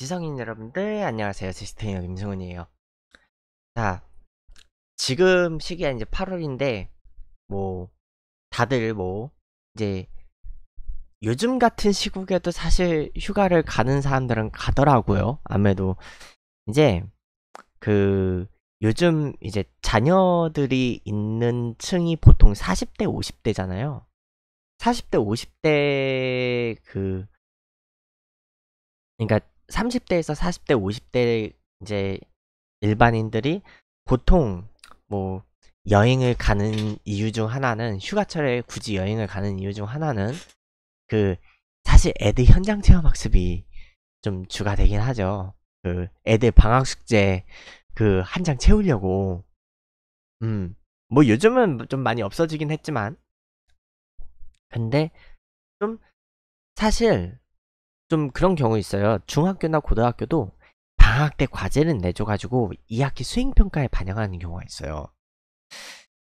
지성인 여러분들 안녕하세요 시스템이너 김승훈이에요 자 지금 시기가 이제 8월인데 뭐 다들 뭐 이제 요즘 같은 시국에도 사실 휴가를 가는 사람들은 가더라고요 아무래도 이제 그 요즘 이제 자녀들이 있는 층이 보통 40대 50대잖아요 40대 50대 그 그러니까 30대에서 40대, 50대 이제 일반인들이 보통 뭐 여행을 가는 이유 중 하나는 휴가철에 굳이 여행을 가는 이유 중 하나는 그 사실 애들 현장 체험 학습이 좀 주가 되긴 하죠. 그 애들 방학 숙제 그 한 장 채우려고 음 뭐 요즘은 좀 많이 없어지긴 했지만 근데 좀 사실 좀 그런 경우 있어요. 중학교나 고등학교도 방학 때 과제는 내줘가지고 2학기 수행평가에 반영하는 경우가 있어요.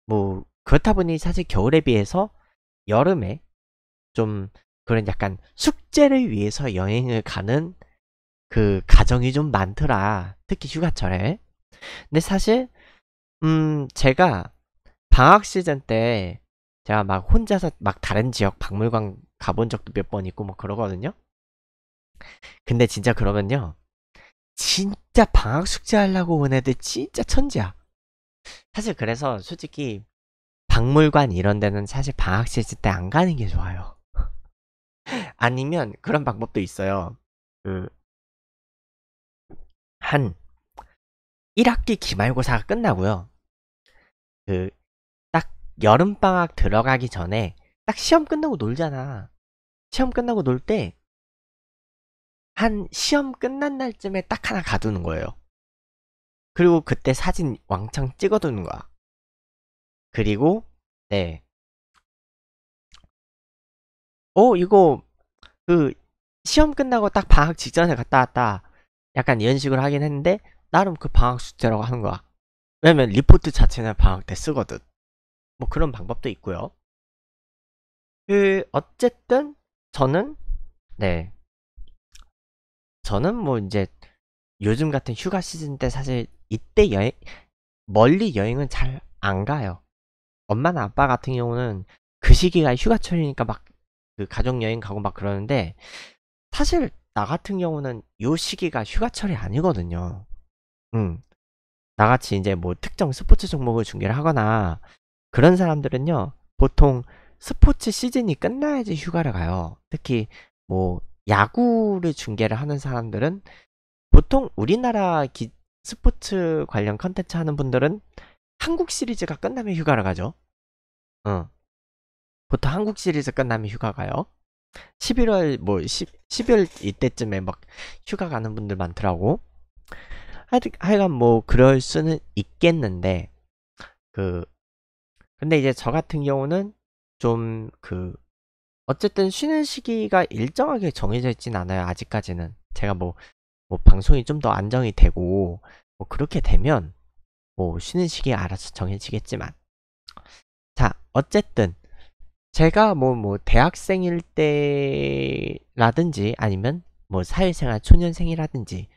뭐, 그렇다 보니 사실 겨울에 비해서 여름에 좀 그런 약간 숙제를 위해서 여행을 가는 그 가정이 좀 많더라. 특히 휴가철에. 근데 사실, 음, 제가 방학 시즌 때 제가 막 혼자서 막 다른 지역 박물관 가본 적도 몇 번 있고 뭐 그러거든요. 근데 진짜 그러면요. 진짜 방학 숙제 하려고 온 애들 진짜 천지야. 사실 그래서 솔직히 박물관 이런 데는 사실 방학 시즌 때 안 가는 게 좋아요. 아니면 그런 방법도 있어요. 그, 한 1학기 기말고사가 끝나고요. 그, 딱 여름방학 들어가기 전에 딱 시험 끝나고 놀잖아. 시험 끝나고 놀때 한 시험 끝난 날쯤에 딱 하나 가두는 거예요. 그리고 그때 사진 왕창 찍어두는 거야. 그리고 네. 어 이거 그 시험 끝나고 딱 방학 직전에 갔다 왔다. 약간 이런 식으로 하긴 했는데 나름 그 방학 숙제라고 하는 거야. 왜냐면 리포트 자체는 방학 때 쓰거든. 뭐 그런 방법도 있고요. 그 어쨌든 저는 네 저는 뭐 이제 요즘 같은 휴가 시즌 때 사실 이때 여행 멀리 여행은 잘 안 가요. 엄마나 아빠 같은 경우는 그 시기가 휴가철이니까 막 그 가족 여행 가고 막 그러는데 사실 나 같은 경우는 요 시기가 휴가철이 아니거든요. 음. 나같이 이제 뭐 특정 스포츠 종목을 중계를 하거나 그런 사람들은요. 보통 스포츠 시즌이 끝나야지 휴가를 가요. 특히 뭐 야구를 중계를 하는 사람들은 보통 우리나라 기, 스포츠 관련 컨텐츠 하는 분들은 한국 시리즈가 끝나면 휴가를 가죠. 어. 보통 한국 시리즈 끝나면 휴가 가요. 11월 뭐 10, 12월 이때쯤에 막 휴가 가는 분들 많더라고. 하여튼, 하여간 뭐 그럴 수는 있겠는데 그 근데 이제 저 같은 경우는 좀그 어쨌든 쉬는 시기가 일정하게 정해져 있진 않아요. 아직까지는 제가 뭐, 뭐 방송이 좀 더 안정이 되고 뭐 그렇게 되면 뭐 쉬는 시기 알아서 정해지겠지만 자 어쨌든 제가 뭐뭐 뭐 대학생일 때라든지 아니면 뭐 사회생활 초년생이라든지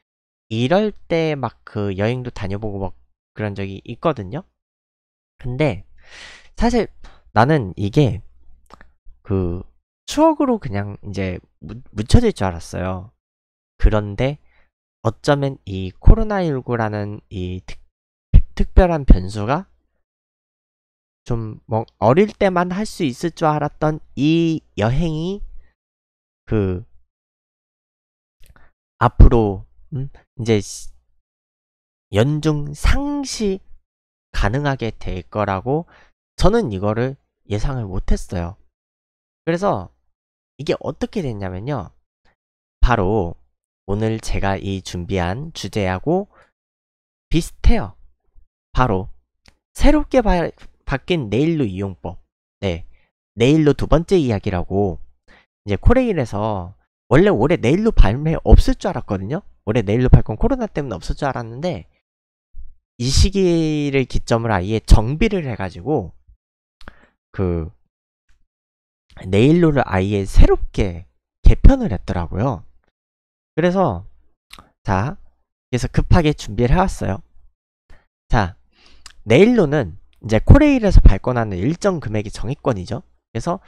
이럴 때 막 그 여행도 다녀보고 막 그런 적이 있거든요. 근데 사실 나는 이게 그 추억으로 그냥 이제 묻혀질 줄 알았어요. 그런데 어쩌면 이 코로나19라는 이 특, 특별한 변수가 좀뭐 어릴 때만 할 수 있을 줄 알았던 이 여행이 그 앞으로 음 이제 연중 상시 가능하게 될 거라고 저는 이거를 예상을 못했어요. 그래서 이게 어떻게 됐냐면요. 바로 오늘 제가 이 준비한 주제하고 비슷해요. 바로 새롭게 바, 뀐 네일로 이용법. 네. 네일로 두 번째 이야기라고 이제 코레일에서 원래 올해 네일로 발매 없을 줄 알았거든요. 올해 네일로 발건 코로나 때문에 없을 줄 알았는데 이 시기를 기점으로 아예 정비를 해가지고 그 네일로를 아예 새롭게 개편을 했더라고요. 그래서 자, 그래서 급하게 준비를 해왔어요. 자, 네일로는 이제 코레일에서 발권하는 일정 금액이 정액권이죠. 그래서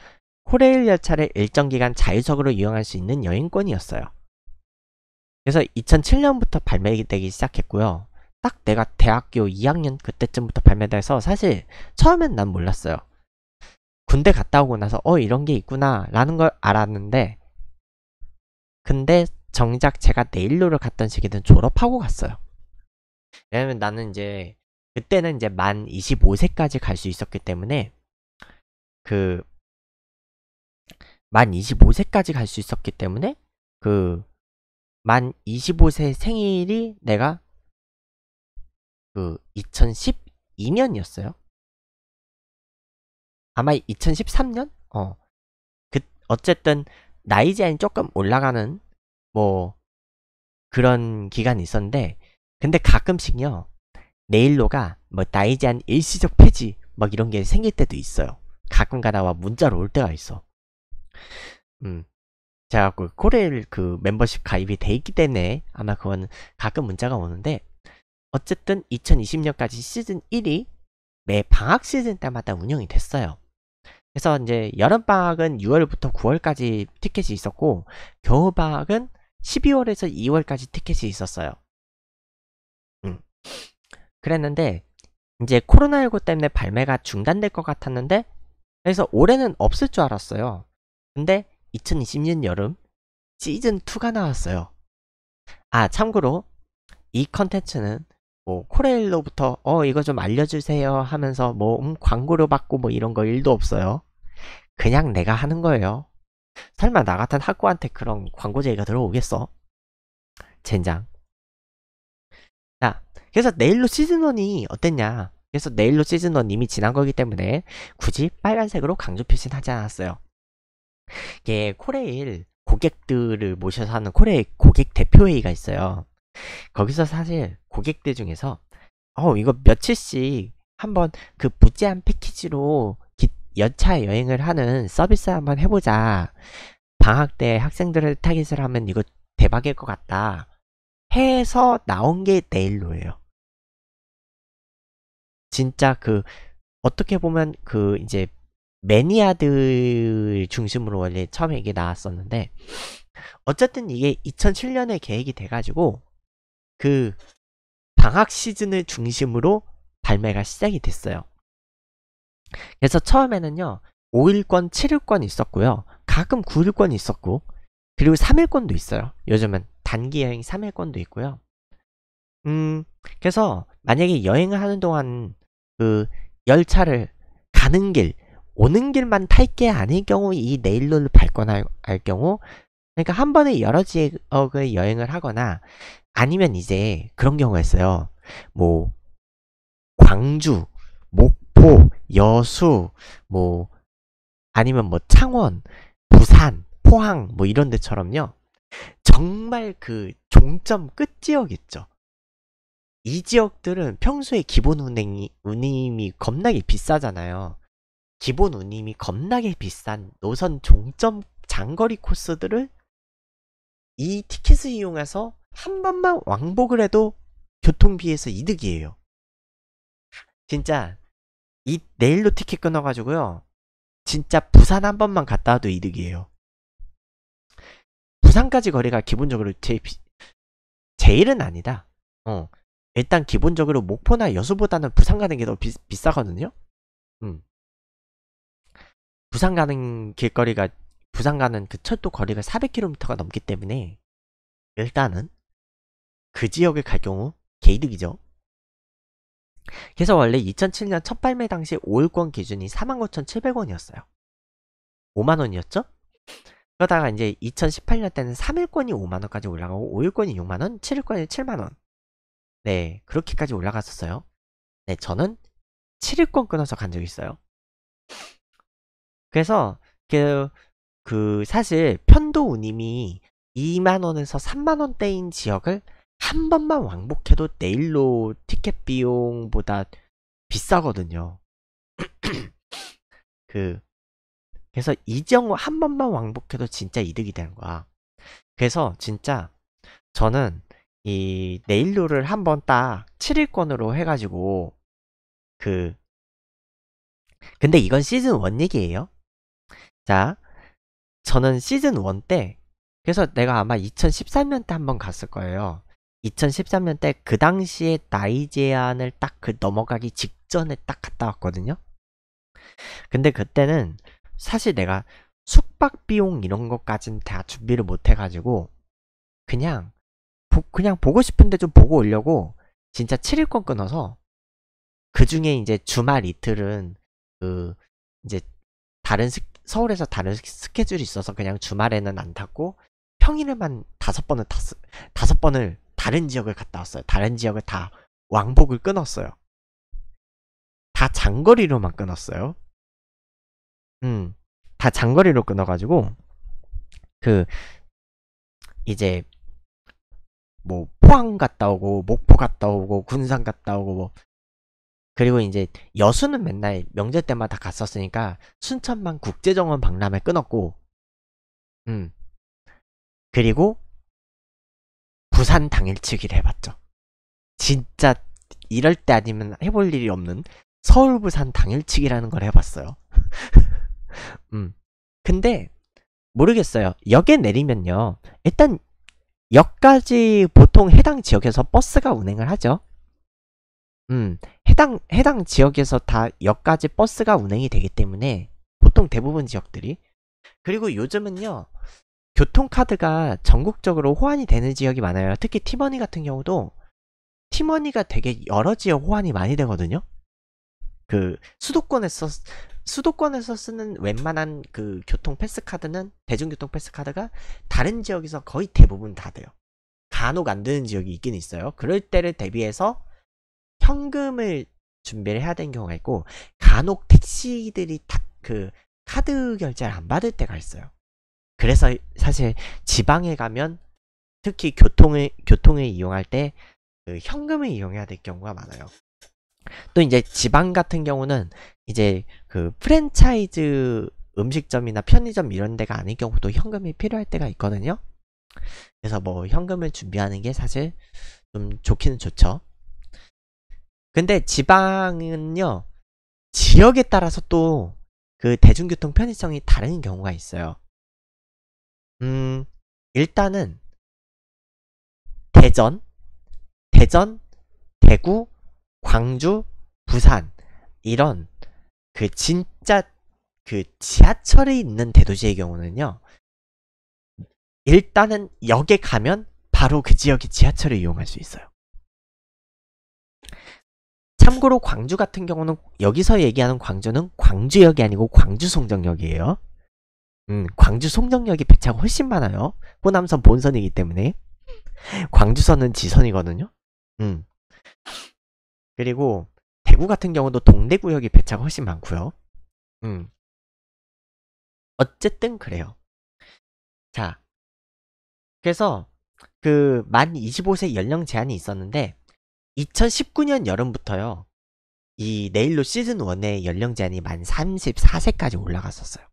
코레일 열차를 일정 기간 자유적으로 이용할 수 있는 여행권이었어요. 그래서 2007년부터 발매되기 시작했고요. 딱 내가 대학교 2학년 그때쯤부터 발매돼서 사실 처음엔 난 몰랐어요. 군대 갔다 오고 나서 어 이런 게 있구나 라는 걸 알았는데 근데 정작 제가 네일로를 갔던 시기는 졸업하고 갔어요. 왜냐면 나는 이제 그때는 이제 만 25세까지 갈 수 있었기 때문에 그 만 25세까지 갈 수 있었기 때문에 그 만 25세 생일이 내가 그 2012년이었어요. 아마 2013년? 어. 그, 어쨌든, 나이 제한이 조금 올라가는, 뭐, 그런 기간이 있었는데, 근데 가끔씩요, 네일로가, 뭐, 나이 제한 일시적 폐지, 막 이런 게 생길 때도 있어요. 가끔 가다와 문자로 올 때가 있어. 음. 제가 그 코레일 그 멤버십 가입이 돼 있기 때문에 아마 그건 가끔 문자가 오는데 어쨌든 2020년까지 시즌 1이 매 방학 시즌 때마다 운영이 됐어요. 그래서 이제 여름방학은 6월부터 9월까지 티켓이 있었고 겨울방학은 12월에서 2월까지 티켓이 있었어요. 음. 그랬는데 이제 코로나19 때문에 발매가 중단될 것 같았는데 그래서 올해는 없을 줄 알았어요. 근데 2020년 여름 시즌 2가 나왔어요. 아 참고로 이 컨텐츠는 뭐 코레일로부터 어 이거 좀 알려주세요 하면서 뭐 음, 광고료 받고 뭐 이런 거 일도 없어요. 그냥 내가 하는 거예요. 설마 나 같은 학과한테 그런 광고 제의가 들어오겠어? 젠장. 자, 그래서 내일로 시즌원이 어땠냐? 그래서 내일로 시즌원 이미 지난 거기 때문에 굳이 빨간색으로 강조 표시는 하지 않았어요. 이게 코레일 고객들을 모셔서 하는 코레일 고객 대표회의가 있어요. 거기서 사실 고객들 중에서 어 이거 며칠씩 한번 그 무제한 패키지로 기, 연차 여행을 하는 서비스 한번 해보자 방학 때 학생들을 타겟을 하면 이거 대박일 것 같다 해서 나온 게 네일로예요 진짜 그 어떻게 보면 그 이제 매니아들 중심으로 원래 처음에 이게 나왔었는데 어쨌든 이게 2007년에 계획이 돼가지고 그 방학 시즌을 중심으로 발매가 시작이 됐어요. 그래서 처음에는요, 5일권, 7일권 있었고요. 가끔 9일권 있었고, 그리고 3일권도 있어요. 요즘은 단기 여행 3일권도 있고요. 음, 그래서 만약에 여행을 하는 동안 그 열차를 가는 길, 오는 길만 탈 게아닐 경우 이 네일로를 발권할 경우 그러니까 한 번에 여러 지역의 여행을 하거나 아니면 이제 그런 경우가 있어요. 뭐 광주, 목포, 여수, 뭐 아니면 뭐 창원, 부산, 포항 뭐 이런 데처럼요. 정말 그 종점 끝 지역 있죠. 이 지역들은 평소에 기본 운행이 운임이 겁나게 비싸잖아요. 기본 운임이 겁나게 비싼 노선 종점 장거리 코스들을 이 티켓을 이용해서 한 번만 왕복을 해도 교통비에서 이득이에요. 진짜 이 내일로 티켓 끊어가지고요. 진짜 부산 한 번만 갔다 와도 이득이에요. 부산까지 거리가 기본적으로 제, 제일은 아니다. 어. 일단 기본적으로 목포나 여수보다는 부산 가는 게 더 비싸거든요. 음. 부산 가는 길거리가 부산 가는 그 철도 거리가 400km가 넘기 때문에 일단은 그 지역을 갈 경우 개이득이죠. 그래서 원래 2007년 첫 발매 당시 5일권 기준이 49,700원이었어요. 5만원이었죠? 그러다가 이제 2018년 때는 3일권이 5만원까지 올라가고 5일권이 6만원, 7일권이 7만원. 네, 그렇게까지 올라갔었어요. 네, 저는 7일권 끊어서 간 적이 있어요. 그래서 그, 그 사실 편도운임이 2만원에서 3만원대인 지역을 한 번만 왕복해도 내일로 티켓 비용보다 비싸거든요. 그 그래서 이경우한 번만 왕복해도 진짜 이득이 되는 거야. 그래서 진짜 저는 이 네일로를 한 번 딱 7일권으로 해가지고 그 근데 이건 시즌 1 얘기예요. 자, 저는 시즌 1때 그래서 내가 아마 2013년 때 한 번 갔을 거예요. 2013년 때 그 당시에 나이 제한을 딱 그 넘어가기 직전에 딱 갔다 왔거든요. 근데 그때는 사실 내가 숙박 비용 이런 것까진 다 준비를 못 해가지고 그냥 보, 그냥 보고 싶은데 좀 보고 오려고 진짜 7일권 끊어서 그 중에 이제 주말 이틀은 그 이제 다른 스, 서울에서 다른 스케줄이 있어서 그냥 주말에는 안 탔고 평일에만 다섯 번을 탔 다섯 번을 다른 지역을 갔다 왔어요. 다른 지역을 다 왕복을 끊었어요. 다 장거리로만 끊었어요. 음, 다 장거리로 끊어가지고 그 이제 뭐 포항 갔다 오고 목포 갔다 오고 군산 갔다 오고 뭐 그리고 이제 여수는 맨날 명절 때마다 갔었으니까 순천만 국제정원 박람회 끊었고 음 그리고 부산 당일치기를 해봤죠. 진짜 이럴 때 아니면 해볼 일이 없는 서울 부산 당일치기라는 걸 해봤어요. 음. 근데 모르겠어요. 역에 내리면요. 일단 역까지 보통 해당 지역에서 버스가 운행을 하죠. 음, 해당 해당 지역에서 다 역까지 버스가 운행이 되기 때문에 보통 대부분 지역들이 그리고 요즘은요 교통카드가 전국적으로 호환이 되는 지역이 많아요. 특히 티머니 같은 경우도 티머니가 되게 여러 지역 호환이 많이 되거든요. 그 수도권에서 수도권에서 쓰는 웬만한 그 교통 패스 카드는 대중교통 패스 카드가 다른 지역에서 거의 대부분 다 돼요. 간혹 안 되는 지역이 있긴 있어요. 그럴 때를 대비해서 현금을 준비를 해야 되는 경우가 있고 간혹 택시들이 다 그 카드 결제를 안 받을 때가 있어요. 그래서 사실 지방에 가면 특히 교통을 교통을 이용할 때 그 현금을 이용해야 될 경우가 많아요. 또 이제 지방 같은 경우는 이제 그 프랜차이즈 음식점이나 편의점 이런 데가 아닌 경우도 현금이 필요할 때가 있거든요. 그래서 뭐 현금을 준비하는 게 사실 좀 좋기는 좋죠. 근데 지방은요, 지역에 따라서 또 그 대중교통 편의성이 다른 경우가 있어요. 음, 일단은 대전, 대전, 대구, 광주, 부산 이런 그 진짜 그 지하철이 있는 대도시의 경우는요. 일단은 역에 가면 바로 그 지역의 지하철을 이용할 수 있어요. 참고로 광주 같은 경우는 여기서 얘기하는 광주는 광주역이 아니고 광주송정역이에요. 음, 광주 송정역이 배차가 훨씬 많아요. 호남선 본선이기 때문에. 광주선은 지선이거든요. 음. 그리고 대구 같은 경우도 동대 구역이 배차가 훨씬 많고요. 음. 어쨌든 그래요. 자. 그래서 그 만 25세 연령 제한이 있었는데 2019년 여름부터요. 이 내일로 시즌 1의 연령 제한이 만 34세까지 올라갔었어요.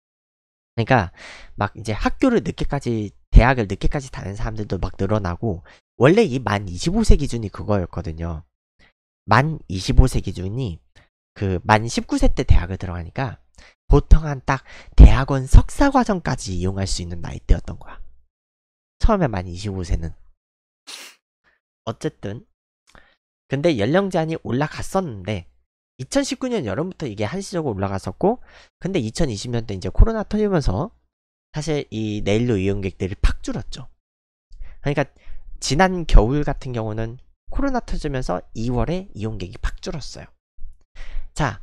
그러니까 막 이제 학교를 늦게까지 대학을 늦게까지 다는 사람들도 막 늘어나고 원래 이 만 25세 기준이 그거였거든요. 만 25세 기준이 그 만 19세 때 대학을 들어가니까 보통 한 딱 대학원 석사 과정까지 이용할 수 있는 나이대였던 거야. 처음에 만 25세는 어쨌든 근데 연령 제한이 올라갔었는데 2019년 여름부터 이게 한시적으로 올라갔었고 근데 2020년 때 이제 코로나 터지면서 사실 이 내일로 이용객들이 팍 줄었죠. 그러니까 지난 겨울 같은 경우는 코로나 터지면서 2월에 이용객이 팍 줄었어요. 자,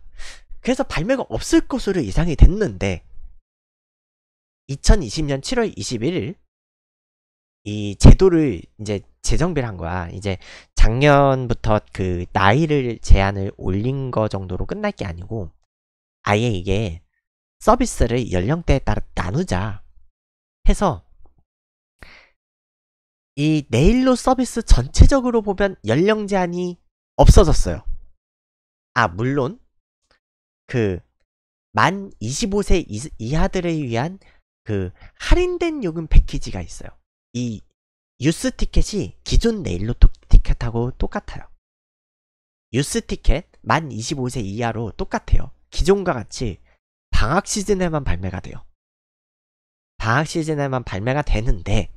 그래서 발매가 없을 것으로 예상이 됐는데 2020년 7월 21일 이 제도를 이제 재정비를 한 거야. 이제 작년부터 그 나이를 제한을 올린 거 정도로 끝날 게 아니고 아예 이게 서비스를 연령대에 따라 나누자 해서 이 네일로 서비스 전체적으로 보면 연령 제한이 없어졌어요. 아, 물론 그 만 25세 이하들을 위한 그 할인된 요금 패키지가 있어요. 이 유스 티켓이 기존 네일로 티켓하고 똑같아요. 유스 티켓 만 25세 이하로 똑같아요. 기존과 같이 방학 시즌에만 발매가 돼요. 방학 시즌에만 발매가 되는데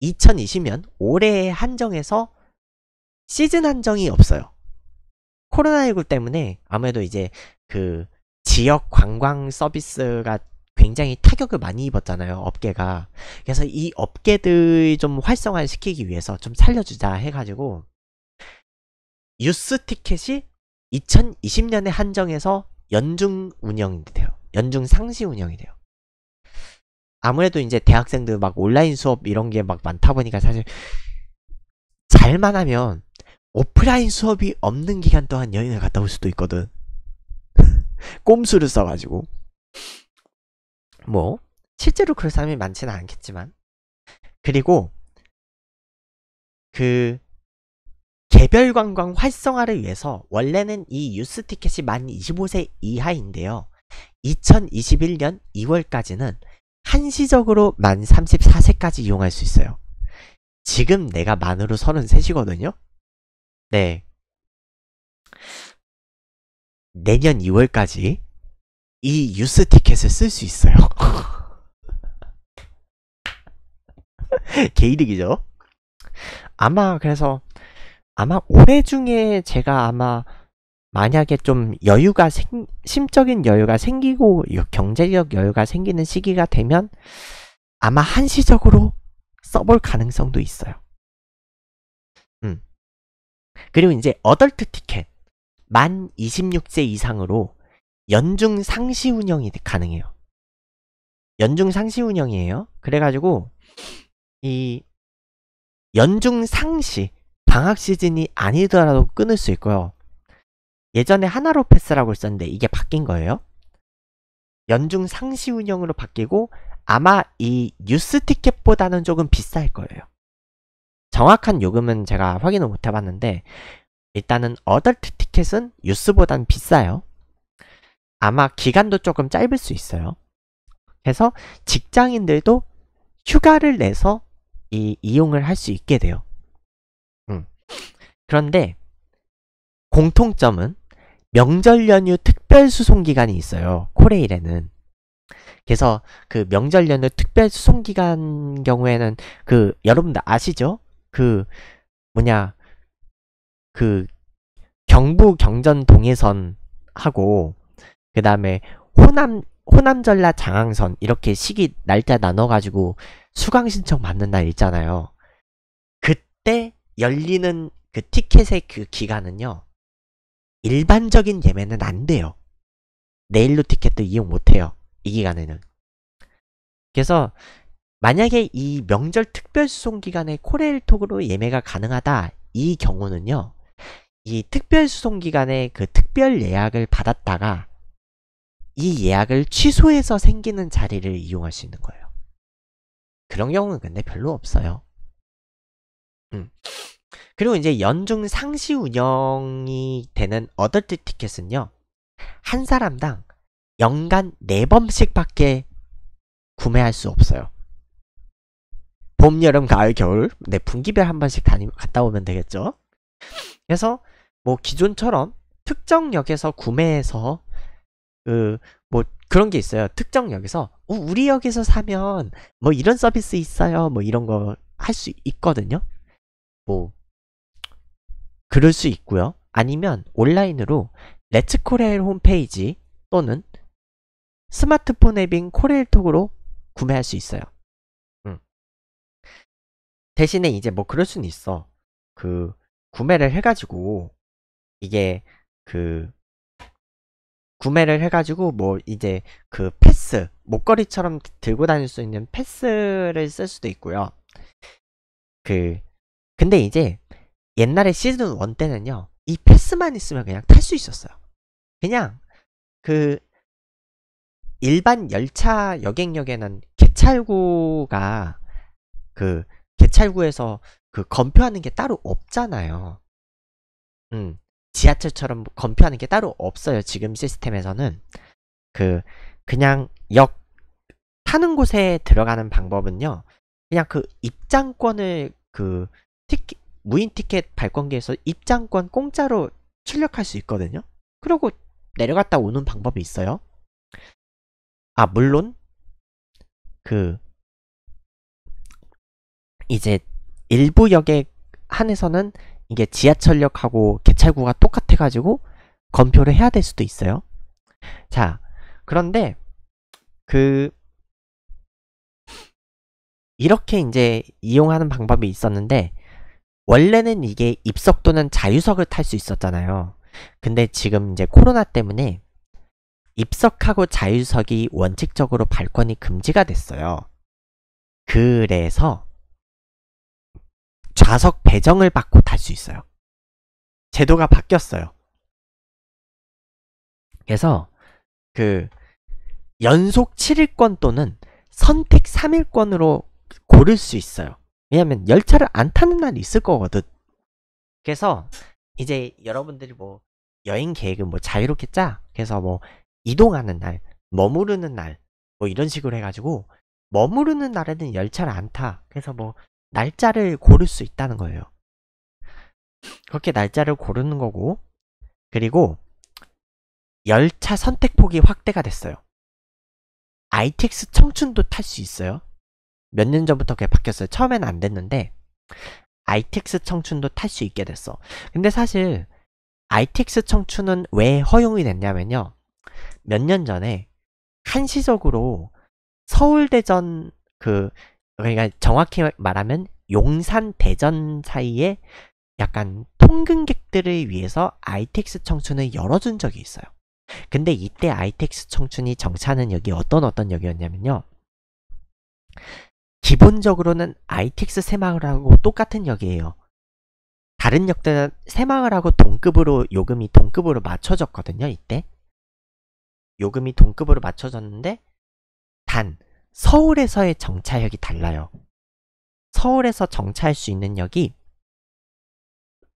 2020년 올해에한정해서 시즌 한정이 없어요. 코로나19 때문에 아무래도 이제 그 지역 관광 서비스가 굉장히 타격을 많이 입었잖아요 업계가 그래서 이 업계들 좀 활성화를 시키기 위해서 좀 살려주자 해가지고 뉴스 티켓이 2020년에 한정해서 연중 운영이 돼요 연중 상시 운영이 돼요 아무래도 이제 대학생들 막 온라인 수업 이런 게 막 많다 보니까 사실 잘만 하면 오프라인 수업이 없는 기간 동안 여행을 갔다 올 수도 있거든 꼼수를 써가지고 뭐 실제로 그럴 사람이 많지는 않겠지만 그리고 그 개별 관광 활성화를 위해서 원래는 이 유스 티켓이 만 25세 이하인데요. 2021년 2월까지는 한시적으로 만 34세까지 이용할 수 있어요. 지금 내가 만으로 33이거든요? 네. 내년 2월까지 이유스 티켓을 쓸 수 있어요. 개이득이죠. 아마 그래서 아마 올해 중에 제가 아마 만약에 좀 여유가 생, 심적인 여유가 생기고 경제력 여유가 생기는 시기가 되면 아마 한시적으로 써볼 가능성도 있어요. 음. 그리고 이제 어덜트 티켓 만 26세 이상으로 연중 상시 운영이 가능해요. 연중 상시 운영이에요. 그래가지고 이 연중 상시 방학 시즌이 아니더라도 끊을 수 있고요. 예전에 하나로 패스라고 있었는데 이게 바뀐 거예요. 연중 상시 운영으로 바뀌고 아마 이 뉴스 티켓보다는 조금 비쌀 거예요. 정확한 요금은 제가 확인을 못 해봤는데 일단은 어덜트 티켓은 뉴스보단 비싸요. 아마 기간도 조금 짧을 수 있어요. 그래서 직장인들도 휴가를 내서 이 이용을 할 수 있게 돼요. 음. 그런데 공통점은 명절 연휴 특별 수송 기간이 있어요. 코레일에는. 그래서 그 명절 연휴 특별 수송 기간 경우에는 그 여러분들 아시죠? 그 뭐냐 그 경부 경전 동해선 하고 그 다음에 호남 호남전라 장항선 이렇게 시기 날짜 나눠가지고 수강 신청 받는 날 있잖아요. 그때 열리는 그 티켓의 그 기간은요. 일반적인 예매는 안 돼요. 내일로 티켓도 이용 못해요. 이 기간에는. 그래서 만약에 이 명절 특별 수송 기간에 코레일톡으로 예매가 가능하다 이 경우는요. 이 특별 수송 기간에 그 특별 예약을 받았다가 이 예약을 취소해서 생기는 자리를 이용할 수 있는 거예요. 그런 경우는 근데 별로 없어요. 음. 그리고 이제 연중 상시 운영이 되는 어덜트 티켓은요. 한 사람당 연간 4번씩 밖에 구매할 수 없어요. 봄, 여름, 가을, 겨울 네 분기별 한 번씩 다니, 갔다 오면 되겠죠. 그래서 뭐 기존처럼 특정 역에서 구매해서 그뭐 그런 게 있어요. 특정 역에서 어, 우리 역에서 사면 뭐 이런 서비스 있어요. 뭐 이런 거 할 수 있거든요. 뭐 그럴 수 있고요. 아니면 온라인으로 레츠 코레일 홈페이지 또는 스마트폰 앱인 코레일톡으로 구매할 수 있어요. 음. 대신에 이제 뭐 그럴 수는 있어. 그 구매를 해가지고 이게 그 구매를 해가지고 뭐 이제 그 패스 목걸이처럼 들고 다닐 수 있는 패스를 쓸 수도 있고요. 그 근데 이제 옛날에 시즌 1 때는요 이 패스만 있으면 그냥 탈 수 있었어요. 그냥 그 일반 열차 여객역에는 개찰구가 그 개찰구에서 그검표하는게 따로 없잖아요. 음. 지하철처럼 검표하는 게 따로 없어요. 지금 시스템에서는. 그, 그냥 역 타는 곳에 들어가는 방법은요. 그냥 그 입장권을 그 티켓, 무인 티켓 발권기에서 입장권 공짜로 출력할 수 있거든요. 그리고 내려갔다 오는 방법이 있어요. 아, 물론, 그, 이제 일부 역에 한해서는 이게 지하철역하고 개찰구가 똑같아가지고 검표를 해야 될 수도 있어요. 자, 그런데 그 이렇게 이제 이용하는 방법이 있었는데 원래는 이게 입석 또는 자유석을 탈 수 있었잖아요. 근데 지금 이제 코로나 때문에 입석하고 자유석이 원칙적으로 발권이 금지가 됐어요. 그래서 좌석 배정을 받고 탈 수 있어요. 제도가 바뀌었어요. 그래서 그 연속 7일권 또는 선택 3일권으로 고를 수 있어요. 왜냐면 열차를 안 타는 날이 있을 거거든. 그래서 이제 여러분들이 뭐 여행 계획은뭐 자유롭게 짜. 그래서 뭐 이동하는 날, 머무르는 날, 뭐 이런 식으로 해가지고 머무르는 날에는 열차를 안 타. 그래서 뭐 날짜를 고를 수 있다는 거예요. 그렇게 날짜를 고르는 거고 그리고 열차 선택 폭이 확대가 됐어요. ITX 청춘도 탈 수 있어요. 몇 년 전부터 그게 바뀌었어요. 처음엔 안 됐는데 ITX 청춘도 탈 수 있게 됐어. 근데 사실 ITX 청춘은 왜 허용이 됐냐면요. 몇 년 전에 한시적으로 서울대전 그 그러니까 정확히 말하면 용산 대전 사이에 약간 통근객들을 위해서 아 i t 스 청춘을 열어준 적이 있어요. 근데 이때 아 i t 스 청춘이 정차하는 역이 어떤 어떤 역이었냐면요. 기본적으로는 아 i t 스 새마을하고 똑같은 역이에요. 다른 역들은 새마을하고 동급으로 요금이 동급으로 맞춰졌거든요. 이때 요금이 동급으로 맞춰졌는데 단 서울에서의 정차역이 달라요. 서울에서 정차할 수 있는 역이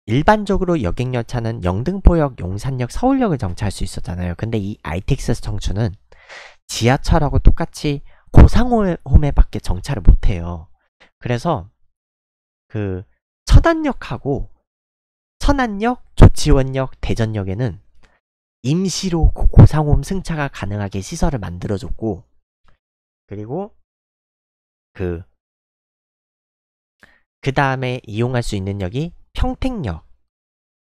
일반적으로 여객열차는 영등포역, 용산역, 서울역을 정차할 수 있었잖아요. 근데 이 ITX 청추는 지하철하고 똑같이 고상호에밖에 정차를 못해요. 그래서 그 천안역하고 천안역, 조치원역, 대전역에는 임시로 고상홈 승차가 가능하게 시설을 만들어줬고 그리고 그, 그 다음에 이용할 수 있는 역이 평택역,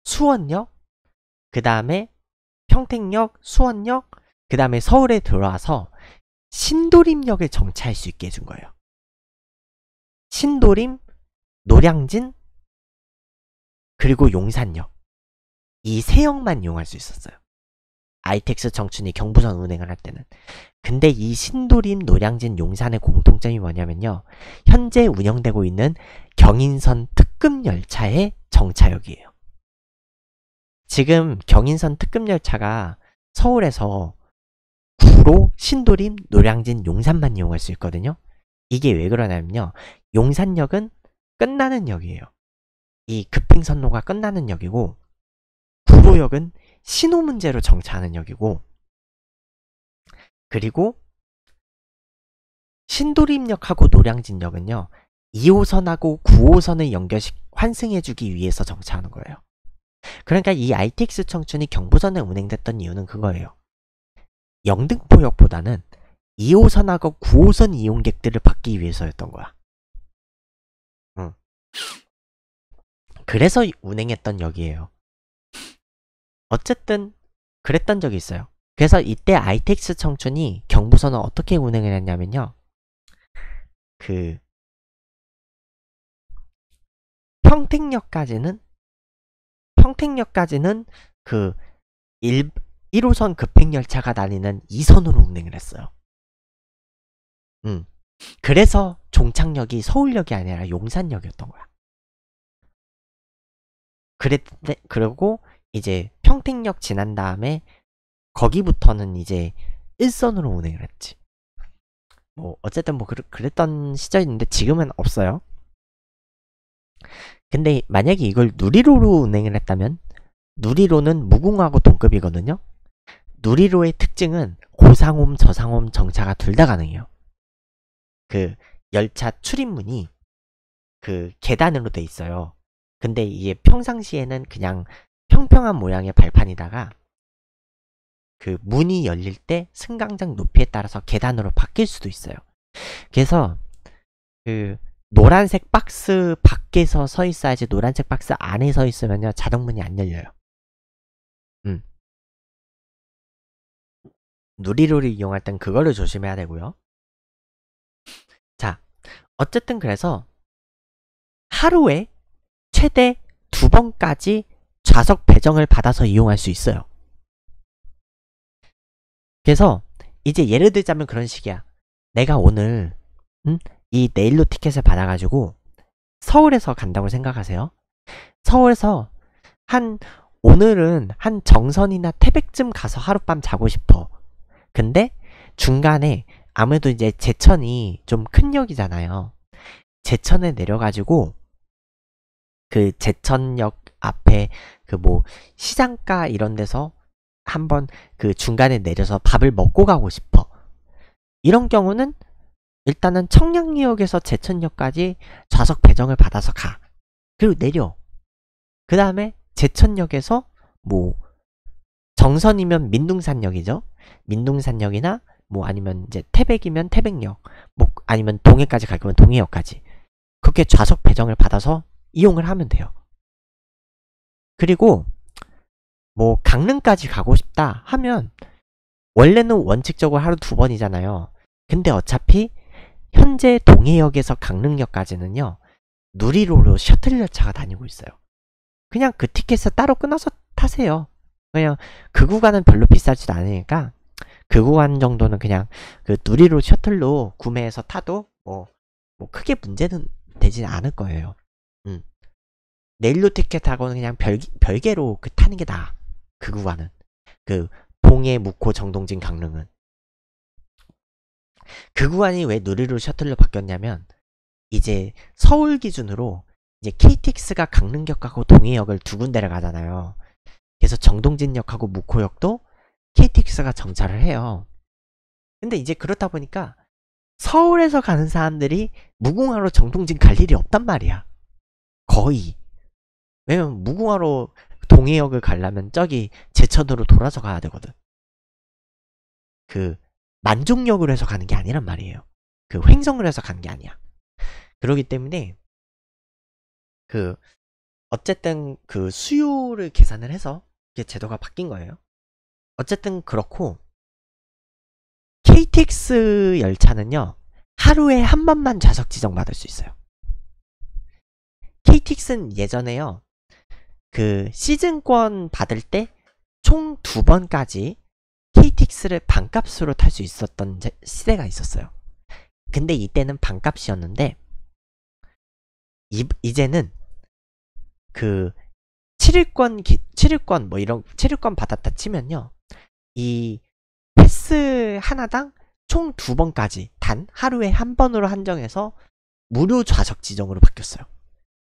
수원역, 그 다음에 평택역, 수원역, 그 다음에 서울에 들어와서 신도림역을 정차할 수 있게 해준 거예요. 신도림, 노량진, 그리고 용산역. 이 세 역만 이용할 수 있었어요. 아이텍스 청춘이 경부선 운행을 할 때는 근데 이 신도림 노량진 용산의 공통점이 뭐냐면요 현재 운영되고 있는 경인선 특급 열차의 정차역이에요 지금 경인선 특급 열차가 서울에서 구로 신도림 노량진 용산만 이용할 수 있거든요 이게 왜 그러냐면요 용산역은 끝나는 역이에요 이 급행선로가 끝나는 역이고 구로역은 신호 문제로 정차하는 역이고 그리고 신도림역하고 노량진역은요 2호선하고 9호선을 연결시 환승해주기 위해서 정차하는 거예요. 그러니까 이 ITX 청춘이 경부선에 운행됐던 이유는 그거예요. 영등포역보다는 2호선하고 9호선 이용객들을 받기 위해서였던 거야. 응. 그래서 운행했던 역이에요. 어쨌든 그랬던 적이 있어요. 그래서 이때 아이텍스 청춘이 경부선을 어떻게 운행을 했냐면요. 그 평택역까지는 평택역까지는 그 1, 1호선 급행열차가 다니는 2선으로 운행을 했어요. 음. 그래서 종착역이 서울역이 아니라 용산역이었던 거야. 그랬, 그리고 이제 평택역 지난 다음에 거기부터는 이제 일선으로 운행을 했지. 뭐 어쨌든 뭐 그랬, 그랬던 시절인데 지금은 없어요. 근데 만약에 이걸 누리로로 운행을 했다면 누리로는 무궁화고 동급이거든요. 누리로의 특징은 고상홈, 저상홈 정차가 둘 다 가능해요. 그 열차 출입문이 그 계단으로 돼 있어요. 근데 이게 평상시에는 그냥 평평한 모양의 발판이다가 그 문이 열릴 때 승강장 높이에 따라서 계단으로 바뀔 수도 있어요. 그래서 그 노란색 박스 밖에서 서 있어야지 노란색 박스 안에 서 있으면요 자동 문이 안 열려요. 음. 누리로를 이용할 땐 그거를 조심해야 되고요. 자, 어쨌든 그래서 하루에 최대 두 번까지 좌석 배정을 받아서 이용할 수 있어요. 그래서 이제 예를 들자면 그런 식이야. 내가 오늘 음? 이 네일로 티켓을 받아가지고 서울에서 간다고 생각하세요. 서울에서 한 오늘은 한 정선이나 태백쯤 가서 하룻밤 자고 싶어. 근데 중간에 아무래도 이제 제천이 좀 큰 역이잖아요. 제천에 내려가지고 그 제천역 앞에 그뭐 시장가 이런 데서 한번 그 중간에 내려서 밥을 먹고 가고 싶어. 이런 경우는 일단은 청량리역에서 제천역까지 좌석 배정을 받아서 가. 그리고 내려. 그 다음에 제천역에서 뭐 정선이면 민둥산역이죠. 민둥산역이나 뭐 아니면 이제 태백이면 태백역, 뭐 아니면 동해까지 갈 거면 동해역까지 그렇게 좌석 배정을 받아서 이용을 하면 돼요. 그리고 뭐 강릉까지 가고 싶다 하면 원래는 원칙적으로 하루 두 번이잖아요. 근데 어차피 현재 동해역에서 강릉역까지는요. 누리로로 셔틀 열차가 다니고 있어요. 그냥 그 티켓을 따로 끊어서 타세요. 그냥 그 구간은 별로 비싸지도 않으니까 그 구간 정도는 그냥 그 누리로 셔틀로 구매해서 타도 뭐, 뭐 크게 문제는 되진 않을 거예요. 일로 티켓하고는 그냥 별, 별개로 그 타는 게 나아. 그 구간은. 그, 봉해 묵호, 정동진, 강릉은. 그 구간이 왜 누리로 셔틀로 바뀌었냐면, 이제 서울 기준으로 이제 KTX가 강릉역하고 동해역을 두 군데를 가잖아요. 그래서 정동진역하고 묵호역도 KTX가 정차를 해요. 근데 이제 그렇다 보니까 서울에서 가는 사람들이 무궁화로 정동진 갈 일이 없단 말이야. 거의. 왜냐면 무궁화로 동해역을 가려면 저기 제천으로 돌아서 가야 되거든. 그만족역을 해서 가는 게 아니란 말이에요. 그 횡성을 해서 간 게 아니야. 그러기 때문에 그 어쨌든 그 수요를 계산을 해서 이게 제도가 바뀐 거예요. 어쨌든 그렇고 KTX 열차는요 하루에 한 번만 좌석 지정 받을 수 있어요. KTX는 예전에요 그 시즌권 받을 때 총 두 번까지 KTX를 반값으로 탈 수 있었던 시대가 있었어요. 근데 이때는 반값이었는데 이, 이제는 그 7일권 7일권 뭐 이런 7일권 받았다 치면요. 이 패스 하나당 총 두 번까지 단 하루에 한 번으로 한정해서 무료 좌석 지정으로 바뀌었어요.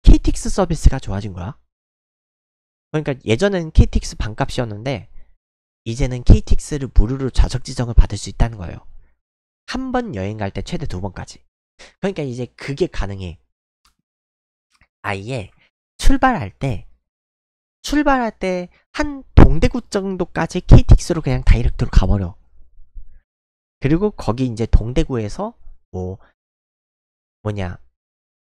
KTX 서비스가 좋아진 거야. 그러니까 예전엔 KTX 반값이었는데 이제는 KTX를 무료로 좌석 지정을 받을 수 있다는 거예요. 한 번 여행 갈 때 최대 두 번까지. 그러니까 이제 그게 가능해. 아예 출발할 때 출발할 때 한 동대구 정도까지 KTX로 그냥 다이렉트로 가버려. 그리고 거기 이제 동대구에서 뭐 뭐냐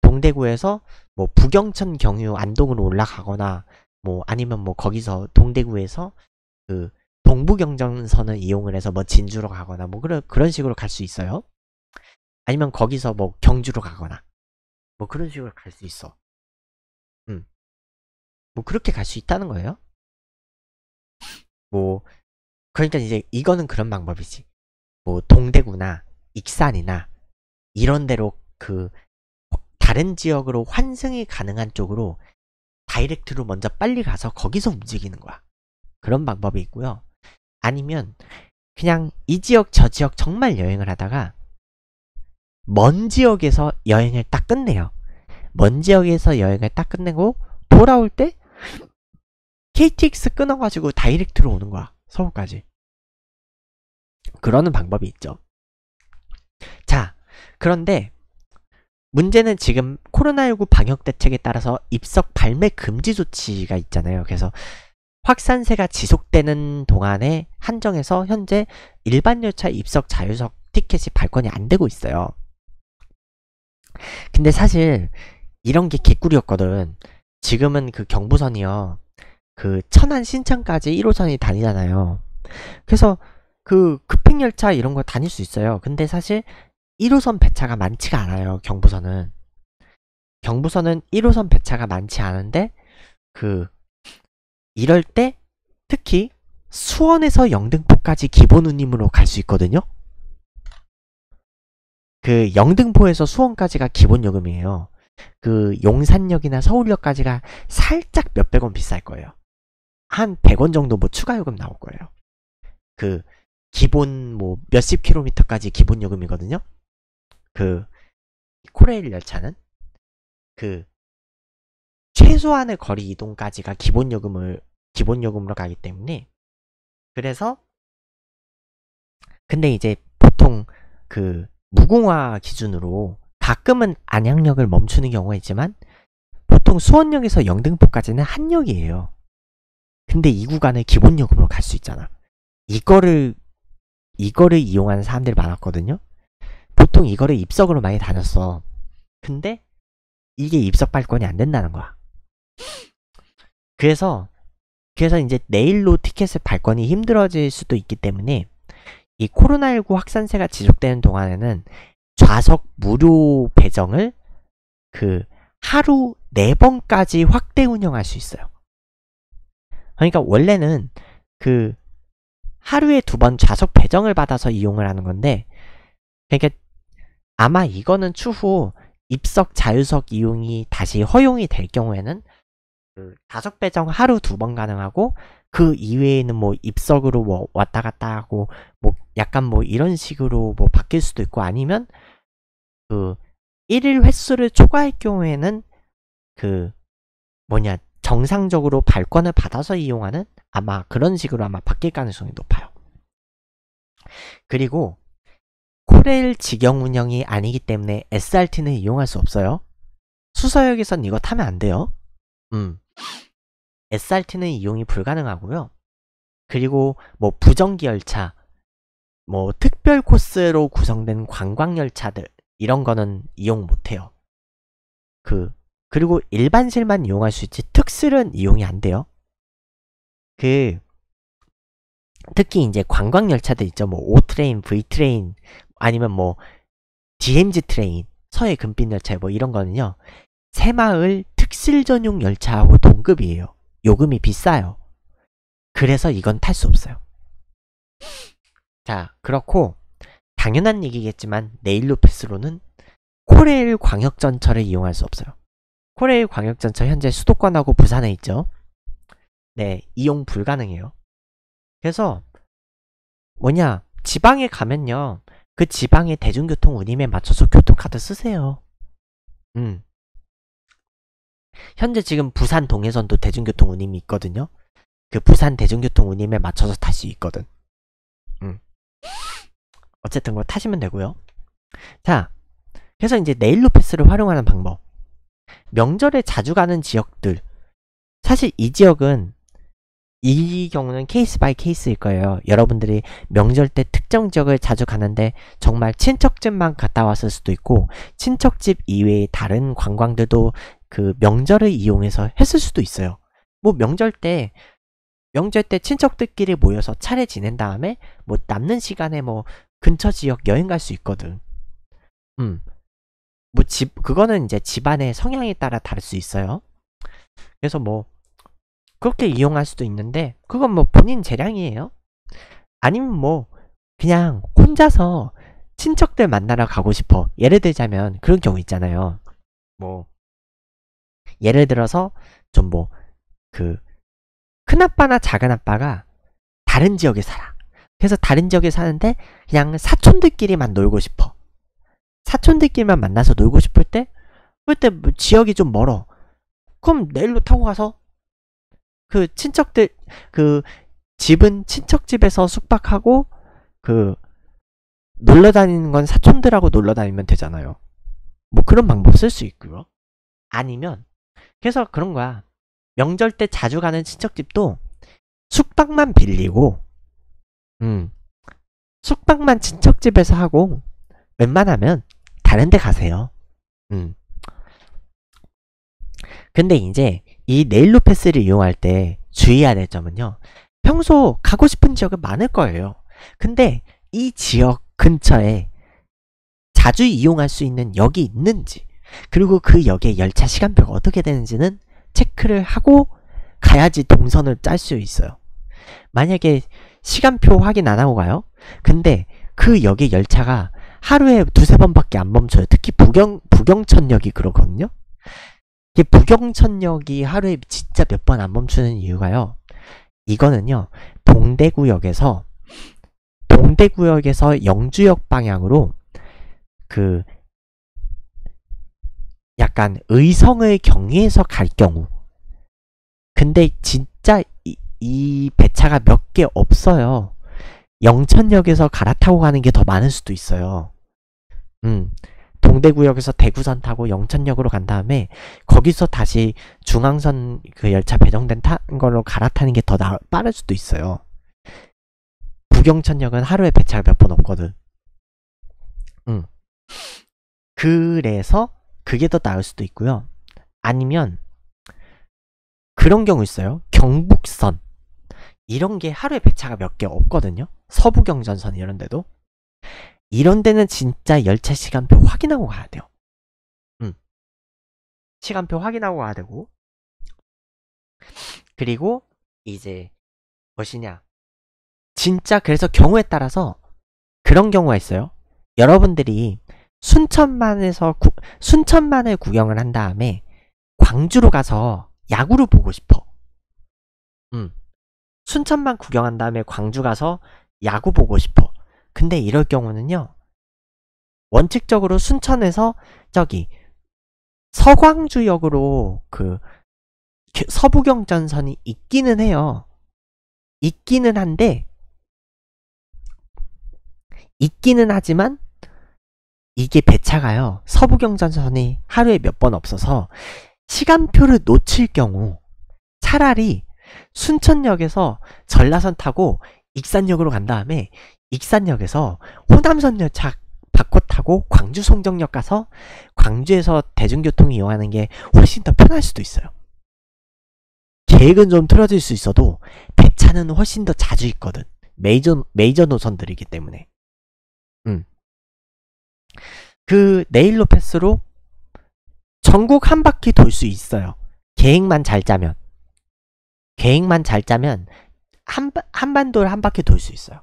동대구에서 뭐 부경천 경유 안동으로 올라가거나 뭐 아니면 뭐 거기서 동대구에서 그 동부경전선을 이용을 해서 뭐 진주로 가거나 뭐 그런 그런 식으로 갈 수 있어요. 아니면 거기서 뭐 경주로 가거나 뭐 그런 식으로 갈 수 있어. 음. 뭐 그렇게 갈 수 있다는 거예요. 뭐 그러니까 이제 이거는 그런 방법이지. 뭐 동대구나 익산이나 이런 데로 그 다른 지역으로 환승이 가능한 쪽으로 다이렉트로 먼저 빨리 가서 거기서 움직이는 거야. 그런 방법이 있고요. 아니면 그냥 이 지역 저 지역 정말 여행을 하다가 먼 지역에서 여행을 딱 끝내요. 먼 지역에서 여행을 딱 끝내고 돌아올 때 KTX 끊어가지고 다이렉트로 오는 거야. 서울까지. 그러는 방법이 있죠. 자, 그런데 문제는 지금 코로나19 방역 대책에 따라서 입석 발매 금지 조치가 있잖아요. 그래서 확산세가 지속되는 동안에 한정해서 현재 일반 열차 입석 자유석 티켓이 발권이 안 되고 있어요. 근데 사실 이런 게 개꿀이었거든. 지금은 그 경부선이요. 그 천안 신천까지 1호선이 다니잖아요. 그래서 그 급행열차 이런 거 다닐 수 있어요. 근데 사실 1호선 배차가 많지가 않아요. 경부선은. 경부선은 1호선 배차가 많지 않은데 그 이럴 때 특히 수원에서 영등포까지 기본 운임으로 갈 수 있거든요. 그 영등포에서 수원까지가 기본 요금이에요. 그 용산역이나 서울역까지가 살짝 몇백 원 비쌀 거예요. 한 100원 정도 뭐 추가 요금 나올 거예요. 그 기본 뭐 몇십 킬로미터까지 기본 요금이거든요. 그 코레일 열차는 그 최소한의 거리 이동까지가 기본 요금을 기본 요금으로 가기 때문에 그래서 근데 이제 보통 그 무공화 기준으로 가끔은 안양역을 멈추는 경우가 있지만 보통 수원역에서 영등포까지는 한 역이에요. 근데 이 구간을 기본 요금으로 갈 수 있잖아. 이거를 이거를 이용하는 사람들이 많았거든요. 보통 이거를 입석으로 많이 다녔어. 근데 이게 입석 발권이 안 된다는 거야. 그래서 그래서 이제 내일로 티켓을 발권이 힘들어질 수도 있기 때문에 이 코로나19 확산세가 지속되는 동안에는 좌석 무료 배정을 그 하루 4번까지 확대 운영할 수 있어요. 그러니까 원래는 그 하루에 두 번 좌석 배정을 받아서 이용을 하는 건데 그러니까 아마 이거는 추후 입석 자유석 이용이 다시 허용이 될 경우에는 그 좌석 배정 하루 두 번 가능하고 그 이외에는 뭐 입석으로 뭐 왔다 갔다 하고 뭐 약간 뭐 이런 식으로 뭐 바뀔 수도 있고 아니면 그 1일 횟수를 초과할 경우에는 그 뭐냐 정상적으로 발권을 받아서 이용하는 아마 그런 식으로 아마 바뀔 가능성이 높아요. 그리고 코레일 직영 운영이 아니기 때문에 SRT는 이용할 수 없어요. 수서역에선 이거 타면 안 돼요. 음. SRT는 이용이 불가능하고요. 그리고 뭐 부정기 열차, 뭐 특별 코스로 구성된 관광 열차들 이런 거는 이용 못 해요. 그 그리고 일반실만 이용할 수 있지 특실은 이용이 안 돼요. 그 특히 이제 관광 열차들 있죠. 뭐 O트레인, V트레인 아니면 뭐 DMZ 트레인, 서해 금빛 열차 뭐 이런 거는요. 새마을 특실 전용 열차하고 동급이에요. 요금이 비싸요. 그래서 이건 탈 수 없어요. 자, 그렇고 당연한 얘기겠지만 네일로 패스로는 코레일 광역전철을 이용할 수 없어요. 코레일 광역전철 현재 수도권하고 부산에 있죠. 네, 이용 불가능해요. 그래서 뭐냐, 지방에 가면요. 그 지방의 대중교통 운임에 맞춰서 교통카드 쓰세요. 음. 현재 지금 부산 동해선도 대중교통 운임이 있거든요. 그 부산 대중교통 운임에 맞춰서 탈 수 있거든. 음. 어쨌든 그거 타시면 되고요. 자, 그래서 이제 네일로 패스를 활용하는 방법. 명절에 자주 가는 지역들. 사실 이 지역은 이 경우는 케이스 바이 케이스일 거예요. 여러분들이 명절 때 특정 지역을 자주 가는데 정말 친척집만 갔다 왔을 수도 있고 친척집 이외의 다른 관광들도 그 명절을 이용해서 했을 수도 있어요. 뭐 명절 때 명절 때 친척들끼리 모여서 차례 지낸 다음에 뭐 남는 시간에 뭐 근처 지역 여행 갈 수 있거든. 음. 뭐 집 그거는 이제 집안의 성향에 따라 다를 수 있어요. 그래서 뭐 그렇게 이용할 수도 있는데 그건 뭐 본인 재량이에요. 아니면 뭐 그냥 혼자서 친척들 만나러 가고 싶어. 예를 들자면 그런 경우 있잖아요. 뭐 예를 들어서 좀 뭐 그 큰아빠나 작은아빠가 다른 지역에 살아. 그래서 다른 지역에 사는데 그냥 사촌들끼리만 놀고 싶어. 사촌들끼리만 만나서 놀고 싶을 때 그때 뭐 지역이 좀 멀어. 그럼 내일로 타고 가서 그 친척들 그 집은 친척 집에서 숙박하고 그 놀러 다니는 건 사촌들하고 놀러 다니면 되잖아요. 뭐 그런 방법 쓸 수 있고요. 아니면 그래서 그런 거야. 명절 때 자주 가는 친척집도 숙박만 빌리고 음. 숙박만 친척집에서 하고 웬만하면 다른 데 가세요. 음. 근데 이제 이 네일로 패스를 이용할 때 주의해야 될 점은요. 평소 가고 싶은 지역은 많을 거예요. 근데 이 지역 근처에 자주 이용할 수 있는 역이 있는지 그리고 그 역의 열차 시간표가 어떻게 되는지는 체크를 하고 가야지 동선을 짤 수 있어요. 만약에 시간표 확인 안 하고 가요? 근데 그 역의 열차가 하루에 두세 번밖에 안 멈춰요. 특히 부경 북영천역이 그렇거든요 이 부경천역이 하루에 진짜 몇 번 안 멈추는 이유가요. 이거는요. 동대구역에서 동대구역에서 영주역 방향으로 그 약간 의성을 경유해서 갈 경우 근데 진짜 이, 이 배차가 몇 개 없어요. 영천역에서 갈아타고 가는 게 더 많을 수도 있어요. 음. 동대구역에서 대구선 타고 영천역으로 간 다음에 거기서 다시 중앙선 그 열차 배정된 탄 걸로 갈아타는 게 더 빠를 수도 있어요. 북경천역은 하루에 배차가 몇 번 없거든. 음. 그래서 그게 더 나을 수도 있고요. 아니면 그런 경우 있어요. 경북선 이런 게 하루에 배차가 몇 개 없거든요. 서부경전선 이런 데도. 이런 데는 진짜 열차 시간표 확인하고 가야 돼요. 음. 시간표 확인하고 가야 되고. 그리고 이제 무엇이냐. 진짜 그래서 경우에 따라서 그런 경우가 있어요. 여러분들이 순천만에서 구, 순천만을 구경을 한 다음에 광주로 가서 야구를 보고 싶어. 음. 순천만 구경한 다음에 광주 가서 야구 보고 싶어. 근데 이럴 경우는요. 원칙적으로 순천에서 저기 서광주역으로 그 서부경전선이 있기는 해요. 있기는 한데 있기는 하지만 이게 배차가요. 서부경전선이 하루에 몇 번 없어서 시간표를 놓칠 경우 차라리 순천역에서 전라선 타고 익산역으로 간 다음에 익산역에서 호남선 열차 바꿔 타고 광주 송정역 가서 광주에서 대중교통 이용하는 게 훨씬 더 편할 수도 있어요. 계획은 좀 틀어질 수 있어도 배차는 훨씬 더 자주 있거든. 메이저, 메이저 노선들이기 때문에. 음. 그 네일로 패스로 전국 한 바퀴 돌 수 있어요. 계획만 잘 짜면. 계획만 잘 짜면 한, 한반도를 한 바퀴 돌 수 있어요.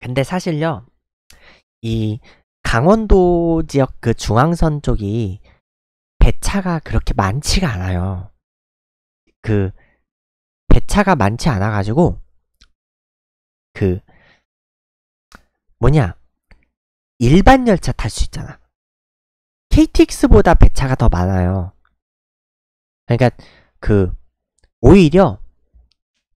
근데 사실요, 이 강원도 지역 그 중앙선 쪽이 배차가 그렇게 많지가 않아요. 그 배차가 많지 않아 가지고 그 뭐냐 일반 열차 탈 수 있잖아. KTX보다 배차가 더 많아요. 그러니까 그 오히려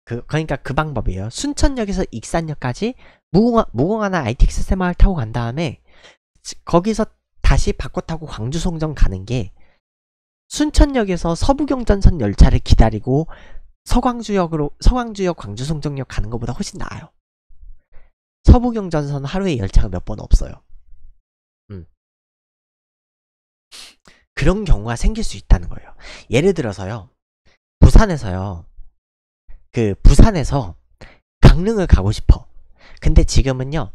그, 그러니까 그 방법이에요. 순천역에서 익산역까지 무궁화, 무궁화나 ITX 세마을 타고 간 다음에 거기서 다시 바꿔 타고 광주송정 가는 게 순천역에서 서부경전선 열차를 기다리고 서광주역으로 서광주역 광주송정역 가는 것보다 훨씬 나아요. 서부경전선 하루에 열차가 몇 번 없어요. 음. 그런 경우가 생길 수 있다는 거예요. 예를 들어서요. 부산에서요. 그 부산에서 강릉을 가고 싶어. 근데 지금은요,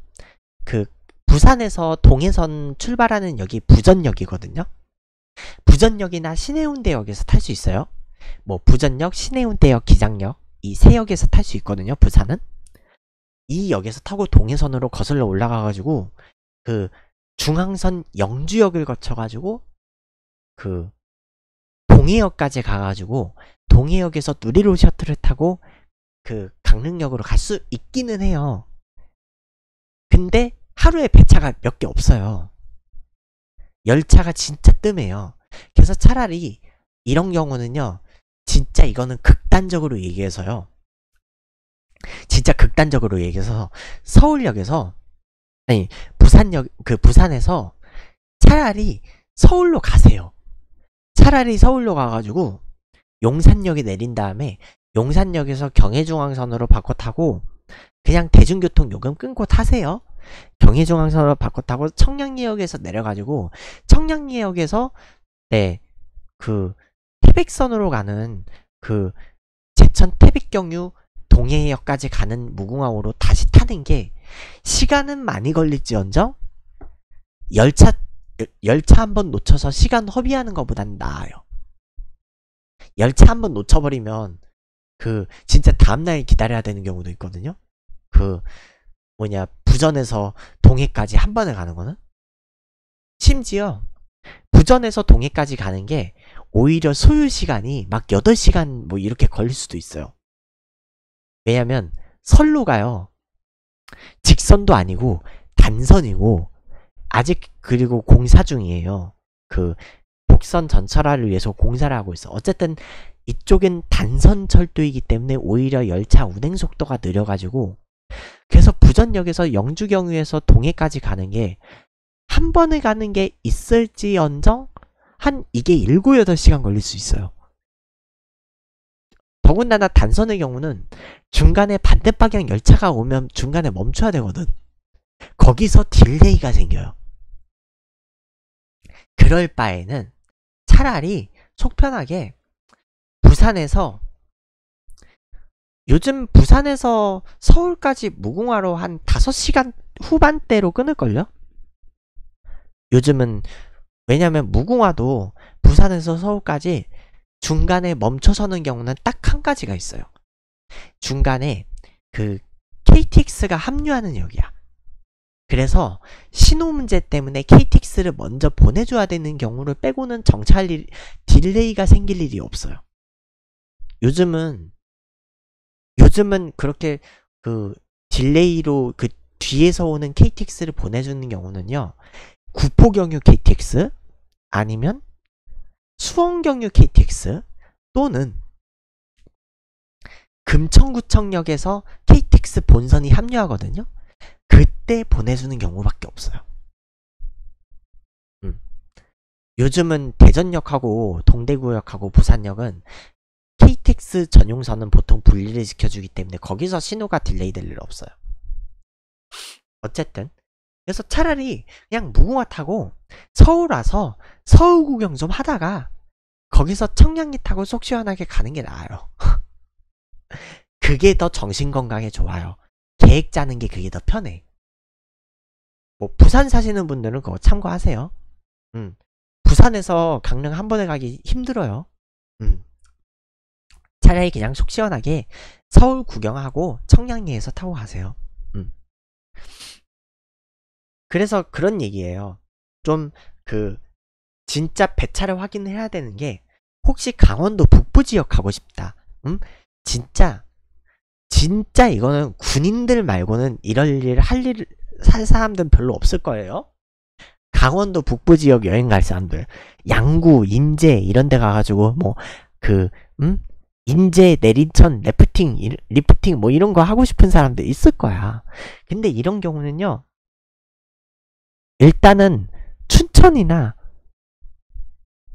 그 부산에서 동해선 출발하는 역이 부전역이거든요. 부전역이나 시내운대역에서탈 수 있어요. 뭐 부전역, 시내운대역 기장역 이 세 역에서 탈 수 있거든요. 부산은 이 역에서 타고 동해선으로 거슬러 올라가가지고 그 중앙선 영주역을 거쳐가지고 그 동해역까지 가가지고 동해역에서 누리로 셔틀을 타고 그 강릉역으로 갈 수 있기는 해요. 근데 하루에 배차가 몇 개 없어요. 열차가 진짜 뜸해요. 그래서 차라리 이런 경우는요. 진짜 이거는 극단적으로 얘기해서요. 진짜 극단적으로 얘기해서 서울역에서 아니 부산역 그 부산에서 차라리 서울로 가세요. 차라리 서울로 가가지고 용산역에 내린 다음에 용산역에서 경해중앙선으로 바꿔 타고 그냥 대중교통 요금 끊고 타세요. 경해중앙선으로 바꿔 타고 청량리역에서 내려가지고 청량리역에서 네그 태백선으로 가는 그 제천 태백경유 동해역까지 가는 무궁화호로 다시 타는 게 시간은 많이 걸릴지언정 열차 열차 한번 놓쳐서 시간 허비하는 것보단 나아요. 열차 한 번 놓쳐버리면 그 진짜 다음날 기다려야 되는 경우도 있거든요. 그 뭐냐 부전에서 동해까지 한 번에 가는 거는 심지어 부전에서 동해까지 가는 게 오히려 소요 시간이 막 8시간 뭐 이렇게 걸릴 수도 있어요. 왜냐면 선로가요. 직선도 아니고 단선이고 아직 그리고 공사 중이에요. 그 복선 전철화를 위해서 공사를 하고 있어. 어쨌든 이쪽은 단선 철도이기 때문에 오히려 열차 운행 속도가 느려가지고 그래서 부전역에서 영주경유에서 동해까지 가는 게 한 번에 가는 게 있을지언정 한 이게 7, 8시간 걸릴 수 있어요. 더군다나 단선의 경우는 중간에 반대 방향 열차가 오면 중간에 멈춰야 되거든. 거기서 딜레이가 생겨요. 그럴 바에는 차라리 속 편하게 부산에서 요즘 부산에서 서울까지 무궁화로 한 5시간 후반대로 끊을걸요? 요즘은 왜냐면 무궁화도 부산에서 서울까지 중간에 멈춰서는 경우는 딱 한 가지가 있어요. 중간에 그 KTX가 합류하는 역이야. 그래서 신호 문제 때문에 KTX를 먼저 보내줘야 되는 경우를 빼고는 정찰 일, 딜레이가 생길 일이 없어요. 요즘은, 요즘은 그렇게 그 딜레이로 그 뒤에서 오는 KTX를 보내주는 경우는요, 구포경유 KTX 아니면 수원경유 KTX 또는 금천구청역에서 KTX 본선이 합류하거든요. 그때 보내주는 경우밖에 없어요. 음. 요즘은 대전역하고 동대구역하고 부산역은 KTX 전용선은 보통 분리를 시켜주기 때문에 거기서 신호가 딜레이 될 일 없어요. 어쨌든 그래서 차라리 그냥 무궁화 타고 서울 와서 서울 구경 좀 하다가 거기서 청량리 타고 속 시원하게 가는 게 나아요. 그게 더 정신 건강에 좋아요. 계획 짜는 게 그게 더 편해. 뭐 부산 사시는 분들은 그거 참고하세요. 음. 부산에서 강릉 한 번에 가기 힘들어요. 음. 차라리 그냥 속 시원하게 서울 구경하고 청량리에서 타고 가세요. 음. 그래서 그런 얘기예요. 좀 그 진짜 배차를 확인해야 되는 게 혹시 강원도 북부 지역 가고 싶다. 음? 진짜 진짜 이거는 군인들 말고는 이럴 일할일살 사람들은 별로 없을 거예요. 강원도 북부 지역 여행 갈 사람들 양구, 인제 이런 데 가가지고 뭐 그 음? 인제, 내린천레프팅 리프팅 뭐 이런 거 하고 싶은 사람들 있을 거야. 근데 이런 경우는요. 일단은 춘천이나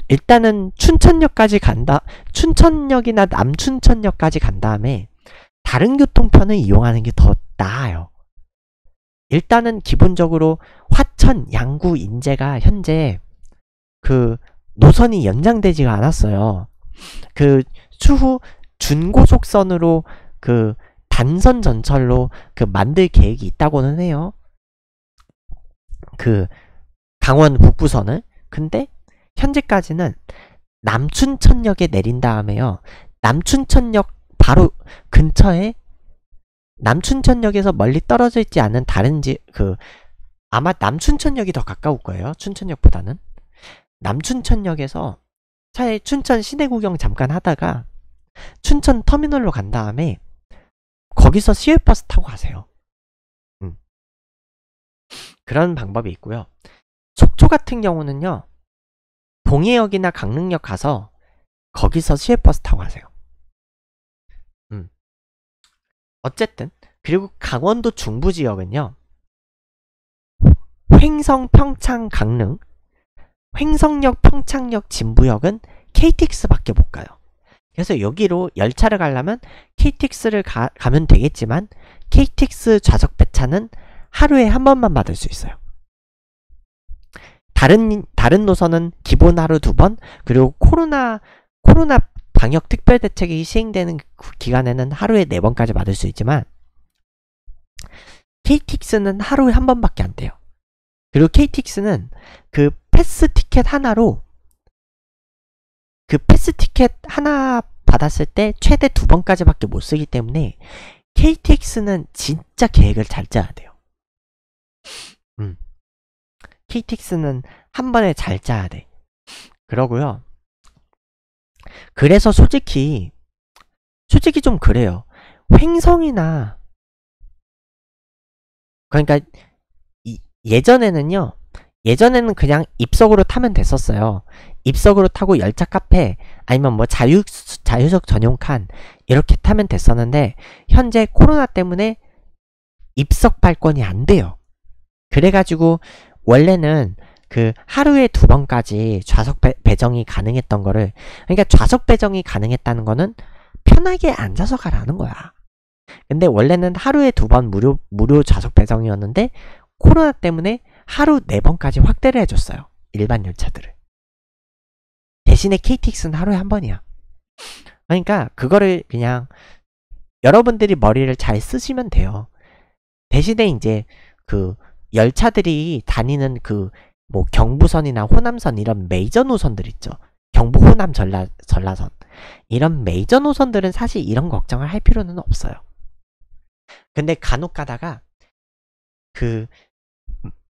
일단은 춘천역까지 간다. 춘천역이나 남춘천역까지 간 다음에 다른 교통편을 이용하는 게 더 나아요. 일단은 기본적으로 화천, 양구, 인제가 현재 그 노선이 연장되지가 않았어요. 그 추후 준고속선으로 그 단선 전철로 그 만들 계획이 있다고는 해요. 그 강원 북부선을. 근데 현재까지는 남춘천역에 내린 다음에요. 남춘천역 바로 근처에 남춘천역에서 멀리 떨어져 있지 않은 다른 지, 그, 아마 남춘천역이 더 가까울 거예요. 춘천역보다는. 남춘천역에서 차에 춘천 시내 구경 잠깐 하다가 춘천 터미널로 간 다음에 거기서 시외버스 타고 가세요. 음. 그런 방법이 있고요. 속초 같은 경우는요. 동해역이나 강릉역 가서 거기서 시외버스 타고 가세요. 어쨌든 그리고 강원도 중부 지역은요. 횡성, 평창, 강릉 횡성역, 평창역, 진부역은 KTX밖에 못 가요. 그래서 여기로 열차를 가려면 KTX를 가, 가면 되겠지만 KTX 좌석 배차는 하루에 한 번만 받을 수 있어요. 다른 다른 노선은 기본 하루 두 번, 그리고 코로나 코로나 방역 특별 대책이 시행되는 그 기간에는 하루에 4번까지 맞을 수 있지만 KTX는 하루에 한 번밖에 안 돼요. 그리고 KTX는 그 패스 티켓 하나로 그 패스 티켓 하나 받았을 때 최대 두 번까지밖에 못 쓰기 때문에 KTX는 진짜 계획을 잘 짜야 돼요. 음. KTX는 한 번에 잘 짜야 돼. 그러고요. 그래서 솔직히 솔직히 좀 그래요. 횡성이나 그러니까 예전에는요. 예전에는 그냥 입석으로 타면 됐었어요. 입석으로 타고 열차 카페 아니면 뭐 자유 자유석 전용 칸 이렇게 타면 됐었는데 현재 코로나 때문에 입석 발권이 안 돼요. 그래가지고 원래는 그 하루에 두 번까지 좌석 배, 배정이 가능했던 거를 그러니까 좌석 배정이 가능했다는 거는 편하게 앉아서 가라는 거야. 근데 원래는 하루에 두 번 무료 무료 좌석 배정이었는데 코로나 때문에 하루 네 번까지 확대를 해줬어요. 일반 열차들을. 대신에 KTX는 하루에 한 번이야. 그러니까 그거를 그냥 여러분들이 머리를 잘 쓰시면 돼요. 대신에 이제 그 열차들이 다니는 그뭐 경부선이나 호남선 이런 메이저 노선들 있죠. 경부 호남 전라 전라선 이런 메이저 노선들은 사실 이런 걱정을 할 필요는 없어요. 근데 간혹 가다가 그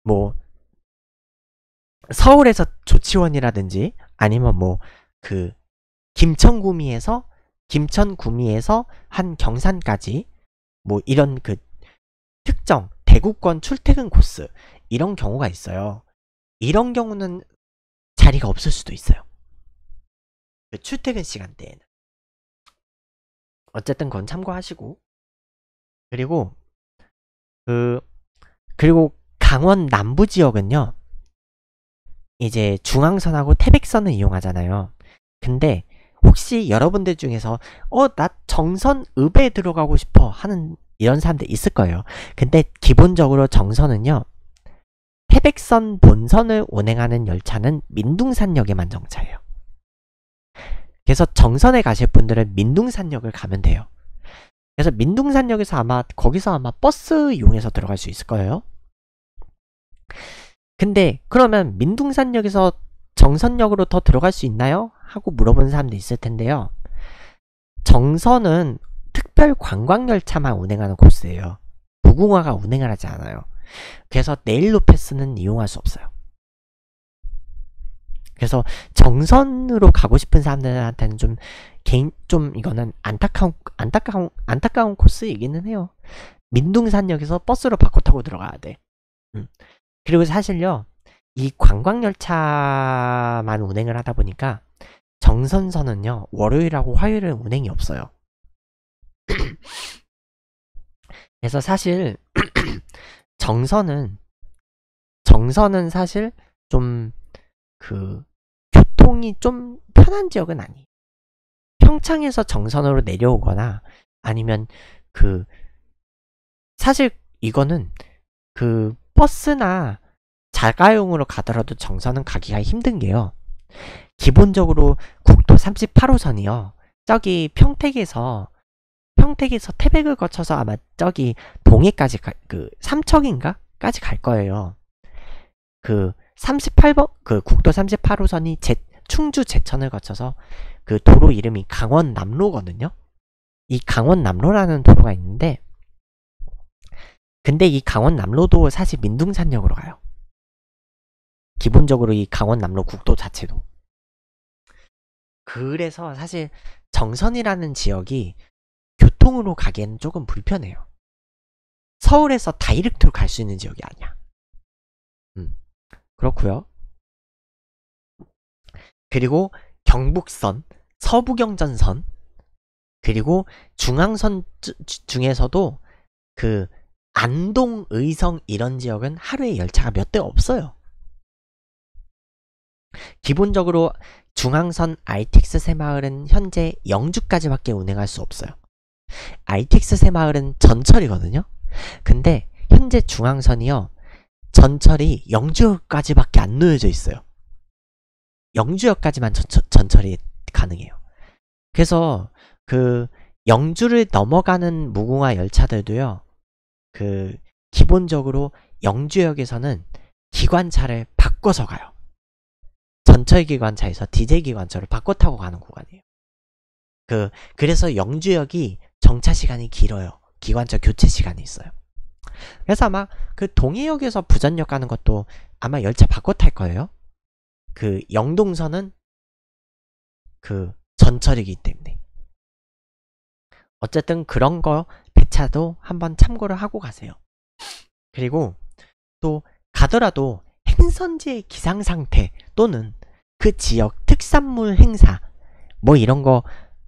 뭐 서울에서 조치원이라든지 아니면 뭐 그 김천구미에서 김천구미에서 한 경산까지 뭐 이런 그 특정 대구권 출퇴근 코스 이런 경우가 있어요. 이런 경우는 자리가 없을 수도 있어요. 그 출퇴근 시간대에는. 어쨌든 그건 참고하시고. 그리고, 그, 그리고 강원 남부 지역은요, 이제 중앙선하고 태백선을 이용하잖아요. 근데 혹시 여러분들 중에서 어 나 정선 읍에 들어가고 싶어 하는 이런 사람들 있을 거예요. 근데 기본적으로 정선은요 태백선 본선을 운행하는 열차는 민둥산역에만 정차해요. 그래서 정선에 가실 분들은 민둥산역을 가면 돼요. 그래서 민둥산역에서 아마 거기서 아마 버스 이용해서 들어갈 수 있을 거예요. 근데 그러면 민둥산역에서 정선역으로 더 들어갈 수 있나요? 하고 물어보는 사람도 있을 텐데요. 정선은 특별 관광열차만 운행하는 코스예요. 무궁화가 운행을 하지 않아요. 그래서 네일 로패스는 이용할 수 없어요. 그래서 정선으로 가고 싶은 사람들한테는 좀 개인 좀 이거는 안타까운 안타까운 안타까운 코스이기는 해요. 민둥산역에서 버스로 바꿔 타고 들어가야 돼. 음. 그리고 사실요 이 관광열차만 운행을 하다 보니까 정선선은요 월요일하고 화요일은 운행이 없어요. 그래서 사실 정선은 정서는 사실 좀 그 교통이 좀 편한 지역은 아니에요. 평창에서 정선으로 내려오거나 아니면 그 사실 이거는 그 버스나 자가용으로 가더라도 정선은 가기가 힘든 게요. 기본적으로 국도 38호선이요. 저기 평택에서 평택에서 태백을 거쳐서 아마 저기 동해까지 가, 그 삼척인가? 까지 갈 거예요. 그 38번 그 국도 38호선이 제, 충주 제천을 거쳐서 그 도로 이름이 강원남로거든요. 이 강원남로라는 도로가 있는데 근데 이 강원남로도 사실 민둥산역으로 가요. 기본적으로 이 강원남로 국도 자체도. 그래서 사실 정선이라는 지역이 교풍으로가기엔 조금 불편해요. 서울에서 다이렉트로 갈 수 있는 지역이 아니야. 음, 그렇구요 그리고 경북선, 서부경전선, 그리고 중앙선 중에서도 그 안동, 의성 이런 지역은 하루에 열차가 몇 대 없어요. 기본적으로 중앙선 RTX 새마을은 현재 영주까지밖에 운행할 수 없어요. 아 r t 스 새마을은 전철이거든요. 근데 현재 중앙선이요. 전철이 영주역까지밖에 안 놓여져 있어요. 영주역까지만 전철, 이 가능해요. 그래서 그 영주를 넘어가는 무궁화 열차들도요. 그 기본적으로 영주역에서는 기관차를 바꿔서 가요. 전철 기관차에서 디젤 기관차를 바꿔 타고 가는 구간이에요. 그 그래서 영주역이 정차 시간이 길어요. 기관차 교체 시간이 있어요. 그래서 아마 그 동해역에서 부전역 가는 것도 아마 열차 바꿔 탈 거예요. 그 영동선은 그 전철이기 때문에. 어쨌든 그런 거 배차도 한번 참고를 하고 가세요. 그리고 또 가더라도 행선지의 기상 상태 또는 그 지역 특산물 행사 뭐 이런 거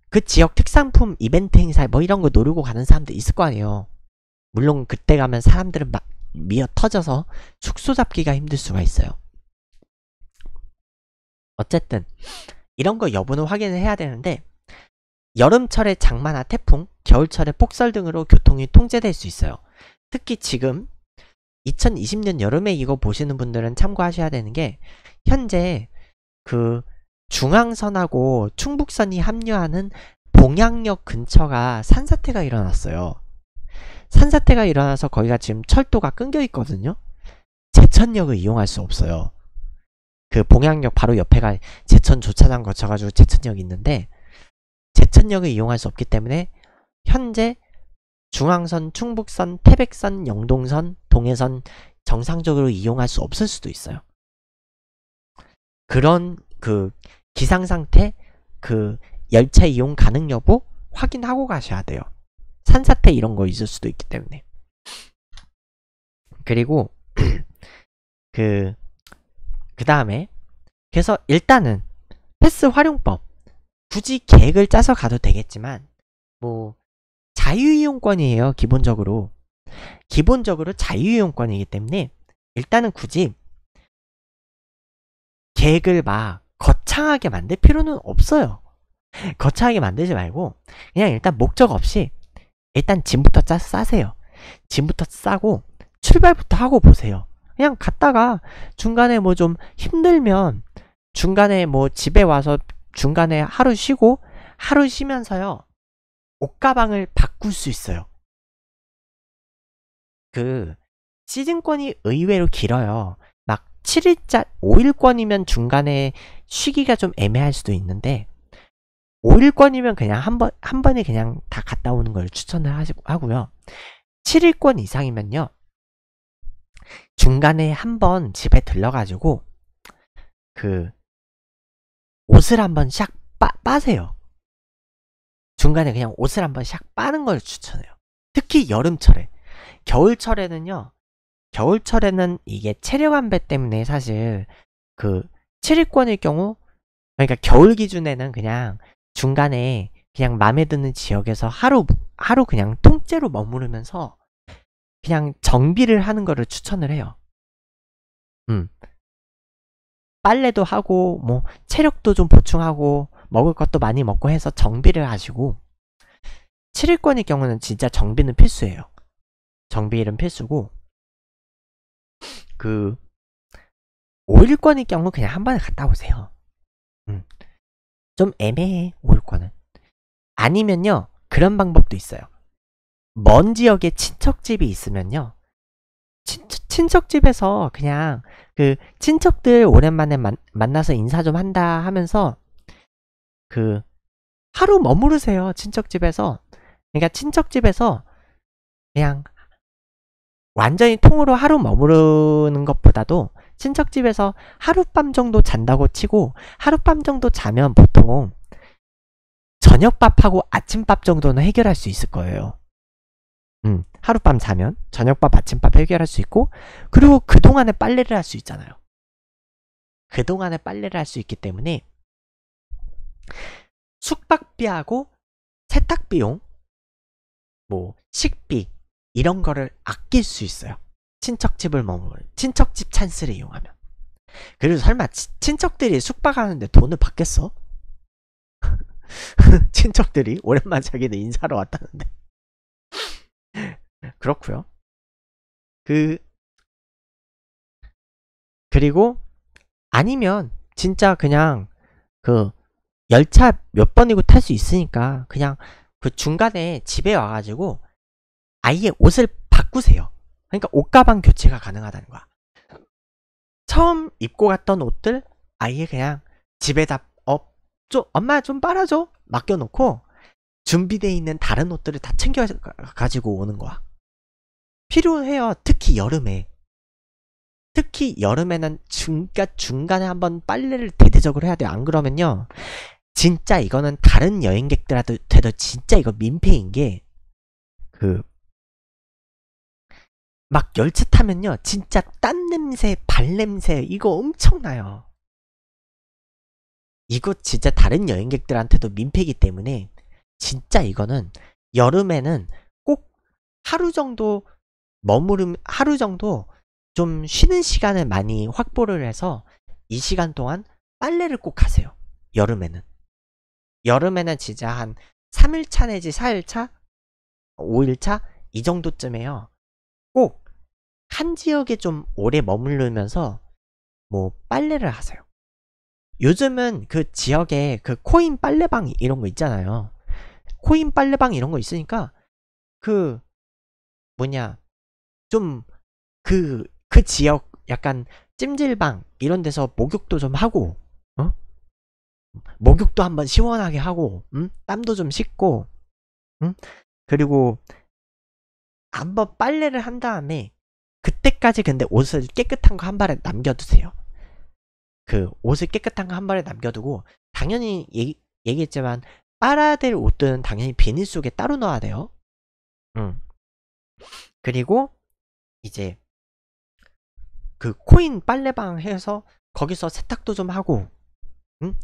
그 지역 특산품 이벤트 행사 뭐 이런 거 노리고 가는 사람들 있을 거 아니에요. 물론 그때 가면 사람들은 막 미어 터져서 숙소 잡기가 힘들 수가 있어요. 어쨌든 이런 거 여부는 확인을 해야 되는데 여름철에 장마나 태풍, 겨울철에 폭설 등으로 교통이 통제될 수 있어요. 특히 지금 2020년 여름에 이거 보시는 분들은 참고하셔야 되는 게 현재 그 중앙선하고 충북선이 합류하는 봉양역 근처가 산사태가 일어났어요. 산사태가 일어나서 거기가 지금 철도가 끊겨 있거든요. 제천역을 이용할 수 없어요. 그 봉양역 바로 옆에가 제천 조차장 거쳐가지고 제천역 이 있는데 제천역을 이용할 수 없기 때문에 현재 중앙선, 충북선, 태백선, 영동선, 동해선 정상적으로 이용할 수 없을 수도 있어요. 그런 그 기상상태 그 열차 이용 가능 여부 확인하고 가셔야 돼요. 산사태 이런 거 있을 수도 있기 때문에. 그리고 그그 그 다음에 그래서 일단은 패스 활용법 굳이 계획을 짜서 가도 되겠지만 뭐 자유이용권이에요 기본적으로 기본적으로 자유이용권이기 때문에 일단은 굳이 계획을 막 거창하게 만들 필요는 없어요. 거창하게 만들지 말고 그냥 일단 목적 없이 일단 짐부터 짜, 싸세요. 짐부터 싸고 출발부터 하고 보세요. 그냥 갔다가 중간에 뭐 좀 힘들면 중간에 뭐 집에 와서 중간에 하루 쉬고 하루 쉬면서요. 옷가방을 바꿀 수 있어요. 그 시즌권이 의외로 길어요. 7일짜 5일권이면 중간에 쉬기가 좀 애매할 수도 있는데 5일권이면 그냥 한번한 번에 그냥 다 갔다 오는 걸 추천을 하시, 하고요. 7일권 이상이면요. 중간에 한 번 집에 들러가지고 그 옷을 한 번 샥 빠, 빠세요. 중간에 그냥 옷을 한 번 샥 빠는 걸 추천해요. 특히 여름철에. 겨울철에는요. 겨울철에는 이게 체력 안배 때문에 사실 그 7위권일 경우 그러니까 겨울 기준에는 그냥 중간에 그냥 마음에 드는 지역에서 하루 하루 그냥 통째로 머무르면서 그냥 정비를 하는 거를 추천을 해요. 음. 빨래도 하고 뭐 체력도 좀 보충하고 먹을 것도 많이 먹고 해서 정비를 하시고 7일권의 경우는 진짜 정비는 필수예요. 정비일은 필수고 그5일권일 경우 그냥 한 번에 갔다 오세요. 음. 좀 애매해 5일권은. 아니면요 그런 방법도 있어요. 먼 지역에 친척집이 있으면요. 친, 척집에서 그냥 그 친척들 오랜만에 만, 나서 인사 좀 한다 하면서 그 하루 머무르세요. 친척집에서. 그러니까 친척집에서 그냥 완전히 통으로 하루 머무르는 것보다도 친척집에서 하룻밤 정도 잔다고 치고 하룻밤 정도 자면 보통 저녁밥하고 아침밥 정도는 해결할 수 있을 거예요. 음, 하룻밤 자면 저녁밥, 아침밥 해결할 수 있고 그리고 그동안에 빨래를 할 수 있잖아요. 그동안에 빨래를 할 수 있기 때문에 숙박비하고 세탁비용, 뭐 식비, 이런 거를 아낄 수 있어요. 친척집을 머물 친척집 찬스를 이용하면. 그리고 설마 치, 친척들이 숙박하는데 돈을 받겠어? 친척들이 오랜만에 자기네 인사로 왔다는데. 그렇고요. 그 그리고 아니면 진짜 그냥 그 열차 몇 번이고 탈 수 있으니까 그냥 그 중간에 집에 와가지고 아예 옷을 바꾸세요. 그러니까 옷가방 교체가 가능하다는 거야. 처음 입고 갔던 옷들 아예 그냥 집에다 어, 좀 엄마 좀 빨아줘 맡겨놓고 준비되어 있는 다른 옷들을 다 챙겨 가지고 오는 거야. 필요해요. 특히 여름에. 특히 여름에는 중간 중간에 한번 빨래를 대대적으로 해야 돼요. 안 그러면요. 진짜 이거는 다른 여행객들한테도 진짜 이거 민폐인 게그 막 열차 타면요. 진짜 딴 냄새, 발 냄새 이거 엄청나요. 이곳 진짜 다른 여행객들한테도 민폐이기 때문에 진짜 이거는 여름에는 꼭 하루 정도 머무름 하루 정도 좀 쉬는 시간을 많이 확보를 해서 이 시간 동안 빨래를 꼭 하세요. 여름에는. 여름에는 진짜 한 3일차 내지 4일차? 5일차? 이 정도쯤에요. 꼭한 지역에 좀 오래 머무르면서 뭐 빨래를 하세요. 요즘은 그 지역에 그 코인 빨래방 이런 거 있잖아요. 코인 빨래방 이런 거 있으니까 그 뭐냐 좀 그그 그 지역 약간 찜질방 이런 데서 목욕도 좀 하고 어? 목욕도 한번 시원하게 하고 음? 땀도 좀 씻고 음? 그리고 한번 빨래를 한 다음에 그때까지 근데 옷을 깨끗한 거 한 발에 남겨두세요. 그 옷을 깨끗한 거 한 발에 남겨두고 당연히 얘기, 했지만 빨아야 될 옷들은 당연히 비닐 속에 따로 넣어야 돼요. 음. 그리고 이제 그 코인 빨래방 해서 거기서 세탁도 좀 하고 음?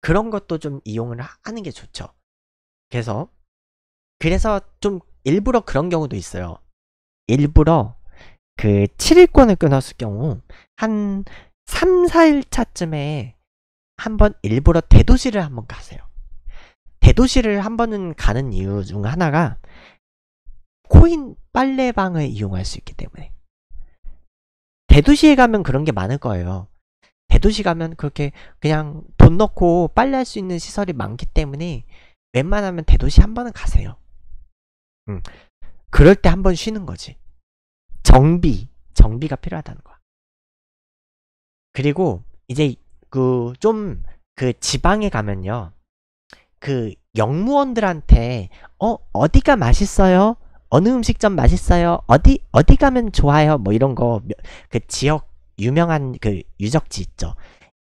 그런 것도 좀 이용을 하는 게 좋죠. 그래서 그래서 좀 일부러 그런 경우도 있어요. 일부러 그 7일권을 끊었을 경우 한 3, 4일 차쯤에 한번 일부러 대도시를 한번 가세요. 대도시를 한 번은 가는 이유 중 하나가 코인 빨래방을 이용할 수 있기 때문에 대도시에 가면 그런 게 많을 거예요. 대도시 가면 그렇게 그냥 돈 넣고 빨래할 수 있는 시설이 많기 때문에 웬만하면 대도시 한 번은 가세요. 음. 그럴 때 한번 쉬는 거지. 정비, 정비가 필요하다는 거야. 그리고 이제 그 좀그 그 지방에 가면요. 그 영무원들한테 어 어디가 맛있어요? 어느 음식점 맛있어요? 어디 어디 가면 좋아요? 뭐 이런 거 그 지역 유명한 그 유적지 있죠.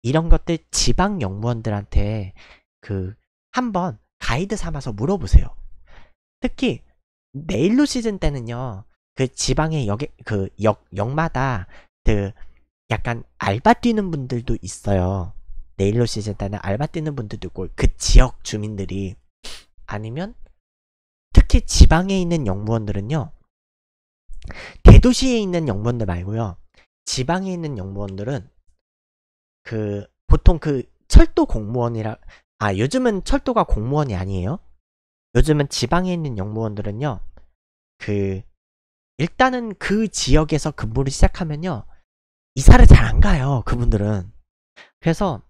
이런 것들 지방 영무원들한테 그 한번 가이드 삼아서 물어보세요. 특히 네일로 시즌 때는요. 그 지방의 역, 그 역, 역마다 그 약간 알바 뛰는 분들도 있어요. 네일로 시즌 때는 알바 뛰는 분들도 있고 그 지역 주민들이 아니면 특히 지방에 있는 영무원들은요. 대도시에 있는 영무원들 말고요. 지방에 있는 영무원들은 그 보통 그 철도 공무원이라 아 요즘은 철도가 공무원이 아니에요. 요즘은 지방에 있는 영무원들은요, 그, 일단은 그 지역에서 근무를 시작하면요, 이사를 잘 안 가요, 그분들은. 그래서,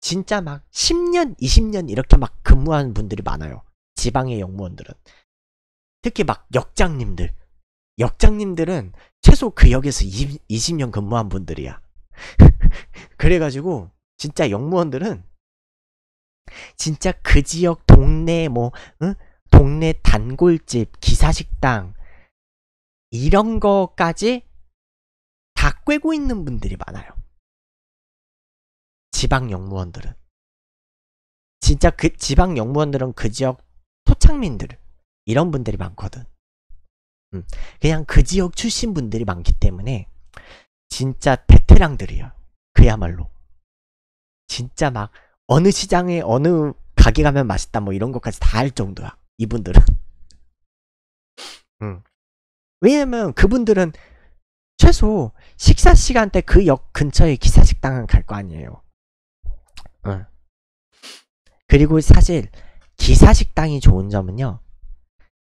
진짜 막 10년, 20년 이렇게 막 근무하는 분들이 많아요. 지방의 영무원들은. 특히 막 역장님들. 역장님들은 최소 그 역에서 20, 년 근무한 분들이야. 그래가지고, 진짜 영무원들은 진짜 그 지역 동네 뭐 응? 동네 단골집, 기사식당 이런 거까지 다 꿰고 있는 분들이 많아요. 지방 영무원들은 진짜 그 지방 영무원들은 그 지역 토착민들 이런 분들이 많거든. 음, 그냥 그 지역 출신 분들이 많기 때문에 진짜 베테랑들이에요. 그야말로 진짜 막 어느 시장에 어느 가게 가면 맛있다 뭐 이런 것까지 다 할 정도야 이분들은 음. 왜냐면 그분들은 최소 식사 시간 때 그 역 근처에 기사 식당은 갈 거 아니에요 음. 그리고 사실 기사 식당이 좋은 점은요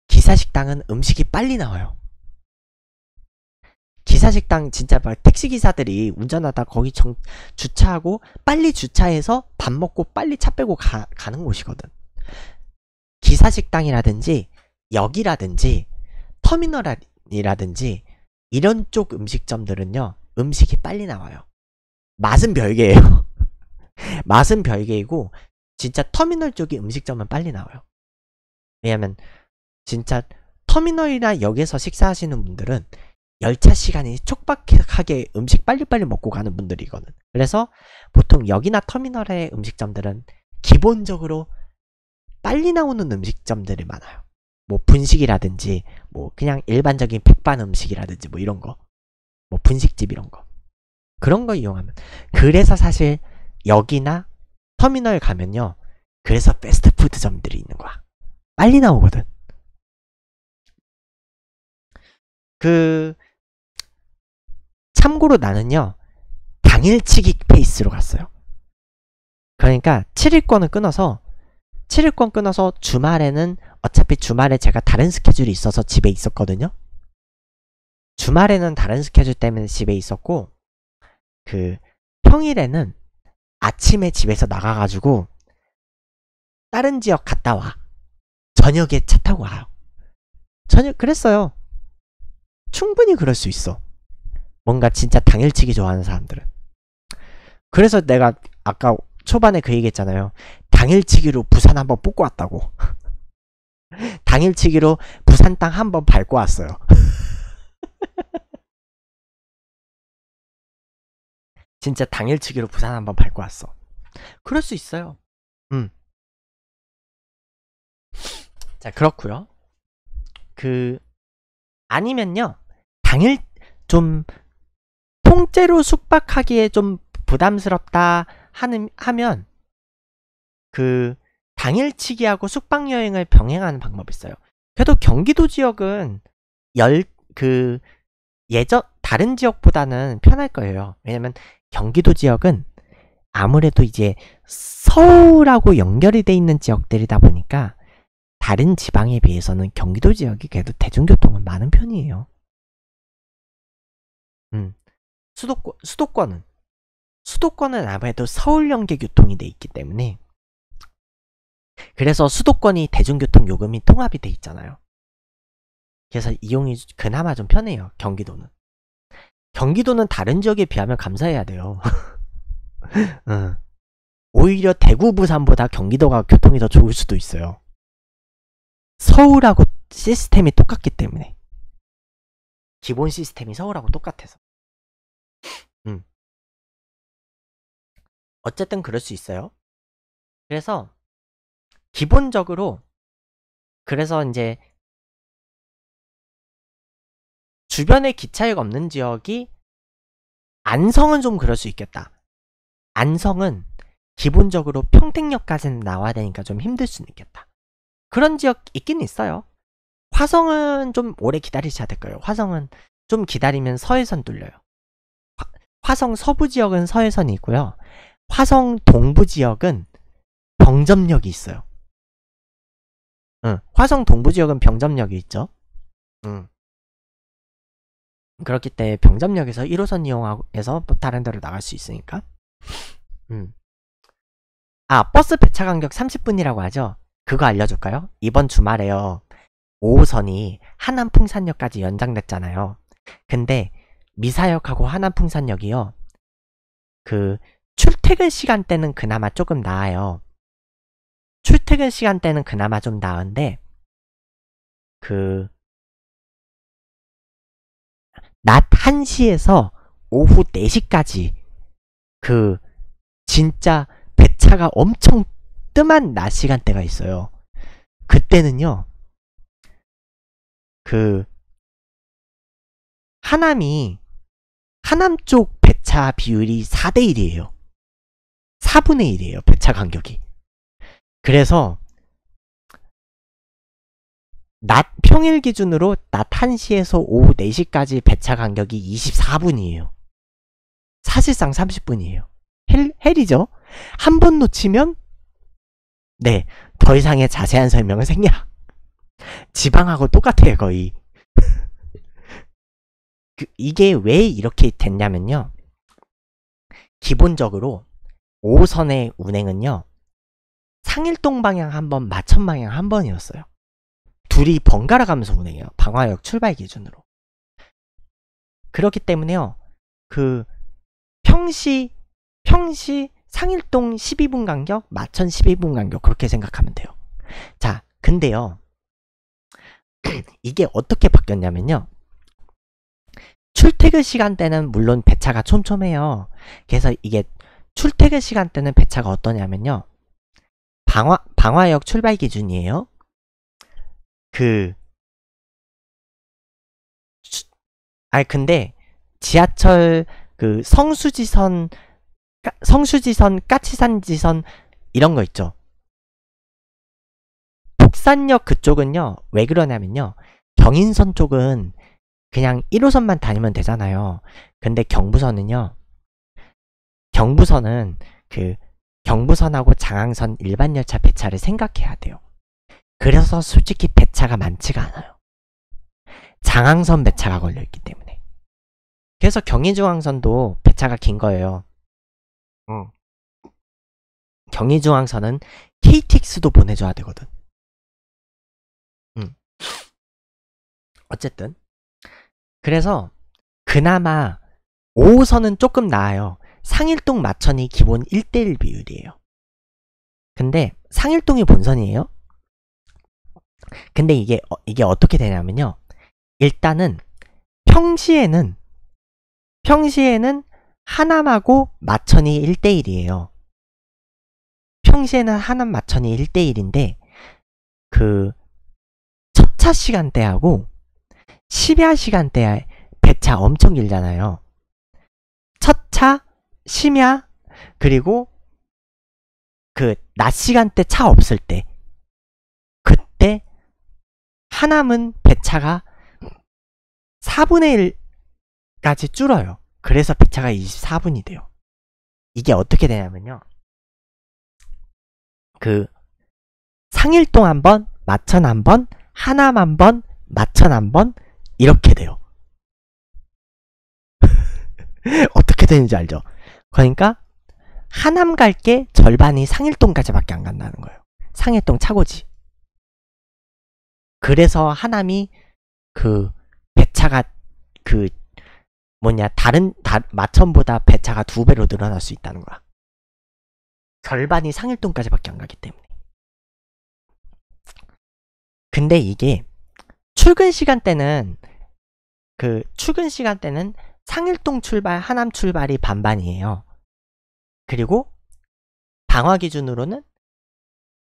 기사 식당은 음식이 빨리 나와요 기사식당 진짜 막 택시기사들이 운전하다 거기 정, 주차하고 빨리 주차해서 밥 먹고 빨리 차 빼고 가, 가는 곳이거든. 기사식당이라든지 역이라든지 터미널이라든지 이런 쪽 음식점들은요 음식이 빨리 나와요 맛은 별개예요 맛은 별개이고 진짜 터미널 쪽이 음식점은 빨리 나와요 왜냐면 진짜 터미널이나 역에서 식사하시는 분들은 열차 시간이 촉박하게 음식 빨리빨리 먹고 가는 분들이거든. 그래서 보통 역이나 터미널의 음식점들은 기본적으로 빨리 나오는 음식점들이 많아요. 뭐 분식이라든지 뭐 그냥 일반적인 백반 음식이라든지 뭐 이런 거. 뭐 분식집 이런 거. 그런 거 이용하면 그래서 사실 역이나 터미널 가면요. 그래서 패스트푸드점들이 있는 거야. 빨리 나오거든. 그 참고로 나는요 당일치기 페이스로 갔어요 그러니까 7일권을 끊어서 7일권 끊어서 주말에는 어차피 주말에 제가 다른 스케줄이 있어서 집에 있었거든요 주말에는 다른 스케줄 때문에 집에 있었고 그 평일에는 아침에 집에서 나가가지고 다른 지역 갔다 와 저녁에 차 타고 와요 저녁 그랬어요 충분히 그럴 수 있어 뭔가 진짜 당일치기 좋아하는 사람들은. 그래서 내가 아까 초반에 그 얘기했잖아요. 당일치기로 부산 한번 뽑고 왔다고. 당일치기로 부산 땅 한번 밟고 왔어요. 진짜 당일치기로 부산 한번 밟고 왔어. 그럴 수 있어요. 음. 자, 그렇구요그 아니면요. 당일 좀 통째로 숙박하기에 좀 부담스럽다 하는, 하면 그 당일치기하고 숙박여행을 병행하는 방법이 있어요. 그래도 경기도 지역은 열, 그 예전 다른 지역보다는 편할 거예요. 왜냐면 경기도 지역은 아무래도 이제 서울하고 연결이 돼 있는 지역들이다 보니까 다른 지방에 비해서는 경기도 지역이 그래도 대중교통은 많은 편이에요. 음. 수도권, 수도권은 수도권은 아무래도 서울 연계 교통이 돼 있기 때문에 그래서 수도권이 대중교통 요금이 통합이 돼 있잖아요. 그래서 이용이 그나마 좀 편해요. 경기도는. 경기도는 다른 지역에 비하면 감사해야 돼요. 응. 어. 오히려 대구 부산보다 경기도가 교통이 더 좋을 수도 있어요. 서울하고 시스템이 똑같기 때문에. 기본 시스템이 서울하고 똑같아서. 어쨌든 그럴 수 있어요. 그래서 기본적으로 그래서 이제 주변에 기차역 없는 지역이 안성은 좀 그럴 수 있겠다. 안성은 기본적으로 평택역까지는 나와야 되니까 좀 힘들 수는 있겠다. 그런 지역 있긴 있어요. 화성은 좀 오래 기다리셔야 될 거예요. 화성은 좀 기다리면 서해선 뚫려요. 화, 성 서부 지역은 서해선이 있고요. 화성 동부 지역은 병점력이 있어요. 응. 화성 동부 지역은 병점력이 있죠. 응. 그렇기 때문에 병점역에서 1호선 이용해서 뭐 다른 데로 나갈 수 있으니까. 음. 아, 버스 배차 간격 30분이라고 하죠? 그거 알려줄까요? 이번 주말에요. 5호선이 하남풍산역까지 연장됐잖아요. 근데 미사역하고 하남풍산역이요. 그 출퇴근 시간대는 그나마 조금 나아요. 출퇴근 시간대는 그나마 좀 나은데 그 낮 1시에서 오후 4시까지 그 진짜 배차가 엄청 뜸한 낮 시간대가 있어요. 그때는요. 그 하남이 하남 쪽 배차 비율이 4대 1이에요. 4분의 1이에요. 배차 간격이. 그래서 낮 평일 기준으로 낮 1시에서 오후 4시까지 배차 간격이 24분이에요. 사실상 30분이에요. 헬, 헬이죠? 한 번 놓치면 네, 더 이상의 자세한 설명은 생략. 지방하고 똑같아요, 거의. 그, 이게 왜 이렇게 됐냐면요. 기본적으로 5호선의 운행은요. 상일동 방향 한 번, 마천 방향 한 번이었어요. 둘이 번갈아 가면서 운행해요. 방화역 출발 기준으로. 그렇기 때문에요. 그 평시 평시 상일동 12분 간격, 마천 12분 간격 그렇게 생각하면 돼요. 자, 근데요. 이게 어떻게 바뀌었냐면요. 출퇴근 시간대는 물론 배차가 촘촘해요. 그래서 이게 출퇴근 시간대는 배차가 어떠냐면요. 방화, 방화역 출발 기준이에요. 그, 아니, 근데 지하철 그 성수지선, 성수지선, 까치산지선 이런 거 있죠. 북산역 그쪽은요, 왜 그러냐면요. 경인선 쪽은 그냥 1호선만 다니면 되잖아요. 근데 경부선은요, 경부선은 그 경부선하고 장항선 일반 열차 배차를 생각해야 돼요. 그래서 솔직히 배차가 많지가 않아요. 장항선 배차가 걸려있기 때문에. 그래서 경의중앙선도 배차가 긴 거예요. 응. 경의중앙선은 KTX도 보내줘야 되거든. 응. 어쨌든. 그래서 그나마 5호선은 조금 나아요. 상일동 마천이 기본 1대1 비율이에요. 근데 상일동이 본선이에요. 근데 이게 어, 이게 어떻게 되냐면요. 일단은 평시에는 평시에는 하남하고 마천이 1대1이에요. 평시에는 하남 마천이 1대1인데 그 첫차 시간대하고 10야 시간대에 배차 엄청 길잖아요. 첫차 심야 그리고 그 낮 시간대 차 없을 때 그때 하남은 배차가 4분의 1까지 줄어요. 그래서 배차가 24분이 돼요. 이게 어떻게 되냐면요. 그 상일동 한 번, 마천 한 번, 하남 한 번, 마천 한번 이렇게 돼요. 어떻게 되는지 알죠? 그러니까 하남 갈 게 절반이 상일동까지밖에 안 간다는 거예요. 상일동 차고지. 그래서 하남이 그 배차가 그 뭐냐 다른 다, 마천보다 배차가 두 배로 늘어날 수 있다는 거야. 절반이 상일동까지밖에 안 가기 때문에. 근데 이게 출근 시간대는 그 출근 시간대는 상일동 출발, 하남 출발이 반반이에요. 그리고 방화 기준으로는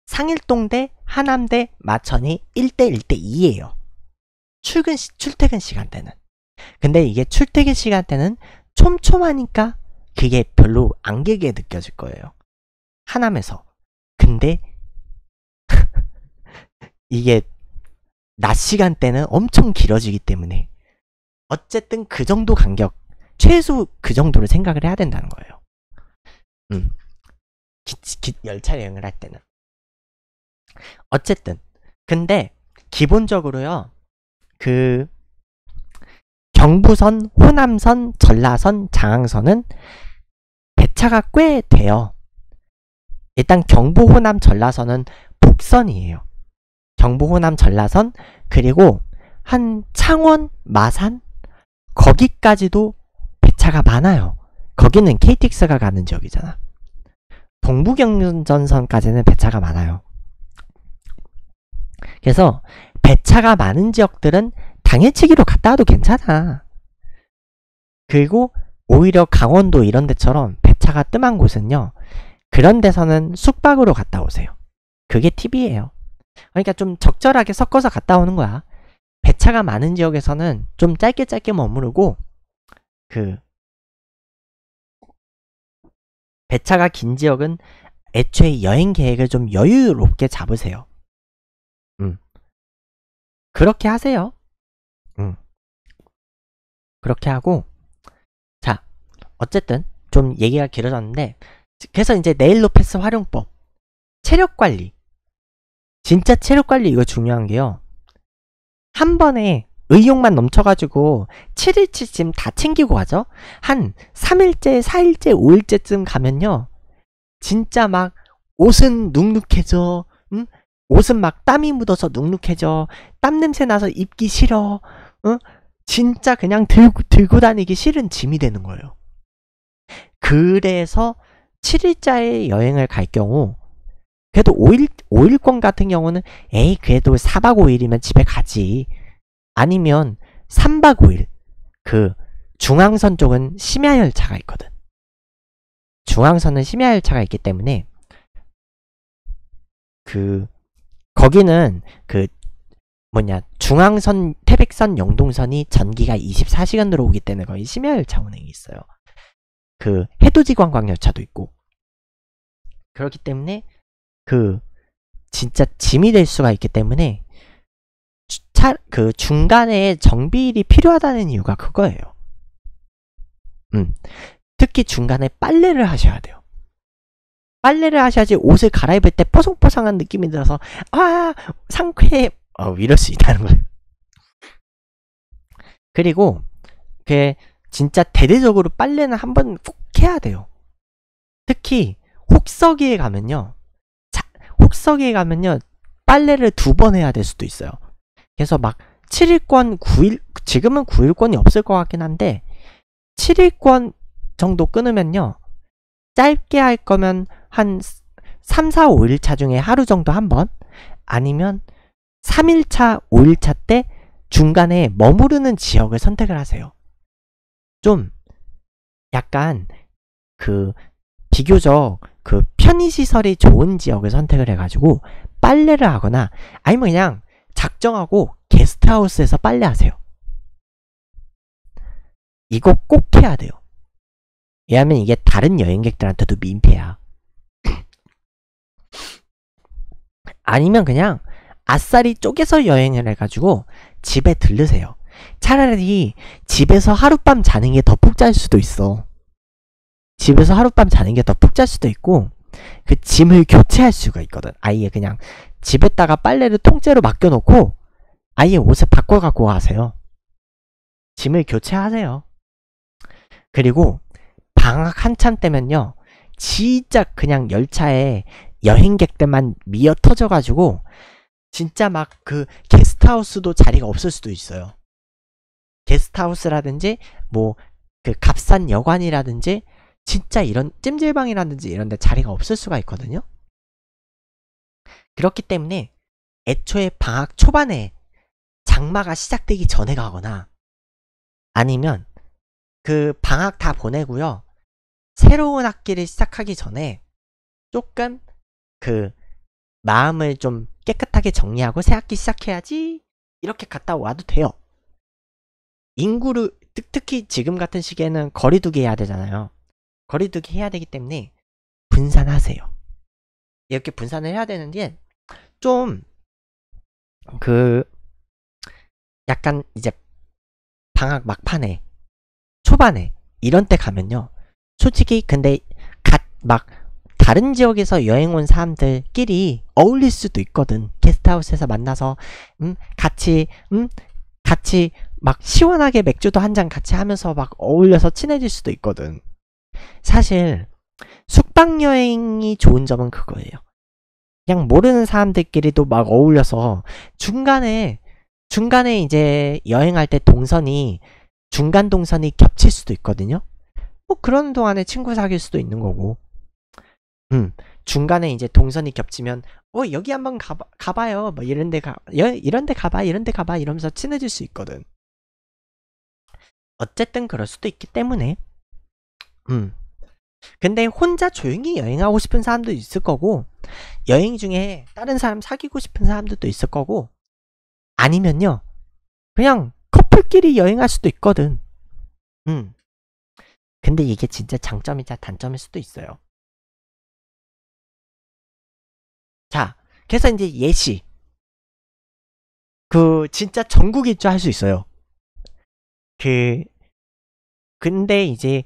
상일동 대 하남 대 마천이 1대 1대 2예요. 출근 시, 출퇴근 시간대는. 근데 이게 출퇴근 시간대는 촘촘하니까 그게 별로 안 길게 느껴질 거예요. 하남에서. 근데 이게 낮 시간대는 엄청 길어지기 때문에 어쨌든 그 정도 간격, 최소 그 정도를 생각을 해야 된다는 거예요. 음. 기, 기, 열차 여행을 할 때는. 어쨌든. 근데, 기본적으로요, 그, 경부선, 호남선, 전라선, 장항선은 배차가 꽤 돼요. 일단 경부, 호남, 전라선은 복선이에요. 경부, 호남, 전라선, 그리고 한 창원, 마산, 거기까지도 배차가 많아요. 거기는 KTX가 가는 지역이잖아. 동부경전선까지는 배차가 많아요. 그래서 배차가 많은 지역들은 당일치기로 갔다 와도 괜찮아. 그리고 오히려 강원도 이런 데처럼 배차가 뜸한 곳은요. 그런 데서는 숙박으로 갔다 오세요. 그게 팁이에요. 그러니까 좀 적절하게 섞어서 갔다 오는 거야. 배차가 많은 지역에서는 좀 짧게 짧게 머무르고 그 배차가 긴 지역은 애초에 여행 계획을 좀 여유롭게 잡으세요. 음. 그렇게 하세요. 음. 그렇게 하고 자 어쨌든 좀 얘기가 길어졌는데 그래서 이제 네일로패스 활용법 체력관리 진짜 체력관리 이거 중요한 게요 한 번에 의욕만 넘쳐가지고 7일치쯤 다 챙기고 가죠. 한 3일째, 4일째, 5일째쯤 가면요. 진짜 막 옷은 눅눅해져. 응? 옷은 막 땀이 묻어서 눅눅해져. 땀 냄새 나서 입기 싫어. 응? 진짜 그냥 들고, 들고 다니기 싫은 짐이 되는 거예요. 그래서 7일짜리 여행을 갈 경우 그래도 5일, 5일권 같은 경우는 에이 그래도 4박 5일이면 집에 가지 아니면 3박 5일 그 중앙선 쪽은 심야열차가 있거든 중앙선은 심야열차가 있기 때문에 그 거기는 그 뭐냐 중앙선 태백선 영동선이 전기가 24시간 들어오기 때문에 거의 심야열차 운행이 있어요 그 해돋이 관광열차도 있고 그렇기 때문에 그 진짜 짐이 될 수가 있기 때문에 차, 그 중간에 정비일이 필요하다는 이유가 그거예요. 음. 특히 중간에 빨래를 하셔야 돼요. 빨래를 하셔야지 옷을 갈아입을 때 뽀송뽀송한 느낌이 들어서 아 상쾌해 어, 이럴 수 있다는 거예요. 그리고 그 진짜 대대적으로 빨래는 한번꼭 해야 돼요. 특히 혹서기에 가면요. 속석에 가면요 빨래를 두 번 해야 될 수도 있어요. 그래서 막 7일권, 9일 지금은 9일권이 없을 것 같긴 한데 7일권 정도 끊으면요 짧게 할 거면 한 3, 4, 5일차 중에 하루 정도 한 번, 아니면 3일차, 5일차 때 중간에 머무르는 지역을 선택을 하세요. 좀 약간 그 비교적 그 편의시설이 좋은 지역을 선택을 해가지고 빨래를 하거나 아니면 그냥 작정하고 게스트하우스에서 빨래하세요. 이거 꼭 해야 돼요. 왜냐하면 이게 다른 여행객들한테도 민폐야. 아니면 그냥 아싸리 쪼개서 여행을 해가지고 집에 들르세요. 차라리 집에서 하룻밤 자는 게 더 폭자일 수도 있어. 집에서 하룻밤 자는 게 더 푹 잘 수도 있고 그 짐을 교체할 수가 있거든. 아예 그냥 집에다가 빨래를 통째로 맡겨놓고 아예 옷을 바꿔 갖고 가세요. 짐을 교체하세요. 그리고 방학 한참 때면요. 진짜 그냥 열차에 여행객들만 미어 터져가지고 진짜 막 그 게스트하우스도 자리가 없을 수도 있어요. 게스트하우스라든지 뭐 그 값싼 여관이라든지 진짜 이런 찜질방이라든지 이런 데 자리가 없을 수가 있거든요. 그렇기 때문에 애초에 방학 초반에 장마가 시작되기 전에 가거나 아니면 그 방학 다 보내고요. 새로운 학기를 시작하기 전에 조금 그 마음을 좀 깨끗하게 정리하고 새 학기 시작해야지 이렇게 갔다 와도 돼요. 인구를 특히 지금 같은 시기에는 거리두기 해야 되잖아요. 거리두기 해야 되기 때문에 분산하세요. 이렇게 분산을 해야 되는데 좀 그 약간 이제 방학 막판에 초반에 이런 때 가면요. 솔직히 근데 갓막 다른 지역에서 여행 온 사람들끼리 어울릴 수도 있거든. 게스트하우스에서 만나서 음 같이 음 같이 막 시원하게 맥주도 한 잔 같이 하면서 막 어울려서 친해질 수도 있거든. 사실 숙박여행이 좋은 점은 그거예요. 그냥 모르는 사람들끼리도 막 어울려서 중간에 중간에 이제 여행할 때 동선이 중간 동선이 겹칠 수도 있거든요. 뭐 그런 동안에 친구 사귈 수도 있는 거고. 음. 중간에 이제 동선이 겹치면 어 여기 한번 가봐, 가봐요 뭐 이런 데가 여, 이런 데 가봐 이런 데 가봐 이러면서 친해질 수 있거든 어쨌든 그럴 수도 있기 때문에 음. 근데 혼자 조용히 여행하고 싶은 사람도 있을 거고 여행 중에 다른 사람 사귀고 싶은 사람들도 있을 거고 아니면요 그냥 커플끼리 여행할 수도 있거든 음 근데 이게 진짜 장점이자 단점일 수도 있어요 자 그래서 이제 예시 그 진짜 전국 일주 할수 있어요 그 근데 이제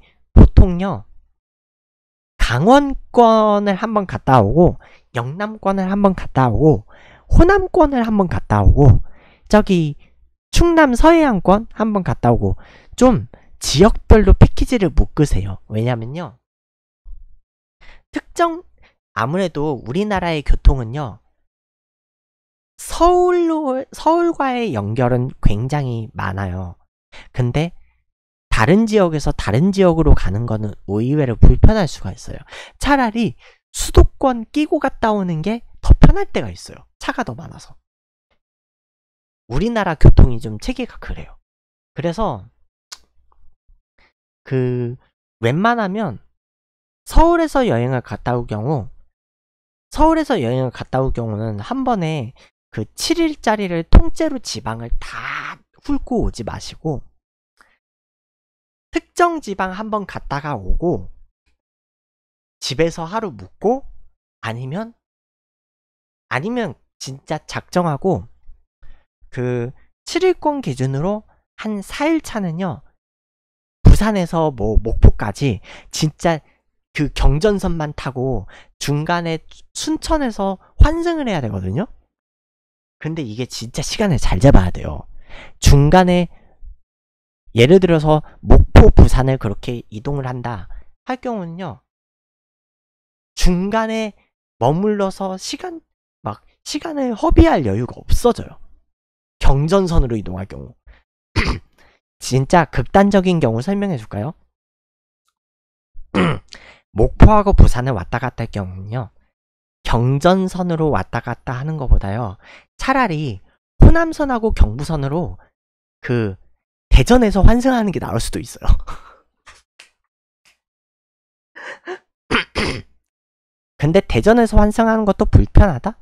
보통요 강원권을 한번 갔다 오고 영남권을 한번 갔다 오고 호남권을 한번 갔다 오고 저기 충남 서해안권 한번 갔다 오고 좀 지역별로 패키지를 묶으세요. 왜냐면요. 특정 아무래도 우리나라의 교통은요. 서울로 서울과의 연결은 굉장히 많아요. 근데 다른 지역에서 다른 지역으로 가는 거는 의외로 불편할 수가 있어요. 차라리 수도권 끼고 갔다 오는 게 더 편할 때가 있어요. 차가 더 많아서. 우리나라 교통이 좀 체계가 그래요. 그래서 그 웬만하면 서울에서 여행을 갔다 올 경우 서울에서 여행을 갔다 올 경우는 한 번에 그 7일짜리를 통째로 지방을 다 훑고 오지 마시고 특정 지방 한번 갔다가 오고 집에서 하루 묵고 아니면 아니면 진짜 작정하고 그 7일권 기준으로 한 4일 차는요. 부산에서 뭐 목포까지 진짜 그 경전선만 타고 중간에 순천에서 환승을 해야 되거든요. 근데 이게 진짜 시간을 잘 잡아야 돼요. 중간에 예를 들어서 목 목포, 부산을 그렇게 이동을 한다 할 경우는요. 중간에 머물러서 시간 막 시간을 허비할 여유가 없어져요. 경전선으로 이동할 경우. 진짜 극단적인 경우 설명해 줄까요? 목포하고 부산을 왔다 갔다 할 경우는요. 경전선으로 왔다 갔다 하는 것보다요. 차라리 호남선하고 경부선으로 그 대전에서 환승하는 게 나을 수도 있어요. 근데 대전에서 환승하는 것도 불편하다?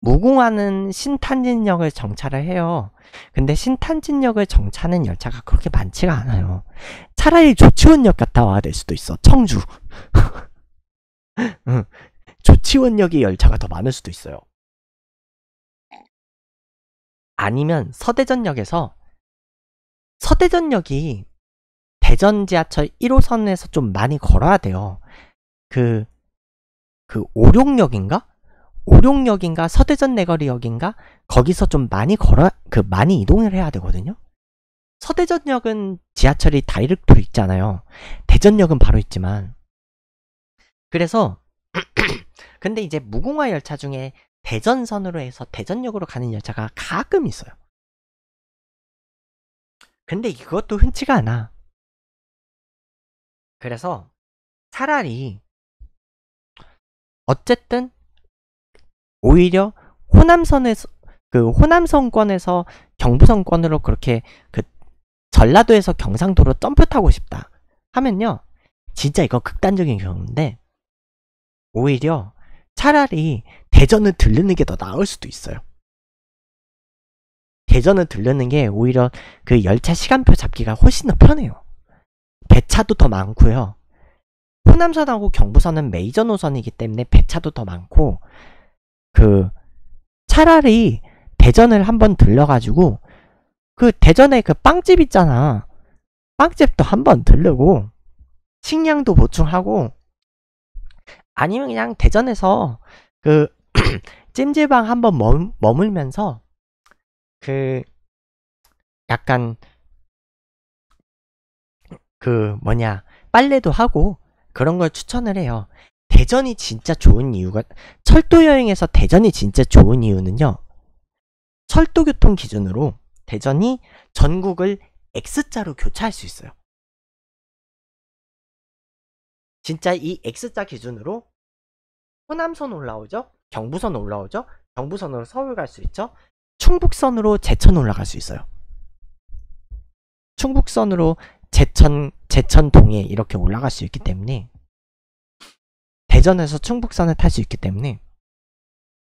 무궁화는 신탄진역을 정차를 해요. 근데 신탄진역을 정차하는 열차가 그렇게 많지가 않아요. 차라리 조치원역 갔다 와야 될 수도 있어. 청주. 조치원역이 열차가 더 많을 수도 있어요. 아니면 서대전역에서 서대전역이 대전 지하철 1호선에서 좀 많이 걸어야 돼요. 그, 그 오룡역인가? 오룡역인가 서대전 내거리역인가? 거기서 좀 많이 걸어, 그 많이 이동을 해야 되거든요? 서대전역은 지하철이 다이렉트로 있잖아요. 대전역은 바로 있지만. 그래서, 근데 이제 무궁화 열차 중에 대전선으로 해서 대전역으로 가는 열차가 가끔 있어요. 근데 이것도 흔치가 않아. 그래서 차라리 어쨌든 오히려 호남선에서 그 호남선권에서 경부선권으로 그렇게 그 전라도에서 경상도로 점프 타고 싶다 하면요 진짜 이거 극단적인 경우인데 오히려 차라리 대전을 들르는 게 더 나을 수도 있어요. 대전을 들르는 게 오히려 그 열차 시간표 잡기가 훨씬 더 편해요. 배차도 더 많고요. 호남선하고 경부선은 메이저 노선이기 때문에 배차도 더 많고 그 차라리 대전을 한번 들러가지고 그 대전에 그 빵집 있잖아. 빵집도 한번 들르고 식량도 보충하고 아니면 그냥 대전에서 그 찜질방 한번 머물면서 그 약간 그 뭐냐 빨래도 하고 그런 걸 추천을 해요. 대전이 진짜 좋은 이유가 철도 여행에서 대전이 진짜 좋은 이유는요. 철도 교통 기준으로 대전이 전국을 X자로 교차할 수 있어요. 진짜 이 X자 기준으로 호남선 올라오죠? 경부선 올라오죠? 경부선으로 서울 갈 수 있죠? 충북선으로 제천 올라갈 수 있어요. 충북선으로 제천, 제천 동에 이렇게 올라갈 수 있기 때문에 대전에서 충북선을 탈 수 있기 때문에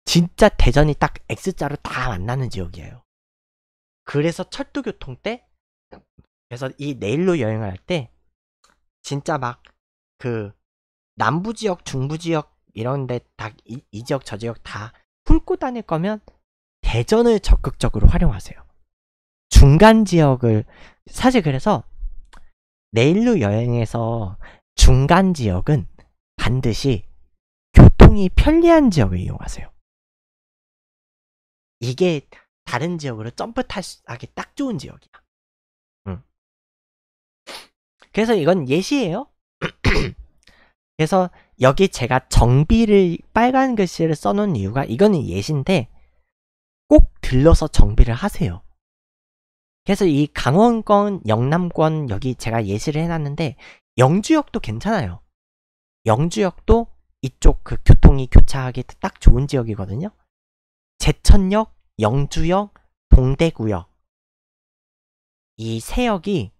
진짜 대전이 딱 X자로 다 만나는 지역이에요. 그래서 철도교통 때 그래서 이 내일로 여행을 할때 진짜 막 그 남부 지역, 중부 지역 이런 데다이 이 지역 저 지역 다 훑고 다닐 거면 대전을 적극적으로 활용하세요. 중간 지역을 사실 그래서 내일로 여행해서 중간 지역은 반드시 교통이 편리한 지역을 이용하세요. 이게 다른 지역으로 점프 하기딱 좋은 지역이야. 응. 그래서 이건 예시예요. 그래서 여기 제가 정비를 빨간 글씨를 써놓은 이유가 이거는 예시인데 꼭 들러서 정비를 하세요. 그래서 이 강원권, 영남권 여기 제가 예시를 해놨는데 영주역도 괜찮아요. 영주역도 이쪽 그 교통이 교차하기 딱 좋은 지역이거든요. 제천역, 영주역, 동대구역 이 세 역이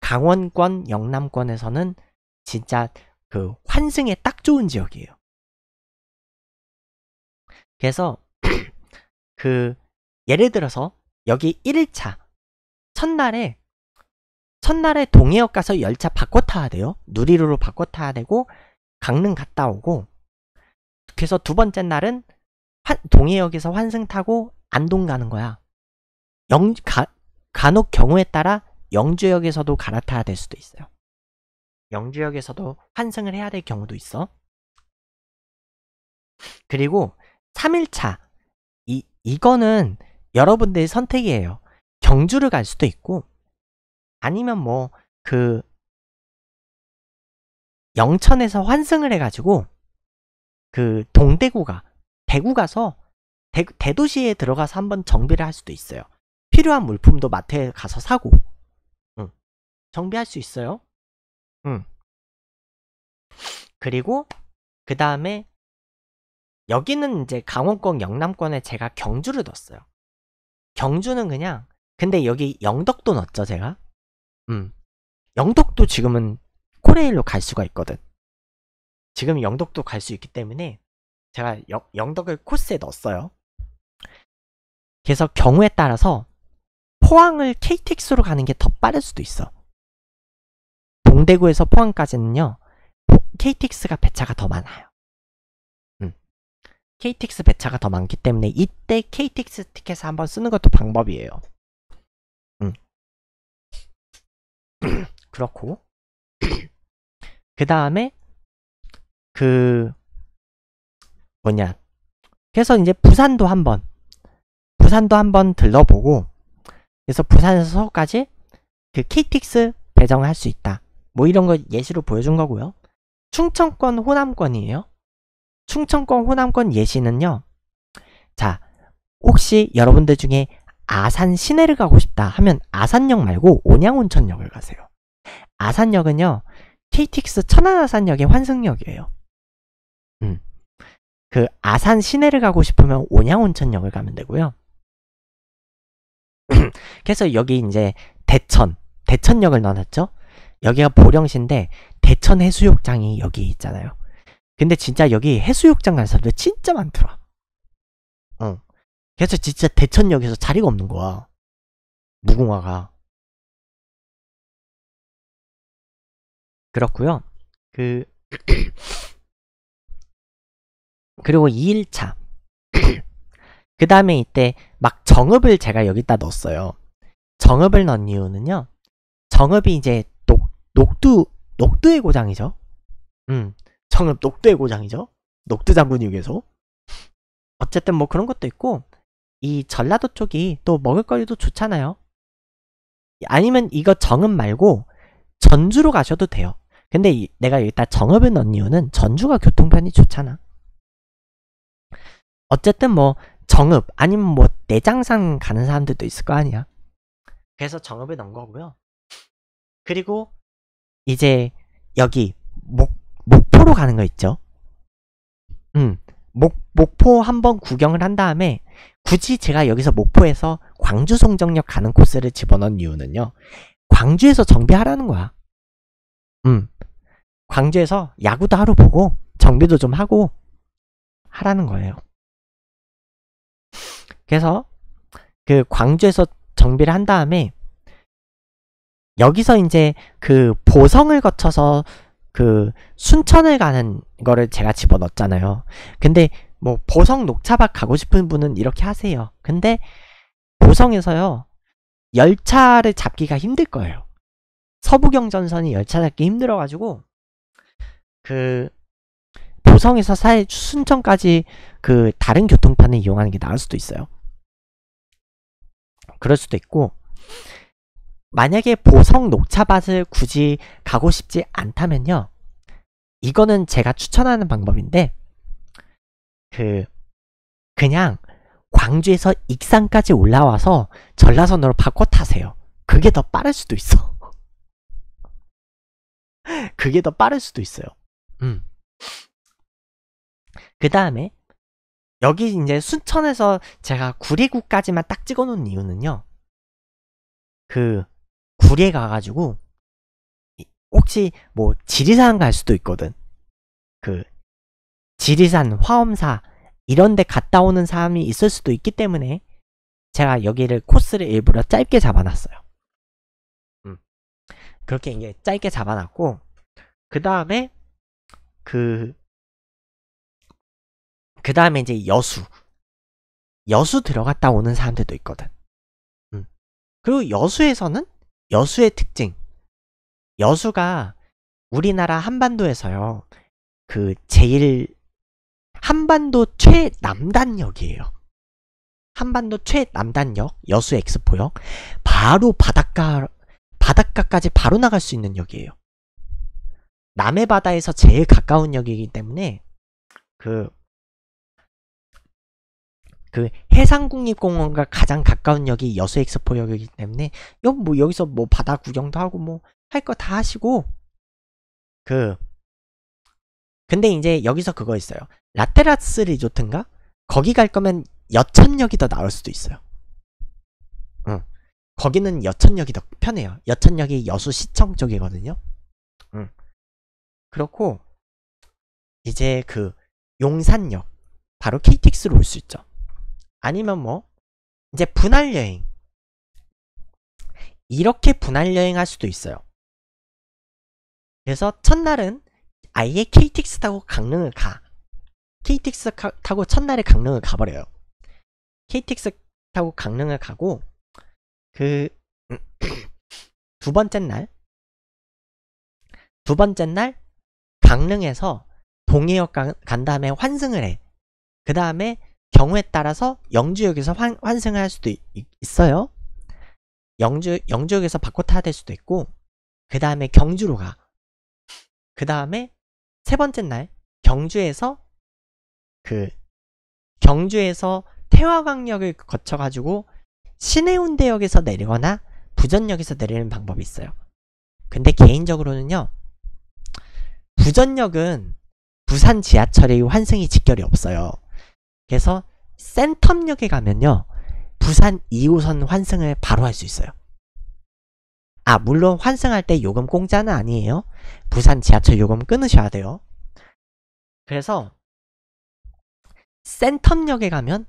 강원권, 영남권에서는 진짜 그 환승에 딱 좋은 지역이에요. 그래서 그 예를 들어서 여기 1일차 첫날에 첫날에 동해역 가서 열차 바꿔 타야 돼요. 누리로로 바꿔 타야 되고 강릉 갔다 오고 그래서 두 번째 날은 환, 동해역에서 환승 타고 안동 가는 거야. 영, 가, 간혹 경우에 따라 영주역에서도 갈아타야 될 수도 있어요. 영주역에서도 환승을 해야 될 경우도 있어. 그리고 3일차 이거는 여러분들의 선택이에요. 경주를 갈 수도 있고 아니면 뭐 그 영천에서 환승을 해가지고 그 동대구가 대구 가서 대, 대도시에 들어가서 한번 정비를 할 수도 있어요. 필요한 물품도 마트에 가서 사고 응. 정비할 수 있어요. 응. 그리고 그 다음에 여기는 이제 강원권 영남권에 제가 경주를 넣었어요 경주는 그냥 근데 여기 영덕도 넣었죠 제가 음 영덕도 지금은 코레일로 갈 수가 있거든 지금 영덕도 갈 수 있기 때문에 제가 여, 영덕을 코스에 넣었어요 그래서 경우에 따라서 포항을 KTX로 가는 게 더 빠를 수도 있어 동대구에서 포항까지는요 KTX가 배차가 더 많아요 KTX 배차가 더 많기 때문에 이때 KTX 티켓을 한번 쓰는 것도 방법이에요. 음. 그렇고 그 다음에 그 뭐냐 그래서 이제 부산도 한번 부산도 한번 들러보고 그래서 부산에서 서울까지 그 KTX 배정을 할 수 있다 뭐 이런 거 예시로 보여준 거고요 충청권 호남권이에요 충청권, 호남권 예시는요. 자, 혹시 여러분들 중에 아산 시내를 가고 싶다 하면 아산역 말고 온양온천역을 가세요. 아산역은요. KTX 천안아산역의 환승역이에요. 음. 그 아산 시내를 가고 싶으면 온양온천역을 가면 되고요. 그래서 여기 이제 대천, 대천역을 넣어놨죠. 여기가 보령시인데 대천 해수욕장이 여기 있잖아요. 근데 진짜 여기 해수욕장 간 사람들 진짜 많더라. 어. 그래서 진짜 대천역에서 자리가 없는 거야. 무궁화가. 그렇고요. 그 그리고 2일차. 그 다음에 이때 막 정읍을 제가 여기다 넣었어요. 정읍을 넣은 이유는요. 정읍이 이제 녹, 녹두, 녹두의 고장이죠. 음. 저읍 녹두의 고장이죠. 녹두 장군이 위해서. 어쨌든 뭐 그런 것도 있고 이 전라도 쪽이 또 먹을거리도 좋잖아요. 아니면 이거 정읍 말고 전주로 가셔도 돼요. 근데 이, 내가 일단 정읍에 넣은 이유는 전주가 교통편이 좋잖아. 어쨌든 뭐 정읍 아니면 뭐 내장산 가는 사람들도 있을 거 아니야. 그래서 정읍에 넣은 거고요. 그리고 이제 여기 목 목포로 가는 거 있죠? 음, 목, 목포 한번 구경을 한 다음에 굳이 제가 여기서 목포에서 광주 송정역 가는 코스를 집어넣은 이유는요. 광주에서 정비하라는 거야. 음, 광주에서 야구도 하루 보고 정비도 좀 하고 하라는 거예요. 그래서 그 광주에서 정비를 한 다음에 여기서 이제 그 보성을 거쳐서 그 순천을 가는 거를 제가 집어넣었잖아요. 근데 뭐 보성 녹차밭 가고 싶은 분은 이렇게 하세요. 근데 보성에서요. 열차를 잡기가 힘들 거예요. 서부경전선이 열차 잡기 힘들어가지고 그 보성에서 사해 순천까지 그 다른 교통편을 이용하는 게 나을 수도 있어요. 그럴 수도 있고 만약에 보성 녹차밭을 굳이 가고 싶지 않다면요. 이거는 제가 추천하는 방법인데, 그, 그냥 광주에서 익산까지 올라와서 전라선으로 바꿔 타세요. 그게 더 빠를 수도 있어. 그게 더 빠를 수도 있어요. 음. 그 다음에, 여기 이제 순천에서 제가 구리구까지만 딱 찍어 놓은 이유는요. 그, 구리에 가가지고 혹시 뭐 지리산 갈 수도 있거든. 그 지리산, 화엄사 이런 데 갔다 오는 사람이 있을 수도 있기 때문에 제가 여기를 코스를 일부러 짧게 잡아놨어요. 음. 그렇게 이제 짧게 잡아놨고 그 다음에 그그 그 다음에 이제 여수 여수 들어갔다 오는 사람들도 있거든. 음. 그리고 여수에서는 여수의 특징. 여수가 우리나라 한반도에서요. 그 제일 한반도 최남단역이에요. 한반도 최남단역 여수 엑스포역 바로 바닷가 바닷가까지 바로 나갈 수 있는 역이에요. 남해 바다에서 제일 가까운 역이기 때문에 그그 해상국립공원과 가장 가까운 역이 여수엑스포역이기 때문에 뭐 여기서 뭐 바다 구경도 하고 뭐 할 거 다 하시고 그 근데 이제 여기서 그거 있어요 라테라스 리조트인가 거기 갈 거면 여천역이 더 나을 수도 있어요 응 거기는 여천역이 더 편해요 여천역이 여수시청 쪽이거든요 응 그렇고 이제 그 용산역 바로 KTX로 올 수 있죠 아니면 뭐 이제 분할 여행 이렇게 분할 여행할 수도 있어요. 그래서 첫날은 아예 KTX 타고 강릉을 가. KTX 타고 첫날에 강릉을 가버려요. KTX 타고 강릉을 가고 그 두 번째 날두 번째 날 강릉에서 동해역 간, 간 다음에 환승을 해. 그 다음에 경우에 따라서 영주역에서 환, 환승을 할 수도 있, 어요 영주, 영주역에서 바꿔 타야 될 수도 있고 그 다음에 경주로 가. 그 다음에 세 번째 날 경주에서 그 경주에서 태화강역을 거쳐가지고 시내운대역에서 내리거나 부전역에서 내리는 방법이 있어요. 근데 개인적으로는요. 부전역은 부산 지하철의 환승이 직결이 없어요. 그래서 센텀역에 가면요. 부산 2호선 환승을 바로 할 수 있어요. 아 물론 환승할 때 요금 공짜는 아니에요. 부산 지하철 요금 끊으셔야 돼요. 그래서 센텀역에 가면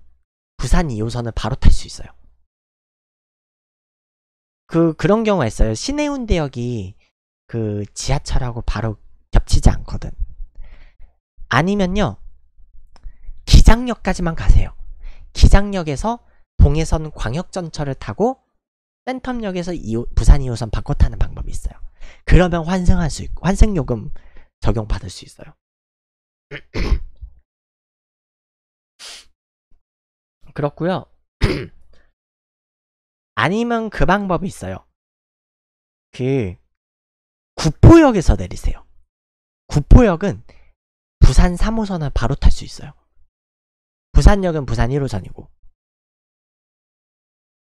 부산 2호선을 바로 탈 수 있어요. 그 그런 경우가 있어요. 시내운대역이 그 지하철하고 바로 겹치지 않거든. 아니면요. 기장역까지만 가세요. 기장역에서 동해선 광역전철을 타고 센텀역에서 2호, 부산 2호선 바꿔 타는 방법이 있어요. 그러면 환승할 수 있고 환승요금 적용받을 수 있어요. 그렇고요. 아니면 그 방법이 있어요. 그 구포역에서 내리세요. 구포역은 부산 3호선을 바로 탈 수 있어요. 부산역은 부산 1호선이고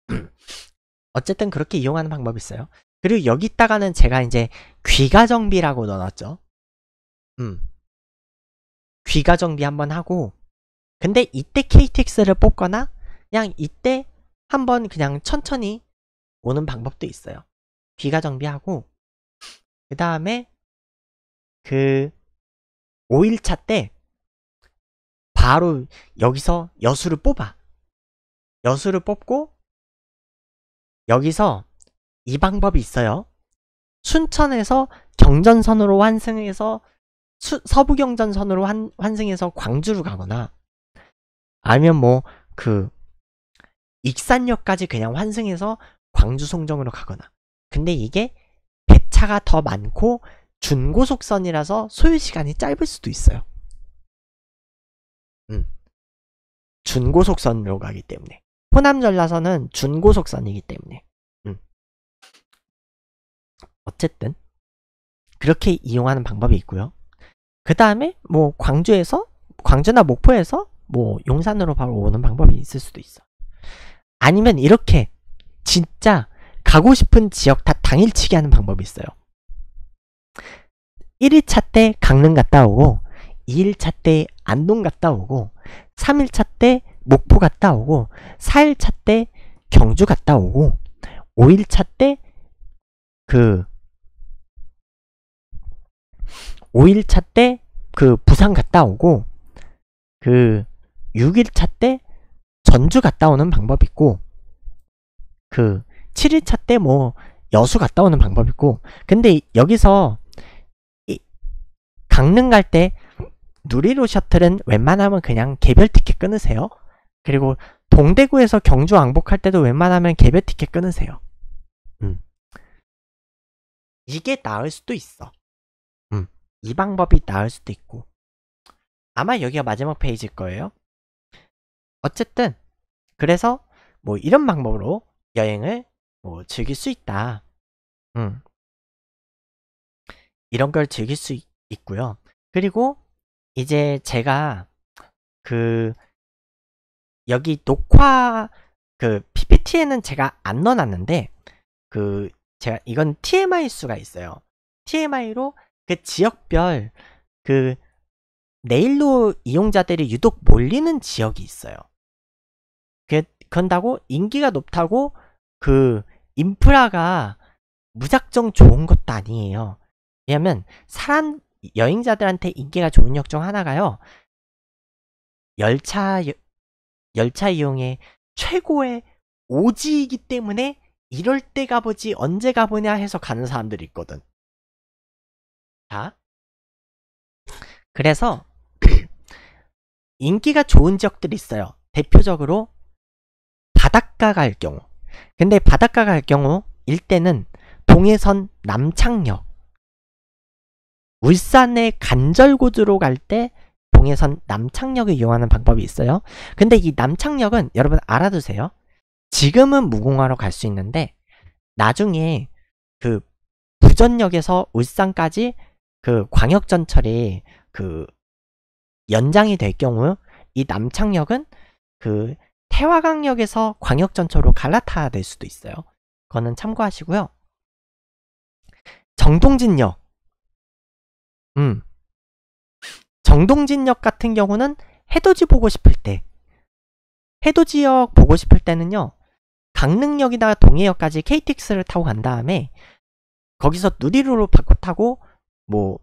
어쨌든 그렇게 이용하는 방법이 있어요 그리고 여기다가는 제가 이제 귀가정비라고 넣어놨죠 음. 귀가정비 한번 하고 근데 이때 KTX를 뽑거나 그냥 이때 한번 그냥 천천히 오는 방법도 있어요 귀가정비하고 그 다음에 그 5일차 때 바로 여기서 여수를 뽑아. 여수를 뽑고 여기서 이 방법이 있어요. 순천에서 경전선으로 환승해서 수, 서부 경전선으로 환, 환승해서 광주로 가거나 아니면 뭐 그 익산역까지 그냥 환승해서 광주 송정으로 가거나 근데 이게 배차가 더 많고 준고속선이라서 소요 시간이 짧을 수도 있어요. 음. 준고속선으로 가기 때문에 호남 전라선은 준고속선이기 때문에 음. 어쨌든 그렇게 이용하는 방법이 있고요. 그 다음에 뭐 광주에서 광주나 목포에서 뭐 용산으로 바로 오는 방법이 있을 수도 있어. 아니면 이렇게 진짜 가고 싶은 지역 다 당일치기 하는 방법이 있어요. 1일차 때 강릉 갔다 오고 2일차 때 안동 갔다 오고 3일차 때 목포 갔다 오고 4일차 때 경주 갔다 오고 5일차 때 그 5일차 때 그 부산 갔다 오고 그 6일차 때 전주 갔다 오는 방법 있고 그 7일차 때 뭐 여수 갔다 오는 방법 있고 근데 여기서 강릉 갈때 누리로 셔틀은 웬만하면 그냥 개별 티켓 끊으세요. 그리고 동대구에서 경주 왕복할 때도 웬만하면 개별 티켓 끊으세요. 음. 이게 나을 수도 있어. 음. 이 방법이 나을 수도 있고. 아마 여기가 마지막 페이지일 거예요. 어쨌든 그래서 뭐 이런 방법으로 여행을 뭐 즐길 수 있다. 음. 이런 걸 즐길 수 있, 있고요. 그리고 이제 제가 그 여기 녹화 그 PPT에는 제가 안 넣어놨는데 그 제가 이건 TMI 수가 있어요. TMI로 그 지역별 그 네일로 이용자들이 유독 몰리는 지역이 있어요. 그 그런다고 인기가 높다고 그 인프라가 무작정 좋은 것도 아니에요. 왜냐면 사람 여행자들한테 인기가 좋은 역 중 하나가요. 열차 열차 이용의 최고의 오지이기 때문에 이럴 때 가보지 언제 가보냐 해서 가는 사람들이 있거든. 자, 그래서 인기가 좋은 지역들이 있어요. 대표적으로 바닷가갈 경우. 근데 바닷가갈 경우 일대는 동해선 남창역 울산의 간절고주로 갈 때 동해선 남창역을 이용하는 방법이 있어요. 근데 이 남창역은 여러분 알아두세요. 지금은 무궁화로갈 수 있는데 나중에 그 부전역에서 울산까지 그 광역전철이 그 연장이 될 경우 이 남창역은 그 태화강역에서 광역전철로 갈라타야 될 수도 있어요. 그거는 참고하시고요. 정동진역 음. 정동진역 같은 경우는 해돋이 보고 싶을 때 해돋이역 보고 싶을 때는요 강릉역이나 동해역까지 KTX를 타고 간 다음에 거기서 누리로로 바꿔 타고 뭐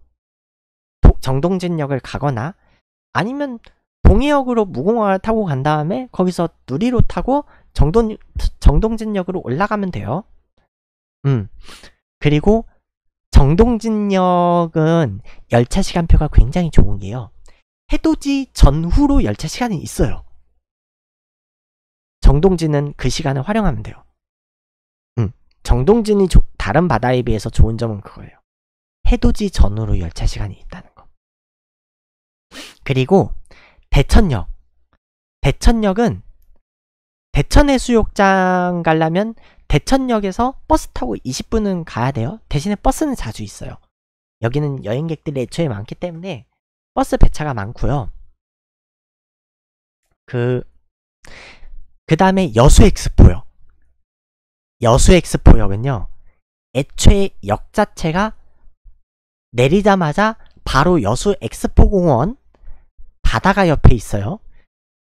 정동진역을 가거나 아니면 동해역으로 무궁화를 타고 간 다음에 거기서 누리로 타고 정동, 정동진역으로 올라가면 돼요. 음. 그리고 정동진역은 열차 시간표가 굉장히 좋은 게요. 해돋이 전후로 열차 시간이 있어요. 정동진은 그 시간을 활용하면 돼요. 음, 정동진이 조, 다른 바다에 비해서 좋은 점은 그거예요. 해돋이 전후로 열차 시간이 있다는 거. 그리고 대천역. 대천역은 대천 해수욕장 가려면 대천역에서 버스 타고 20분은 가야 돼요. 대신에 버스는 자주 있어요. 여기는 여행객들이 애초에 많기 때문에 버스 배차가 많고요. 그, 그 다음에 여수엑스포요. 여수엑스포역은요. 애초에 역 자체가 내리자마자 바로 여수엑스포공원 바다가 옆에 있어요.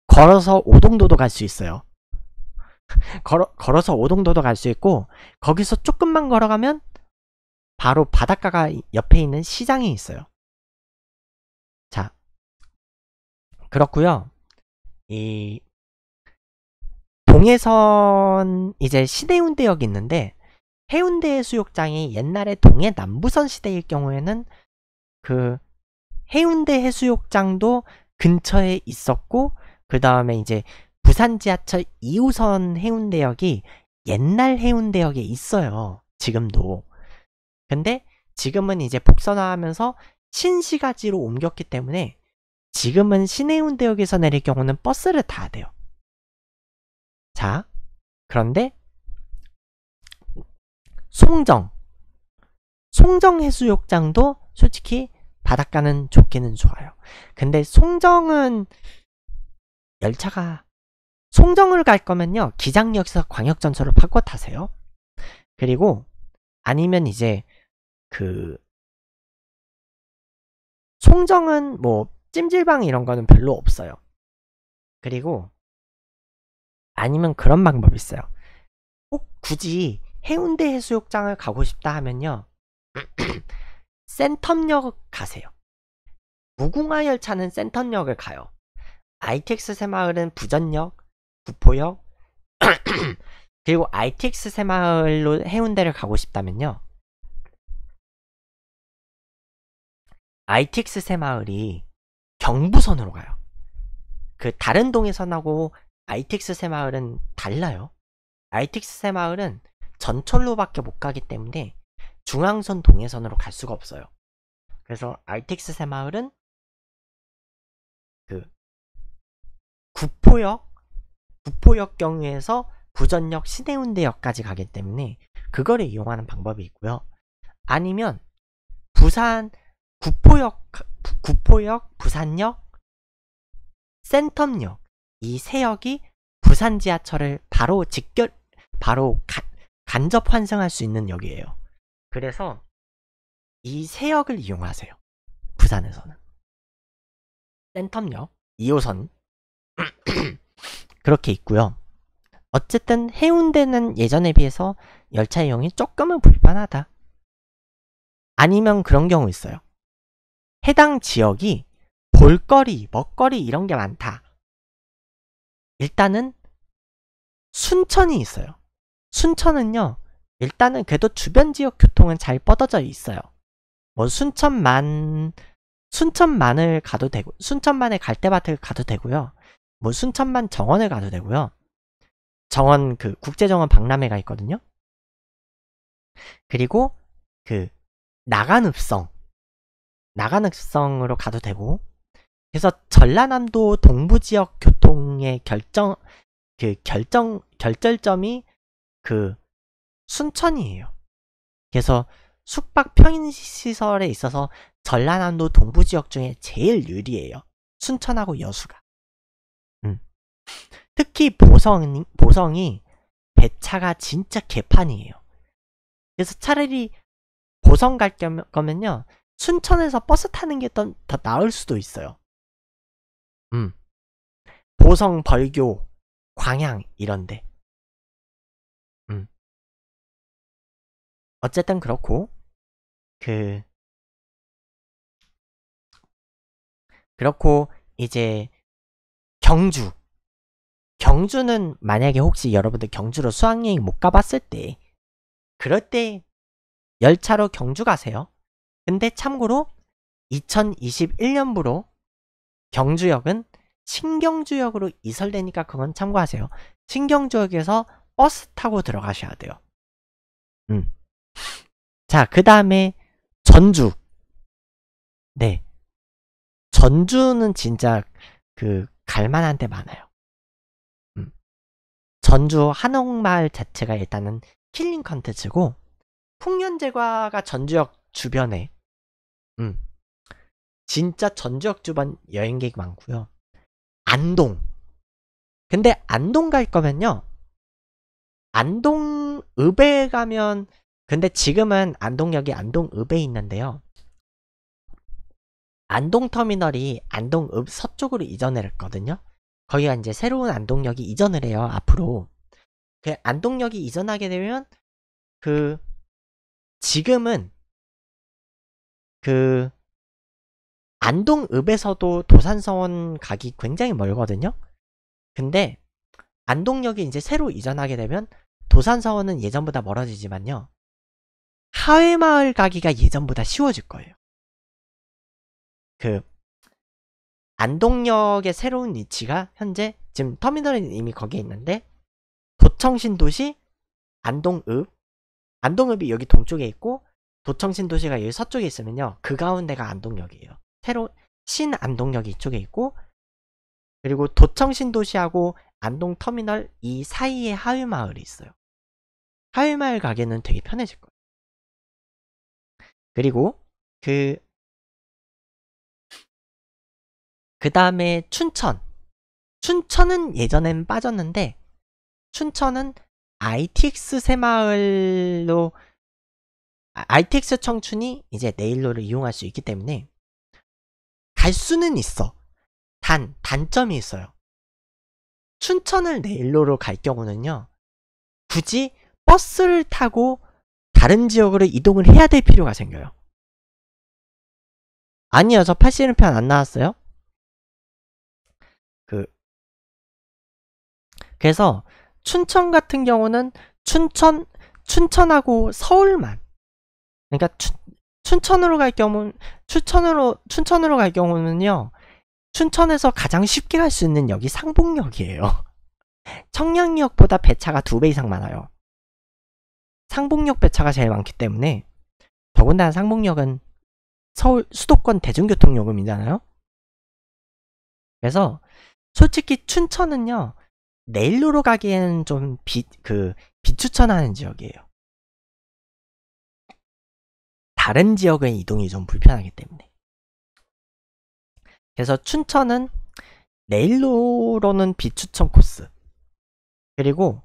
걸어서 오동도도 갈 수 있어요. 걸어, 걸어서 오동도도 갈 수 있고 거기서 조금만 걸어가면 바로 바닷가가 옆에 있는 시장이 있어요. 자그렇구요이 동해선 이제 시내운대역이 있는데 해운대 해수욕장이 옛날에 동해 남부선 시대일 경우에는 그 해운대 해수욕장도 근처에 있었고 그 다음에 이제 부산 지하철 2호선 해운대역이 옛날 해운대역에 있어요. 지금도. 근데 지금은 이제 복선화하면서 신시가지로 옮겼기 때문에 지금은 신해운대역에서 내릴 경우는 버스를 타야 돼요. 자, 그런데 송정, 송정 해수욕장도 솔직히 바닷가는 좋기는 좋아요. 근데 송정은 열차가 송정을 갈 거면요. 기장역에서 광역전철을 바꿔 타세요. 그리고 아니면 이제 그 송정은 뭐 찜질방 이런 거는 별로 없어요. 그리고 아니면 그런 방법이 있어요. 꼭 굳이 해운대 해수욕장을 가고 싶다 하면요. 센텀역 가세요. 무궁화 열차는 센텀역을 가요. ITX 새마을은 부전역, 구포역 그리고 ITX 새마을로 해운대를 가고 싶다면요. ITX 새마을이 경부선으로 가요. 그 다른 동해선하고 ITX 새마을은 달라요. ITX 새마을은 전철로밖에 못 가기 때문에 중앙선 동해선으로 갈 수가 없어요. 그래서 ITX 새마을은 그 구포역 북포역경유에서 부전역 시내운대역까지 가기 때문에 그거를 이용하는 방법이 있고요. 아니면 부산 구포역 구포역 부산역 센텀역 이 세 역이 부산 지하철을 바로 직결 바로 가, 간접 환승할 수 있는 역이에요. 그래서 이 세 역을 이용하세요. 부산에서는 센텀역 2호선 그렇게 있고요. 어쨌든 해운대는 예전에 비해서 열차 이용이 조금은 불편하다. 아니면 그런 경우 있어요. 해당 지역이 볼거리, 먹거리 이런 게 많다. 일단은 순천이 있어요. 순천은요, 일단은 그래도 주변 지역 교통은 잘 뻗어져 있어요. 뭐 순천만, 순천만을 가도 되고, 순천만에 갈대밭을 가도 되고요. 뭐 순천만 정원을 가도 되고요. 정원 그 국제정원 박람회가 있거든요. 그리고 그 나간읍성 나간읍성으로 가도 되고 그래서 전라남도 동부 지역 교통의 결정 그 결정 결절점이 그 순천이에요. 그래서 숙박 평인 시설에 있어서 전라남도 동부 지역 중에 제일 유리해요. 순천하고 여수가. 특히 보성, 보성이 배차가 진짜 개판이에요. 그래서 차라리 보성 갈 거면요. 순천에서 버스 타는 게 더 나을 수도 있어요. 음. 보성, 벌교, 광양 이런데. 음. 어쨌든 그렇고 그 그렇고 이제 경주 경주는 만약에 혹시 여러분들 경주로 수학여행 못 가봤을 때 그럴 때 열차로 경주 가세요. 근데 참고로 2021년부로 경주역은 신경주역으로 이설되니까 그건 참고하세요. 신경주역에서 버스 타고 들어가셔야 돼요. 음. 자, 그 다음에 전주. 네. 전주는 진짜 그 갈만한 데 많아요. 전주 한옥마을 자체가 일단은 킬링 컨텐츠고 풍년제과가 전주역 주변에 음 진짜 전주역 주변 여행객 이 많고요 안동 근데 안동 갈 거면요 안동 읍에 가면 근데 지금은 안동역이 안동읍에 있는데요 안동터미널이 안동읍 서쪽으로 이전했거든요 거기가 이제 새로운 안동역이 이전을 해요 앞으로 그 안동역이 이전하게 되면 그 지금은 그 안동읍에서도 도산서원 가기 굉장히 멀거든요 근데 안동역이 이제 새로 이전하게 되면 도산서원은 예전보다 멀어지지만요 하회마을 가기가 예전보다 쉬워질 거예요 그 안동역의 새로운 위치가 현재 지금 터미널은 이미 거기에 있는데 도청신도시 안동읍 안동읍이 여기 동쪽에 있고 도청신도시가 여기 서쪽에 있으면요 그 가운데가 안동역이에요 새로 신안동역이 이쪽에 있고 그리고 도청신도시하고 안동터미널 이 사이에 하위마을이 있어요 하위마을 가기는 되게 편해질 거예요 그리고 그그 다음에 춘천. 춘천은 예전엔 빠졌는데 춘천은 ITX 새마을로 ITX 청춘이 이제 네일로를 이용할 수 있기 때문에 갈 수는 있어. 단 단점이 있어요. 춘천을 네일로로 갈 경우는요. 굳이 버스를 타고 다른 지역으로 이동을 해야 될 필요가 생겨요. 아니요, 저 80일편 안 나왔어요. 그 그래서 춘천 같은 경우는 춘천 춘천하고 서울만 그러니까 춘, 춘천으로 갈 경우 춘천으로 춘천으로 갈 경우는요 춘천에서 가장 쉽게 갈 수 있는 역이 상봉역이에요 청량역보다 배차가 두 배 이상 많아요 상봉역 배차가 제일 많기 때문에 더군다나 상봉역은 서울 수도권 대중교통요금이잖아요 그래서 솔직히 춘천은요 내일로로 가기에는 좀비그 비추천하는 지역이에요. 다른 지역의 이동이 좀 불편하기 때문에. 그래서 춘천은 내일로로는 비추천 코스. 그리고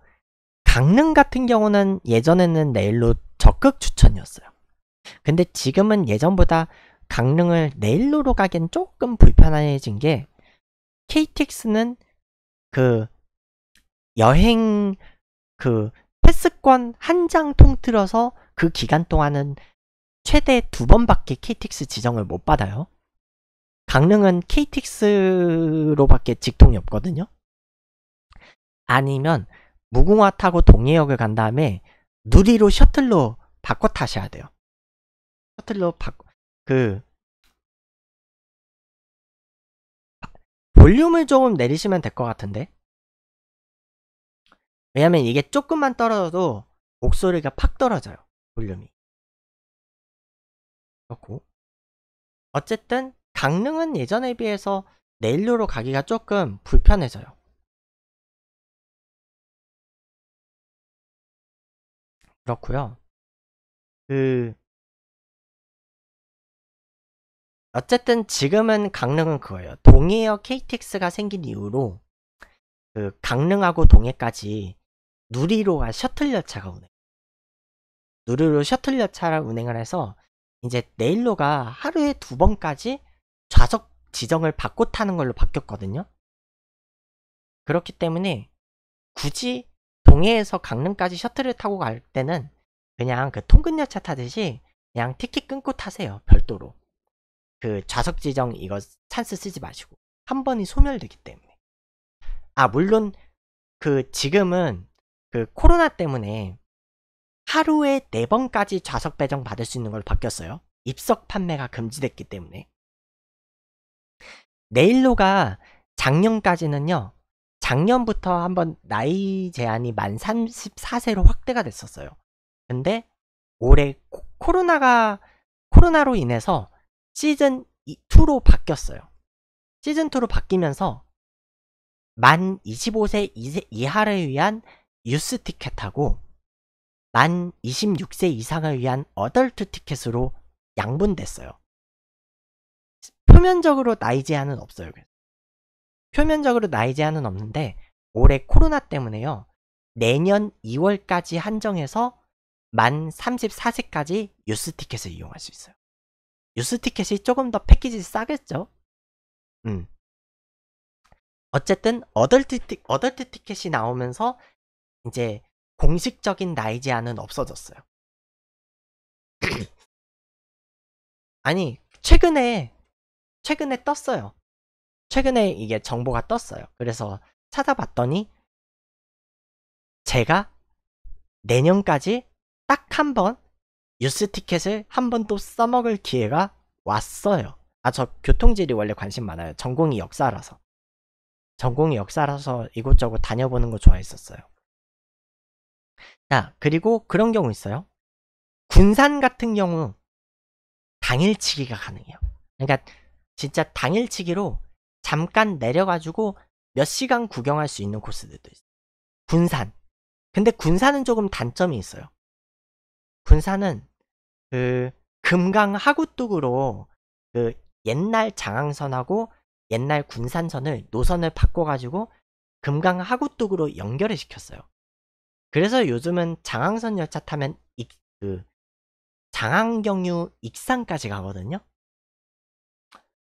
강릉 같은 경우는 예전에는 내일로 적극 추천이었어요. 근데 지금은 예전보다 강릉을 내일로로 가기엔 조금 불편해진 게 KTX는 그 여행 그 패스권 한 장 통틀어서 그 기간 동안은 최대 두 번밖에 KTX 지정을 못 받아요. 강릉은 KTX로밖에 직통이 없거든요. 아니면 무궁화 타고 동해역을 간 다음에 누리로 셔틀로 바꿔 타셔야 돼요. 셔틀로 바꿔 그 볼륨을 조금 내리시면 될 것 같은데 왜냐면 이게 조금만 떨어져도 목소리가 팍 떨어져요 볼륨이 그렇고 어쨌든 강릉은 예전에 비해서 내일로로 가기가 조금 불편해져요 그렇고요 그 어쨌든 지금은 강릉은 그거예요. 동해어 KTX가 생긴 이후로 그 강릉하고 동해까지 누리로가 셔틀 열차가 운행. 누리로 셔틀 열차를 운행을 해서 이제 내일로가 하루에 두 번까지 좌석 지정을 받고 타는 걸로 바뀌었거든요. 그렇기 때문에 굳이 동해에서 강릉까지 셔틀을 타고 갈 때는 그냥 그 통근열차 타듯이 그냥 티켓 끊고 타세요. 별도로. 그 좌석 지정 이거 찬스 쓰지 마시고 한 번이 소멸되기 때문에 아 물론 그 지금은 그 코로나 때문에 하루에 4번까지 좌석 배정 받을 수 있는 걸로 바뀌었어요 입석 판매가 금지됐기 때문에 네일로가 작년까지는요 작년부터 한번 나이 제한이 만 34세로 확대가 됐었어요 근데 올해 코로나가 코로나로 인해서 시즌 2로 바뀌었어요. 시즌 2로 바뀌면서 만 25세 이하를 위한 유스 티켓하고 만 26세 이상을 위한 어덜트 티켓으로 양분됐어요. 표면적으로 나이 제한은 없어요. 표면적으로 나이 제한은 없는데 올해 코로나 때문에요. 내년 2월까지 한정해서 만 34세까지 유스 티켓을 이용할 수 있어요. 유스 티켓이 조금 더 패키지 싸겠죠? 음. 어쨌든 어덜트, 티, 어덜트 티켓이 나오면서 이제 공식적인 나이 제한은 없어졌어요. 아니 최근에 최근에 떴어요. 최근에 이게 정보가 떴어요. 그래서 찾아봤더니 제가 내년까지 딱한번 뉴스 티켓을 한 번 또 써먹을 기회가 왔어요. 아, 저 교통지리 원래 관심 많아요. 전공이 역사라서. 전공이 역사라서 이곳저곳 다녀보는 거 좋아했었어요. 자, 그리고 그런 경우 있어요. 군산 같은 경우 당일치기가 가능해요. 그러니까 진짜 당일치기로 잠깐 내려가지고 몇 시간 구경할 수 있는 코스들도 있어요. 군산. 근데 군산은 조금 단점이 있어요. 군산은 그 금강 하구 둑으로그 옛날 장항선하고 옛날 군산선을 노선을 바꿔가지고 금강 하구둑으로 연결을 시켰어요. 그래서 요즘은 장항선 열차 타면 익, 그 장항경유 익산까지 가거든요.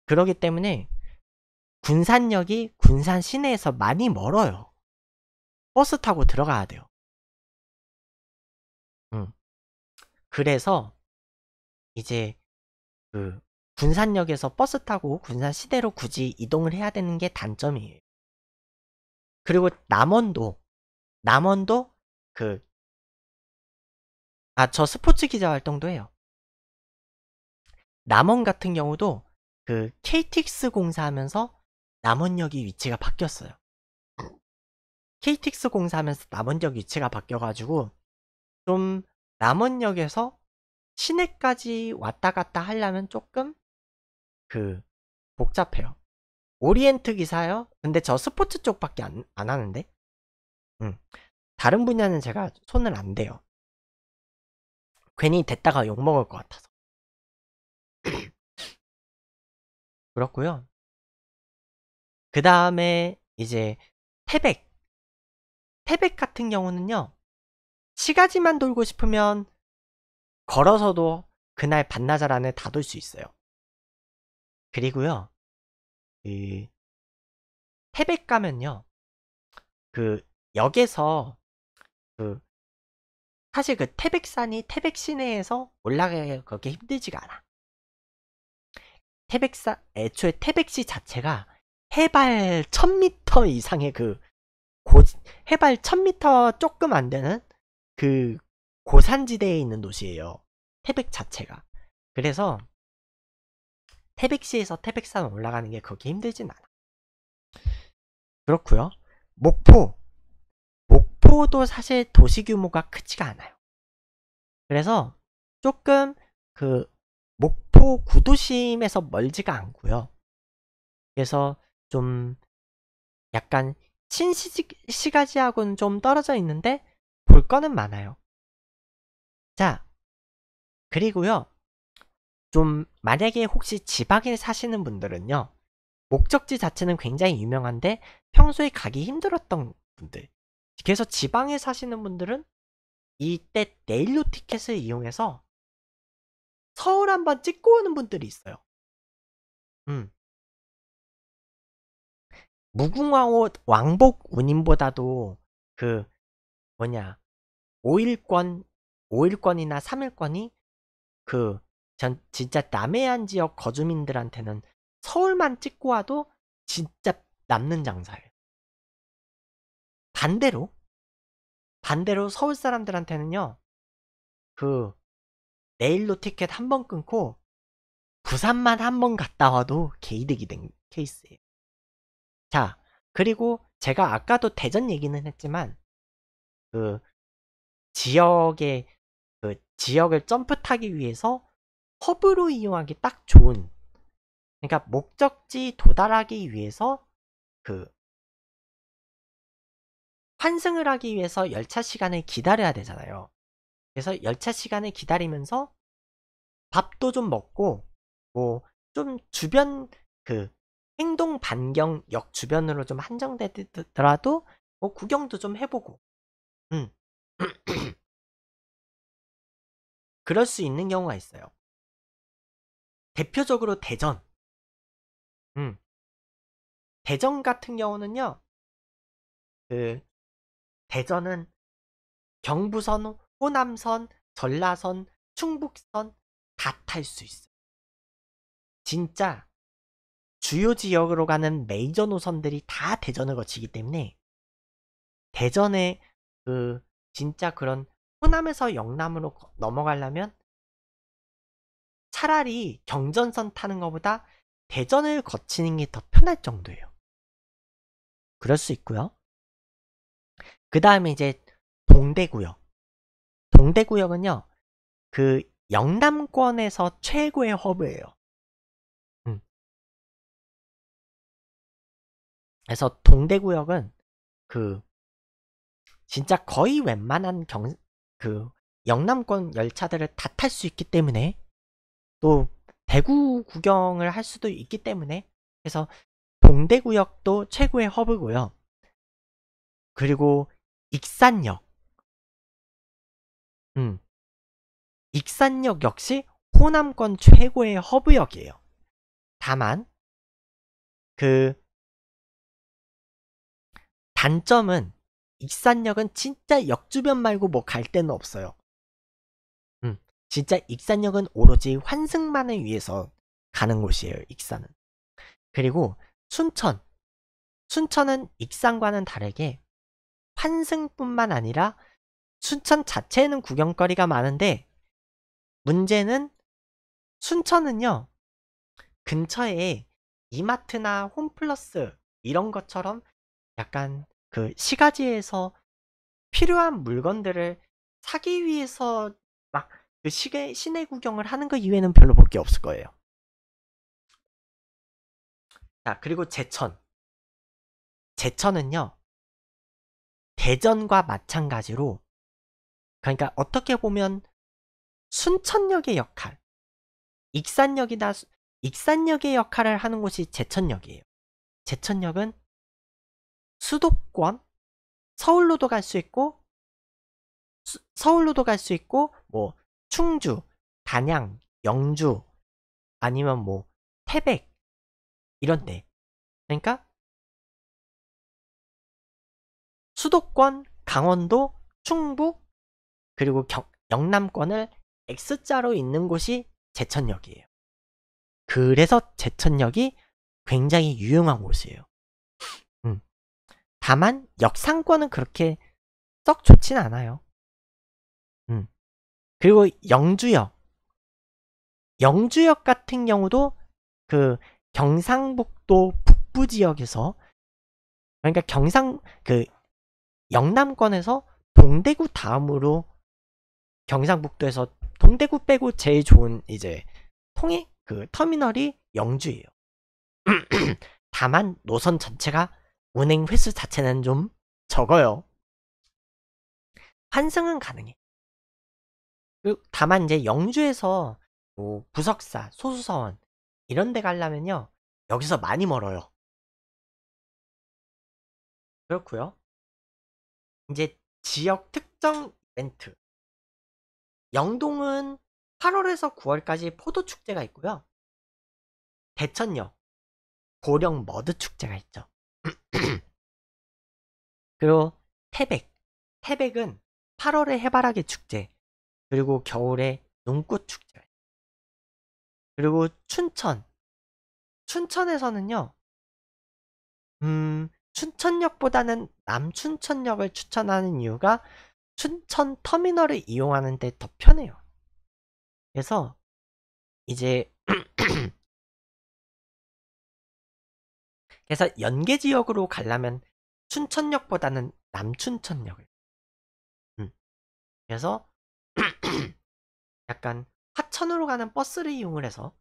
그러기 때문에 군산역이 군산 시내에서 많이 멀어요. 버스 타고 들어가야 돼요. 그래서 이제 그 군산역에서 버스 타고 군산시대로 굳이 이동을 해야 되는 게 단점이에요. 그리고 남원도 남원도 그 아 저 스포츠 기자 활동도 해요. 남원 같은 경우도 그 KTX 공사하면서 남원역이 위치가 바뀌었어요. KTX 공사하면서 남원역 위치가 바뀌어가지고 좀 남원역에서 시내까지 왔다 갔다 하려면 조금 그 복잡해요. 오리엔트 기사요? 근데 저 스포츠 쪽밖에 안, 안 하는데? 음. 다른 분야는 제가 손을 안 대요. 괜히 됐다가 욕먹을 것 같아서. 그렇고요. 그 다음에 이제 태백. 태백 같은 경우는요. 시가지만 돌고 싶으면 걸어서도 그날 반나절 안에 다 돌 수 있어요. 그리고요, 그, 태백 가면요, 그, 역에서, 그, 사실 그 태백산이 태백 시내에서 올라가기 힘들지가 않아. 태백산, 애초에 태백시 자체가 해발 1000m 이상의 그, 고, 해발 1000m 조금 안 되는 그 고산지대에 있는 도시예요. 태백 자체가. 그래서 태백시에서 태백산 올라가는 게 그렇게 힘들진 않아. 그렇고요. 목포. 목포도 사실 도시 규모가 크지가 않아요. 그래서 조금 그 목포 구도심에서 멀지가 않고요. 그래서 좀 약간 신시가지하고는 좀 떨어져 있는데 볼 거는 많아요. 자, 그리고요. 좀 만약에 혹시 지방에 사시는 분들은요. 목적지 자체는 굉장히 유명한데 평소에 가기 힘들었던 분들. 그래서 지방에 사시는 분들은 이때 네일로 티켓을 이용해서 서울 한번 찍고 오는 분들이 있어요. 음. 무궁화호 왕복 운임보다도 그 뭐냐 5일권, 5일권이나 3일권이 그 전, 진짜 남해안 지역 거주민들한테는 서울만 찍고 와도 진짜 남는 장사예요. 반대로 반대로 서울 사람들한테는요. 그 내일로 티켓 한 번 끊고 부산만 한 번 갔다 와도 개이득이 된 케이스예요. 자, 그리고 제가 아까도 대전 얘기는 했지만 그 지역의 그 지역을 점프 타기 위해서 허브로 이용하기 딱 좋은 그러니까 목적지 도달하기 위해서 그 환승을 하기 위해서 열차 시간을 기다려야 되잖아요. 그래서 열차 시간을 기다리면서 밥도 좀 먹고 뭐 좀 주변 그 행동 반경 역 주변으로 좀 한정되더라도 뭐 구경도 좀 해보고 음 그럴 수 있는 경우가 있어요. 대표적으로 대전. 음. 대전 같은 경우는요. 그 대전은 경부선, 호남선, 전라선, 충북선 다 탈 수 있어요. 진짜 주요 지역으로 가는 메이저 노선들이 다 대전을 거치기 때문에 대전에그 진짜 그런 호남에서 영남으로 넘어가려면 차라리 경전선 타는 것보다 대전을 거치는 게 더 편할 정도예요. 그럴 수 있고요. 그 다음에 이제 동대구역. 동대구역은요, 그 영남권에서 최고의 허브예요. 음. 그래서 동대구역은 그 진짜 거의 웬만한 경, 그 영남권 열차들을 다 탈 수 있기 때문에 또 대구 구경을 할 수도 있기 때문에 그래서 동대구역도 최고의 허브고요. 그리고 익산역. 음. 익산역 역시 호남권 최고의 허브역이에요. 다만 그 단점은 익산역은 진짜 역주변 말고 뭐 갈 데는 없어요. 음, 진짜 익산역은 오로지 환승만을 위해서 가는 곳이에요, 익산은. 그리고 순천. 순천은 익산과는 다르게 환승뿐만 아니라 순천 자체에는 구경거리가 많은데 문제는 순천은요, 근처에 이마트나 홈플러스 이런 것처럼 약간 그 시가지에서 필요한 물건들을 사기 위해서 막 그 시계 시내 구경을 하는 것 이외에는 별로 볼 게 없을 거예요. 자 그리고 제천 제천은요 대전과 마찬가지로 그러니까 어떻게 보면 순천역의 역할 익산역이나 익산역의 역할을 하는 곳이 제천역이에요. 제천역은 수도권 서울로도 갈 수 있고 수, 서울로도 갈 수 있고 뭐 충주, 단양, 영주 아니면 뭐 태백 이런데 그러니까 수도권, 강원도, 충북 그리고 경, 영남권을 X자로 있는 곳이 제천역이에요. 그래서 제천역이 굉장히 유용한 곳이에요. 다만 역상권은 그렇게 썩 좋진 않아요. 음. 그리고 영주역. 영주역 같은 경우도 그 경상북도 북부 지역에서 그러니까 경상 그 영남권에서 동대구 다음으로 경상북도에서 동대구 빼고 제일 좋은 이제 통해 그 터미널이 영주예요. 다만 노선 전체가 운행 횟수 자체는 좀 적어요. 환승은 가능해. 다만 이제 영주에서 뭐 부석사, 소수서원 이런 데 가려면요. 여기서 많이 멀어요. 그렇고요. 이제 지역 특정 이벤트. 영동은 8월에서 9월까지 포도 축제가 있고요. 대천역 보령 머드 축제가 있죠. 그리고 태백. 태백은 8월에 해바라기 축제, 그리고 겨울에 눈꽃 축제. 그리고 춘천. 춘천에서는요, 음, 춘천역보다는 남춘천역을 추천하는 이유가 춘천 터미널을 이용하는데 더 편해요. 그래서 이제 그래서 연계 지역으로 가려면 춘천역보다는 남춘천역을. 음. 그래서 약간 화천으로 가는 버스를 이용을 해서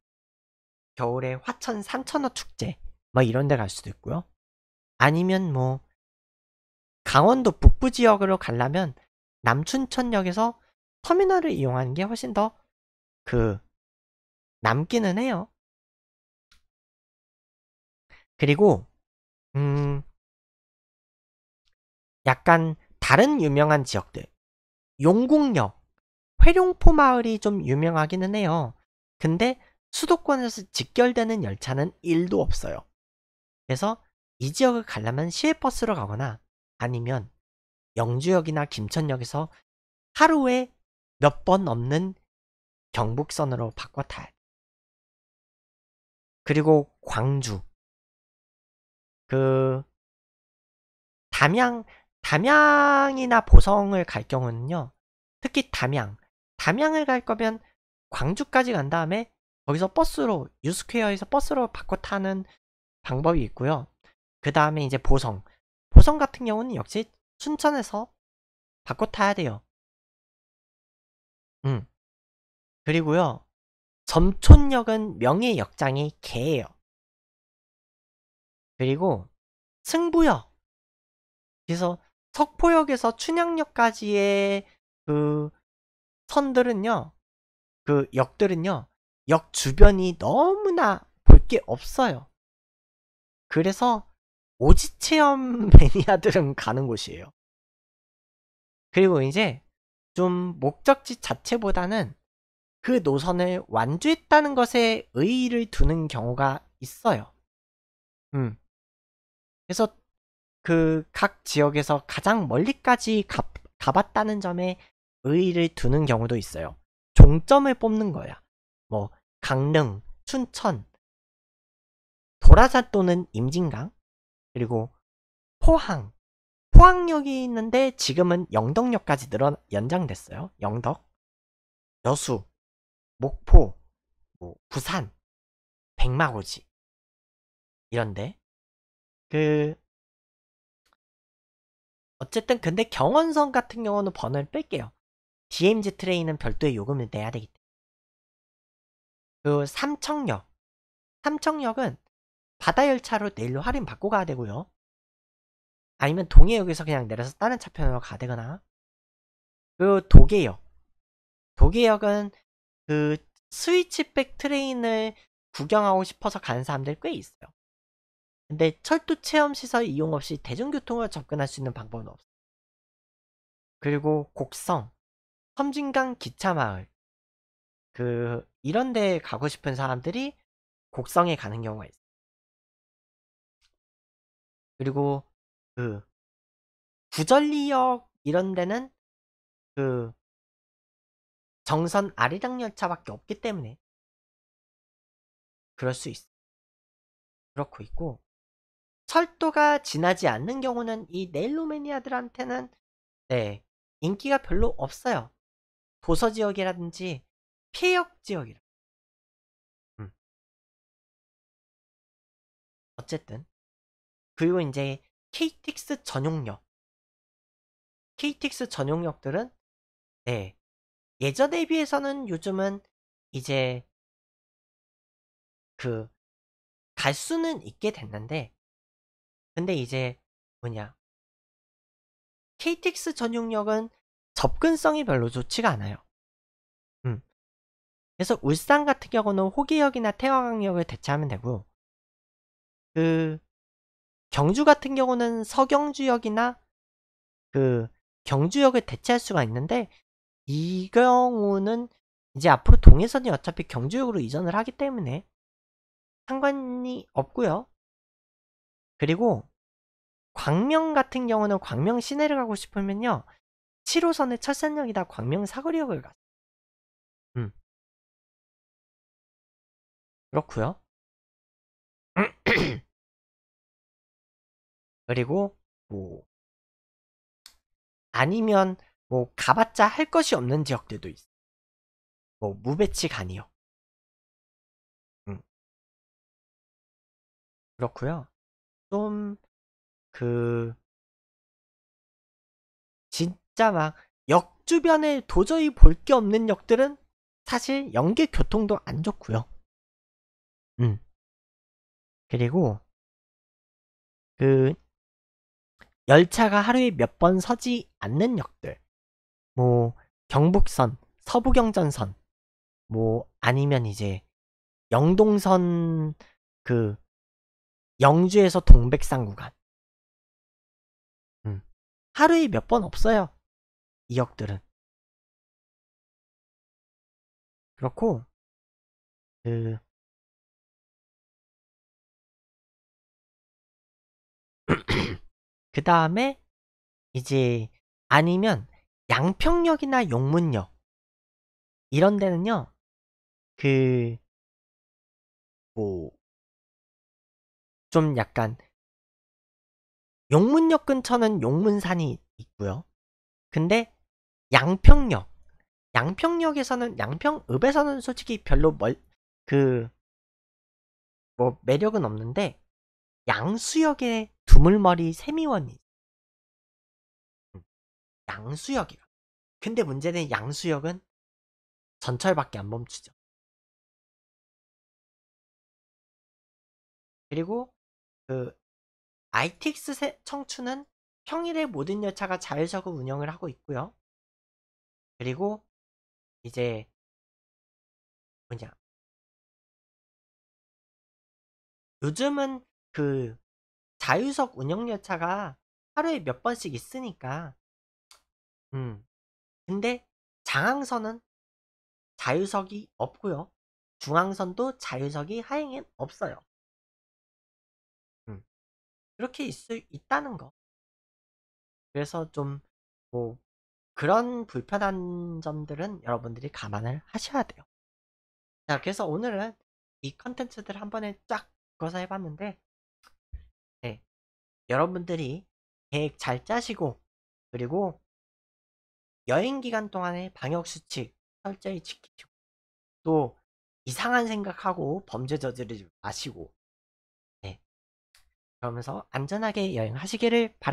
겨울에 화천 산천어 축제 뭐 이런 데 갈 수도 있고요. 아니면 뭐 강원도 북부 지역으로 가려면 남춘천역에서 터미널을 이용하는 게 훨씬 더 그 남기는 해요. 그리고 음 약간 다른 유명한 지역들 용궁역, 회룡포 마을이 좀 유명하기는 해요. 근데 수도권에서 직결되는 열차는 1도 없어요. 그래서 이 지역을 가려면 시외버스로 가거나 아니면 영주역이나 김천역에서 하루에 몇 번없는 경북선으로 바꿔 타요. 그리고 광주, 그 담양 담양이나 보성을 갈 경우는요. 특히 담양 담양을 갈 거면 광주까지 간 다음에 거기서 버스로 유스퀘어에서 버스로 바꿔 타는 방법이 있고요. 그 다음에 이제 보성 보성 같은 경우는 역시 순천에서 바꿔 타야 돼요. 음. 그리고요. 점촌역은 명예역장이 개예요. 그리고 승부역. 그래서 석포역에서 춘향역까지의 그 선들은요, 그 역들은요, 역 주변이 너무나 볼 게 없어요. 그래서 오지 체험 매니아들은 가는 곳이에요. 그리고 이제 좀 목적지 자체보다는 그 노선을 완주했다는 것에 의의를 두는 경우가 있어요. 음. 그래서 그 각 지역에서 가장 멀리까지 가, 가봤다는 점에 의의를 두는 경우도 있어요. 종점을 뽑는 거야. 뭐 강릉, 춘천, 도라사 또는 임진강, 그리고 포항. 포항역이 있는데 지금은 영덕역까지 늘어 연장됐어요. 영덕, 여수, 목포, 뭐 부산, 백마고지 이런데 그 어쨌든 근데 경원선 같은 경우는 번호를 뺄게요. DMZ 트레인은 별도의 요금을 내야 되기 때문에 그 삼청역 삼청역은 바다 열차로 내일로 할인 받고 가야 되고요. 아니면 동해역에서 그냥 내려서 다른 차편으로 가되거나 야그 도계역 도계역은 그 스위치백 트레인을 구경하고 싶어서 가는 사람들 꽤 있어요. 근데 철도 체험 시설 이용 없이 대중교통을 접근할 수 있는 방법은 없어. 그리고 곡성, 섬진강 기차마을, 그 이런 데 가고 싶은 사람들이 곡성에 가는 경우가 있어. 그리고 그 구절리역 이런 데는 그 정선 아리랑 열차밖에 없기 때문에 그럴 수 있어. 그렇고 있고 철도가 지나지 않는 경우는 이 네일로매니아들한테는 네, 인기가 별로 없어요. 도서 지역이라든지 폐역 지역이라. 음. 어쨌든 그리고 이제 KTX 전용역. KTX 전용역들은 네. 예전에 비해서는 요즘은 이제 그 갈 수는 있게 됐는데 근데 이제 뭐냐 KTX 전용역은 접근성이 별로 좋지가 않아요. 음. 그래서 울산 같은 경우는 호기역이나 태화강역을 대체하면 되고 그 경주 같은 경우는 서경주역이나 그 경주역을 대체할 수가 있는데 이 경우는 이제 앞으로 동해선이 어차피 경주역으로 이전을 하기 때문에 상관이 없고요. 그리고 광명 같은 경우는 광명 시내를 가고 싶으면요. 7호선의 철산역이다 광명 사거리역을 가. 음. 그렇구요 그리고 뭐 아니면 뭐 가봤자 할 것이 없는 지역들도 있어. 뭐 무배치 간이요. 음. 그렇구요 좀그 진짜 막 역 주변에 도저히 볼 게 없는 역들은 사실 연계 교통도 안 좋고요. 음. 그리고 그 열차가 하루에 몇 번 서지 않는 역들. 뭐 경북선, 서부경전선, 뭐 아니면 이제 영동선 그 영주에서 동백산 구간. 음. 하루에 몇 번 없어요. 이 역들은. 그렇고, 그, 그 다음에, 이제, 아니면, 양평역이나 용문역. 이런 데는요, 그, 뭐, 좀 약간 용문역 근처는 용문산이 있고요. 근데 양평역, 양평역에서는 양평읍에서는 솔직히 별로 멀그뭐 매력은 없는데 양수역에 두물머리 세미원이 음, 양수역이요. 근데 문제는 양수역은 전철밖에 안 멈추죠. 그리고 그 ITX 세, 청춘은 평일에 모든 열차가 자율적으로 운영을 하고 있고요. 그리고 이제 뭐냐 요즘은 그 자유석 운영 열차가 하루에 몇 번씩 있으니까 음 근데 장항선은 자유석이 없고요. 중앙선도 자유석이 하행엔 없어요. 그렇게 있을 있다는 거. 그래서 좀 뭐 그런 불편한 점들은 여러분들이 감안을 하셔야 돼요. 자, 그래서 오늘은 이 컨텐츠들 한 번에 쫙 거서 해봤는데, 네, 여러분들이 계획 잘 짜시고 그리고 여행 기간 동안에 방역 수칙 철저히 지키시고 또 이상한 생각하고 범죄 저지르지 마시고 그러면서 안전하게 여행하시기를 바랍니다.